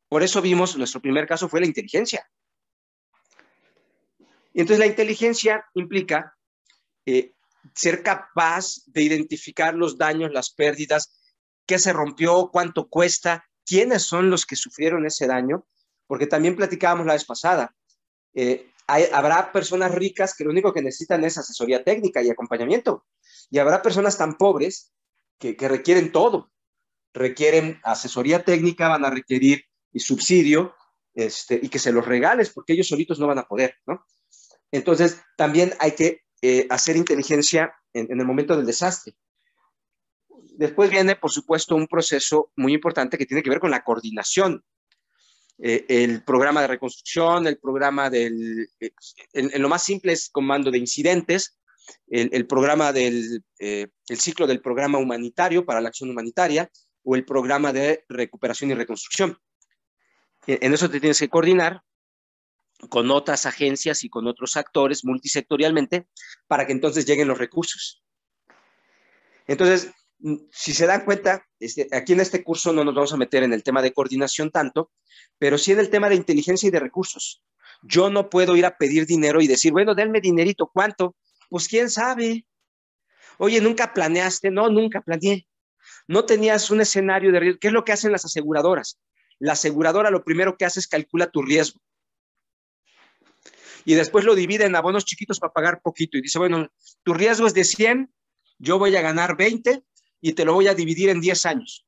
Por eso vimos, nuestro primer caso fue la inteligencia. Y entonces la inteligencia implica eh, ser capaz de identificar los daños, las pérdidas, qué se rompió, cuánto cuesta, quiénes son los que sufrieron ese daño porque también platicábamos la vez pasada, eh, habrá personas ricas que lo único que necesitan es asesoría técnica y acompañamiento, y habrá personas tan pobres que, requieren todo, requieren asesoría técnica, van a requerir y subsidio, este, y que se los regales, porque ellos solitos no van a poder, ¿no? Entonces, también hay que eh, hacer inteligencia en, en el momento del desastre. Después viene, por supuesto, un proceso muy importante que tiene que ver con la coordinación eh, el programa de reconstrucción, el programa del, eh, en, lo más simple es comando de incidentes, el, programa del, eh, el ciclo del programa humanitario para la acción humanitaria o el programa de recuperación y reconstrucción. En eso te tienes que coordinar con otras agencias y con otros actores multisectorialmente para que entonces lleguen los recursos. Entonces, si se dan cuenta, este, aquí en este curso no nos vamos a meter en el tema de coordinación tanto, pero sí en el tema de inteligencia y de recursos. Yo no puedo ir a pedir dinero y decir, bueno, denme dinerito, ¿cuánto? Pues quién sabe. Oye, nunca planeaste, no, nunca planeé. No tenías un escenario de riesgo. ¿Qué es lo que hacen las aseguradoras? La aseguradora lo primero que hace es calcula tu riesgo. Y después lo divide en abonos chiquitos para pagar poquito. Y dice, bueno, tu riesgo es de 100, yo voy a ganar 20, y te lo voy a dividir en 10 años.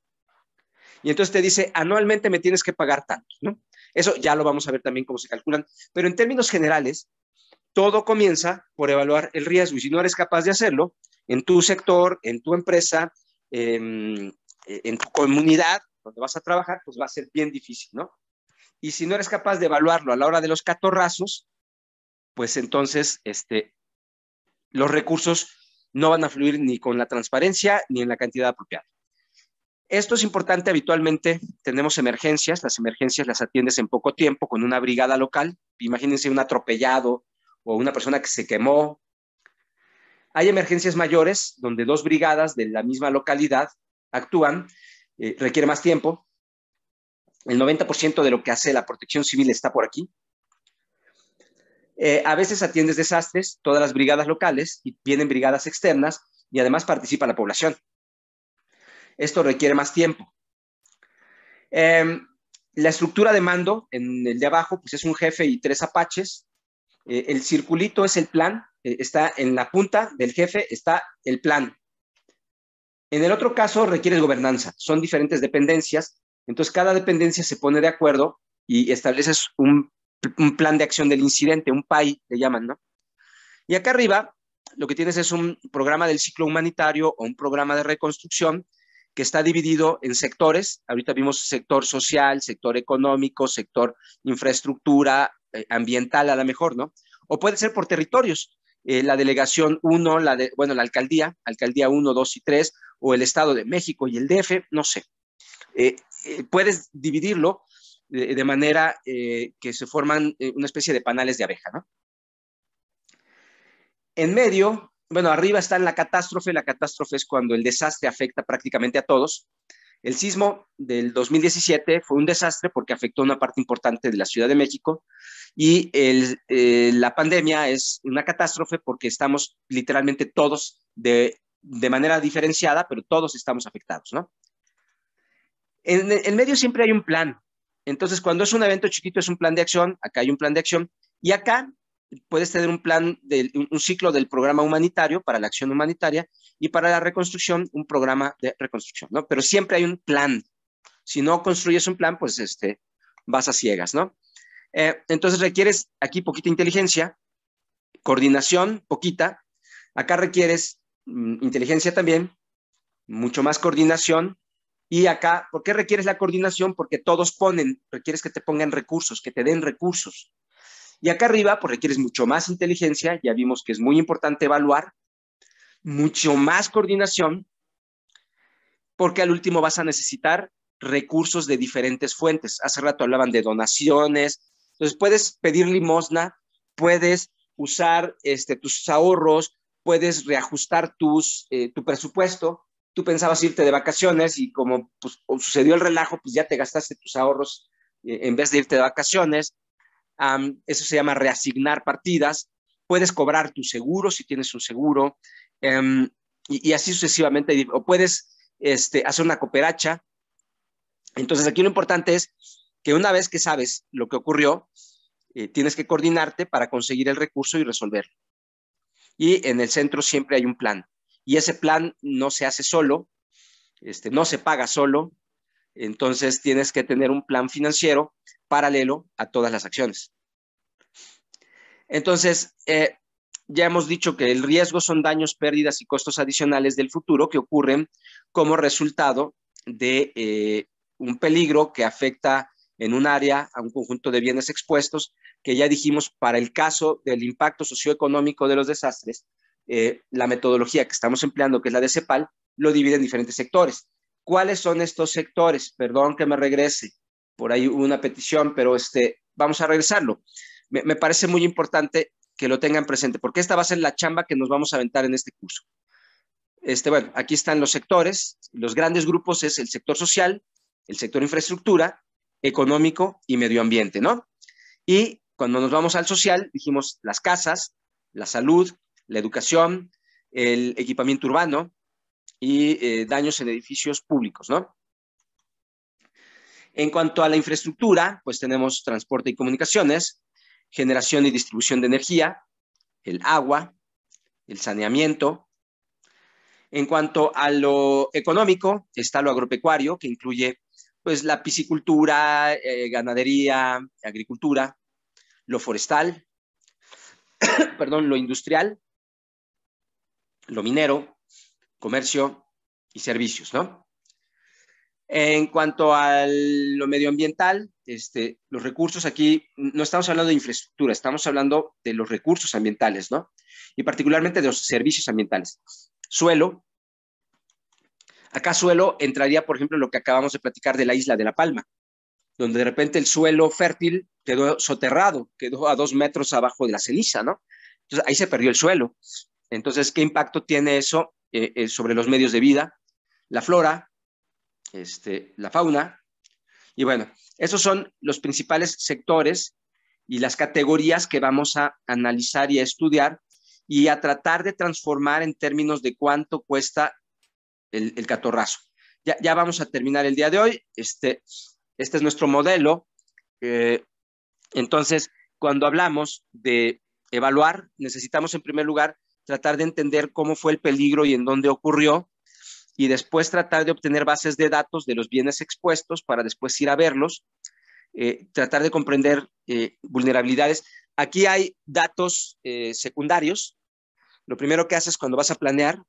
Y entonces te dice, anualmente me tienes que pagar tanto, Eso ya lo vamos a ver también cómo se calculan, pero en términos generales, todo comienza por evaluar el riesgo y si no eres capaz de hacerlo, en tu sector, en tu empresa, en, tu comunidad, donde vas a trabajar, pues va a ser bien difícil, Y si no eres capaz de evaluarlo a la hora de los catorrazos, pues entonces este, los recursos no van a fluir ni con la transparencia ni en la cantidad apropiada. Esto es importante habitualmente. Tenemos emergencias, las emergencias las atiendes en poco tiempo con una brigada local. Imagínense un atropellado o una persona que se quemó. Hay emergencias mayores donde dos brigadas de la misma localidad actúan, eh, requiere más tiempo. El 90% de lo que hace la protección civil está por aquí, eh, a veces atiendes desastres, todas las brigadas locales, y vienen brigadas externas, y además participa la población. Esto requiere más tiempo. Em, la estructura de mando en el de abajo, pues es un jefe y tres apaches. Eh, el circulito es el plan, eh, está en la punta del jefe, está el plan. En el otro caso requiere gobernanza, son diferentes dependencias, entonces cada dependencia se pone de acuerdo y estableces un un plan de acción del incidente, un PAI, le llaman, ¿no? Y acá arriba lo que tienes es un programa del ciclo humanitario o un programa de reconstrucción que está dividido en sectores. Ahorita vimos sector social, sector económico, sector infraestructura, eh, ambiental a lo mejor, ¿no? O puede ser por territorios. Eh, la delegación 1, la de, bueno, la alcaldía, alcaldía 1, 2 y 3, o el Estado de México y el DF, no sé. Eh, puedes dividirlo de, manera eh, que se forman eh, una especie de panales de abeja, ¿no? En medio, bueno, arriba está la catástrofe, la catástrofe es cuando el desastre afecta prácticamente a todos. El sismo del 2017 fue un desastre porque afectó una parte importante de la Ciudad de México y eh, la pandemia es una catástrofe porque estamos literalmente todos de, manera diferenciada, pero todos estamos afectados, ¿no? En, en medio siempre hay un plan, entonces, cuando es un evento chiquito, es un plan de acción, acá hay un plan de acción, y acá puedes tener un plan, un ciclo del programa humanitario para la acción humanitaria y para la reconstrucción, un programa de reconstrucción, ¿no? Pero siempre hay un plan. Si no construyes un plan, pues este, vas a ciegas, ¿no? Eh, entonces requieres aquí poquita inteligencia, coordinación, poquita. Acá requieres mm, inteligencia también, mucho más coordinación, y acá, ¿por qué requieres la coordinación? Porque todos ponen, requieres que te pongan recursos, que te den recursos. Y acá arriba, pues requieres mucho más inteligencia, ya vimos que es muy importante evaluar, mucho más coordinación, porque al último vas a necesitar recursos de diferentes fuentes. Hace rato hablaban de donaciones, entonces puedes pedir limosna, puedes usar este, tus ahorros, puedes reajustar tus, eh, tu presupuesto, tú pensabas irte de vacaciones y como pues, sucedió el relajo, pues ya te gastaste tus ahorros eh, en vez de irte de vacaciones. eso se llama reasignar partidas. Puedes cobrar tu seguro si tienes un seguro em, y, así sucesivamente. O puedes este, hacer una cooperacha. Entonces aquí lo importante es que una vez que sabes lo que ocurrió, eh, tienes que coordinarte para conseguir el recurso y resolverlo. Y en el centro siempre hay un plan. Y ese plan no se hace solo, este, no se paga solo, entonces tienes que tener un plan financiero paralelo a todas las acciones. Entonces, eh, ya hemos dicho que el riesgo son daños, pérdidas y costos adicionales del futuro que ocurren como resultado de eh, un peligro que afecta en un área a un conjunto de bienes expuestos, que ya dijimos para el caso del impacto socioeconómico de los desastres, eh, la metodología que estamos empleando, que es la de CEPAL, lo divide en diferentes sectores. ¿Cuáles son estos sectores? Perdón que me regrese, por ahí hubo una petición, pero este, vamos a regresarlo. Me, parece muy importante que lo tengan presente, porque esta va a ser la chamba que nos vamos a aventar en este curso. Este, bueno, aquí están los sectores. Los grandes grupos es el sector social, el sector infraestructura, económico y medio ambiente, ¿no? Y cuando nos vamos al social, dijimos las casas, la salud, la educación, el equipamiento urbano y eh, daños en edificios públicos, ¿no? En cuanto a la infraestructura, pues tenemos transporte y comunicaciones, generación y distribución de energía, el agua, el saneamiento. En cuanto a lo económico, está lo agropecuario, que incluye pues la piscicultura, eh, ganadería, agricultura, lo forestal, perdón, lo industrial, lo minero, comercio y servicios, ¿no? En cuanto a lo medioambiental, este, los recursos aquí, no estamos hablando de infraestructura, estamos hablando de los recursos ambientales, ¿no? Y particularmente de los servicios ambientales. Suelo. Acá suelo entraría, por ejemplo, lo que acabamos de platicar de la isla de La Palma, donde de repente el suelo fértil quedó soterrado, quedó a dos metros abajo de la ceniza, ¿no? Entonces ahí se perdió el suelo. Entonces, ¿qué impacto tiene eso eh, eh, sobre los medios de vida, la flora, este, la fauna? Y bueno, esos son los principales sectores y las categorías que vamos a analizar y a estudiar y a tratar de transformar en términos de cuánto cuesta el, catorrazo. Ya, vamos a terminar el día de hoy. Este, este es nuestro modelo. Eh, entonces, cuando hablamos de evaluar, necesitamos en primer lugar tratar de entender cómo fue el peligro y en dónde ocurrió, y después tratar de obtener bases de datos de los bienes expuestos para después ir a verlos, eh, tratar de comprender eh, vulnerabilidades. Aquí hay datos eh, secundarios. Lo primero que haces cuando vas a planear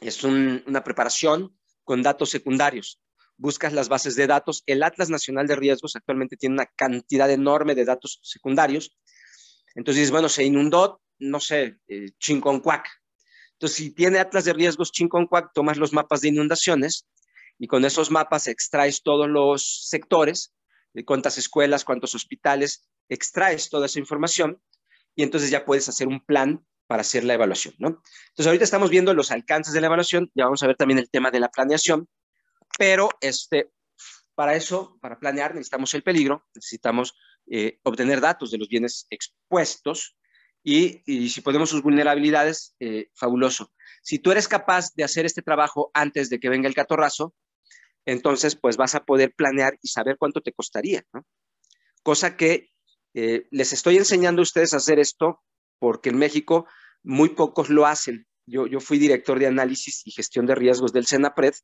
es una preparación con datos secundarios. Buscas las bases de datos. El Atlas Nacional de Riesgos actualmente tiene una cantidad enorme de datos secundarios. Entonces, bueno, se inundó, no sé, eh, cuac Entonces, si tiene atlas de riesgos Chinconcuac, tomas los mapas de inundaciones y con esos mapas extraes todos los sectores, eh, cuántas escuelas, cuántos hospitales, extraes toda esa información y entonces ya puedes hacer un plan para hacer la evaluación, ¿no? Entonces, ahorita estamos viendo los alcances de la evaluación, ya vamos a ver también el tema de la planeación, pero este, para eso, para planear, necesitamos el peligro, necesitamos eh, obtener datos de los bienes expuestos, y, si podemos sus vulnerabilidades, eh, fabuloso. Si tú eres capaz de hacer este trabajo antes de que venga el catorrazo, entonces pues vas a poder planear y saber cuánto te costaría, Cosa que eh, les estoy enseñando a ustedes a hacer esto porque en México muy pocos lo hacen. Yo, yo fui director de análisis y gestión de riesgos del CENAPRED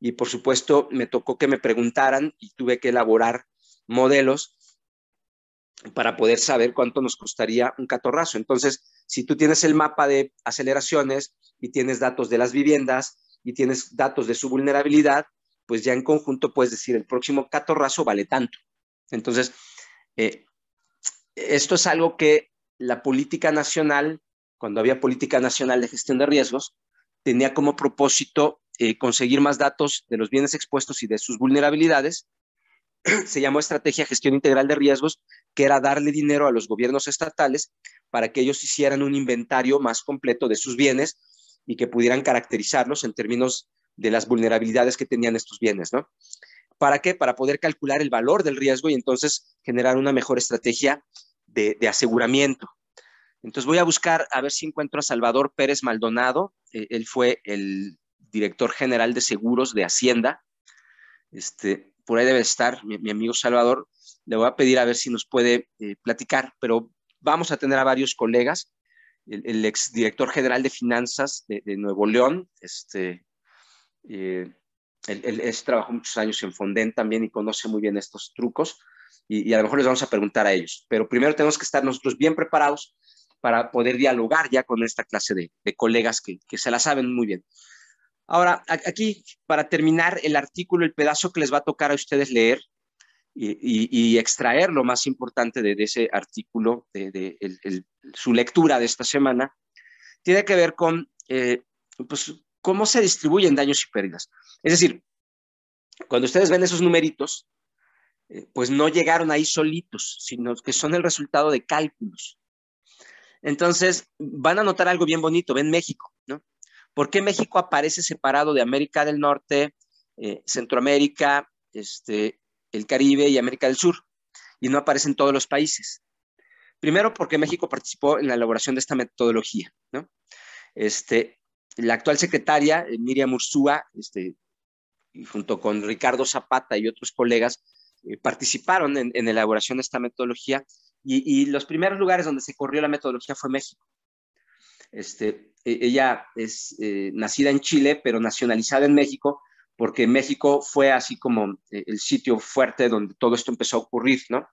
y por supuesto me tocó que me preguntaran y tuve que elaborar modelos para poder saber cuánto nos costaría un catorrazo. Entonces, si tú tienes el mapa de aceleraciones y tienes datos de las viviendas y tienes datos de su vulnerabilidad, pues ya en conjunto puedes decir, el próximo catorrazo vale tanto. Entonces, eh, esto es algo que la política nacional, cuando había política nacional de gestión de riesgos, tenía como propósito eh, conseguir más datos de los bienes expuestos y de sus vulnerabilidades se llamó Estrategia Gestión Integral de Riesgos, que era darle dinero a los gobiernos estatales para que ellos hicieran un inventario más completo de sus bienes y que pudieran caracterizarlos en términos de las vulnerabilidades que tenían estos bienes, ¿no? ¿Para qué? Para poder calcular el valor del riesgo y entonces generar una mejor estrategia de, aseguramiento. Entonces voy a buscar a ver si encuentro a Salvador Pérez Maldonado. E, él fue el director general de seguros de Hacienda. Este, por ahí debe estar mi, amigo Salvador, le voy a pedir a ver si nos puede eh, platicar, pero vamos a tener a varios colegas, el, exdirector general de finanzas de, Nuevo León, este, eh, él, es, trabajó muchos años en Fonden también y conoce muy bien estos trucos y, a lo mejor les vamos a preguntar a ellos, pero primero tenemos que estar nosotros bien preparados para poder dialogar ya con esta clase de, de colegas que, que se la saben muy bien. Ahora, aquí, para terminar el artículo, el pedazo que les va a tocar a ustedes leer y, extraer lo más importante de, ese artículo, de, su lectura de esta semana, tiene que ver con eh, pues, cómo se distribuyen daños y pérdidas. Es decir, cuando ustedes ven esos numeritos, eh, pues no llegaron ahí solitos, sino que son el resultado de cálculos. Entonces, van a notar algo bien bonito, ven México, ¿no? ¿Por qué México aparece separado de América del Norte, eh, Centroamérica, este, el Caribe y América del Sur? Y no aparecen todos los países. Primero, porque México participó en la elaboración de esta metodología. Este, la actual secretaria, eh, Miriam Ursúa, este, junto con Ricardo Zapata y otros colegas, eh, participaron en, la elaboración de esta metodología. y, los primeros lugares donde se corrió la metodología fue México. Este, e, ella es eh, nacida en Chile, pero nacionalizada en México, porque México fue así como eh, el sitio fuerte donde todo esto empezó a ocurrir, ¿no?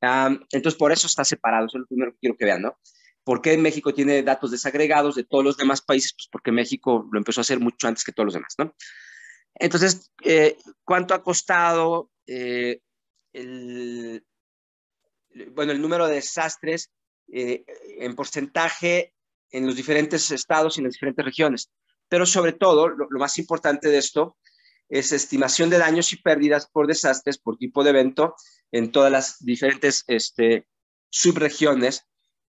entonces, por eso está separado, eso es lo primero que quiero que vean, ¿no? ¿Por qué México tiene datos desagregados de todos los demás países? Pues porque México lo empezó a hacer mucho antes que todos los demás, ¿no? Entonces, eh, ¿cuánto ha costado el, bueno, el número de desastres en porcentaje en los diferentes estados y en las diferentes regiones. Pero sobre todo, lo, más importante de esto es estimación de daños y pérdidas por desastres, por tipo de evento, en todas las diferentes este, subregiones.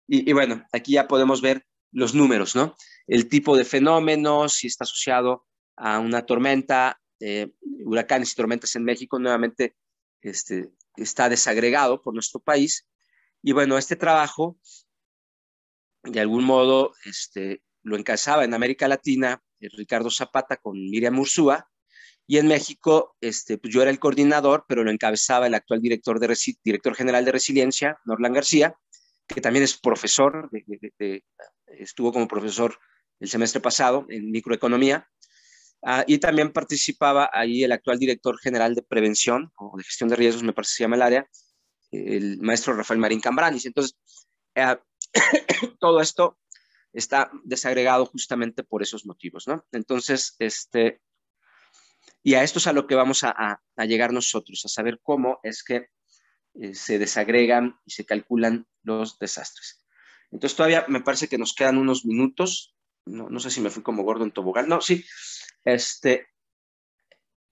Y, bueno, aquí ya podemos ver los números, ¿no? El tipo de fenómeno, si está asociado a una tormenta, eh, huracanes y tormentas en México, nuevamente este, está desagregado por nuestro país. Y bueno, este trabajo de algún modo este, lo encabezaba en América Latina eh, Ricardo Zapata con Miriam Ursúa, y en México, este, pues, yo era el coordinador, pero lo encabezaba el actual director, director general de Resiliencia, Norlan García, que también es profesor, estuvo como profesor el semestre pasado en microeconomía, ah, y también participaba ahí el actual director general de prevención o de gestión de riesgos, me parece que se llama el área, el maestro Rafael Marín Cambranis. Entonces, ah, todo esto está desagregado justamente por esos motivos, ¿no? Entonces, este, y a esto es a lo que vamos a, llegar nosotros, a saber cómo es que eh, se desagregan y se calculan los desastres. Entonces, todavía me parece que nos quedan unos minutos, no, no sé si me fui como gordo en tobogán, no, sí, este,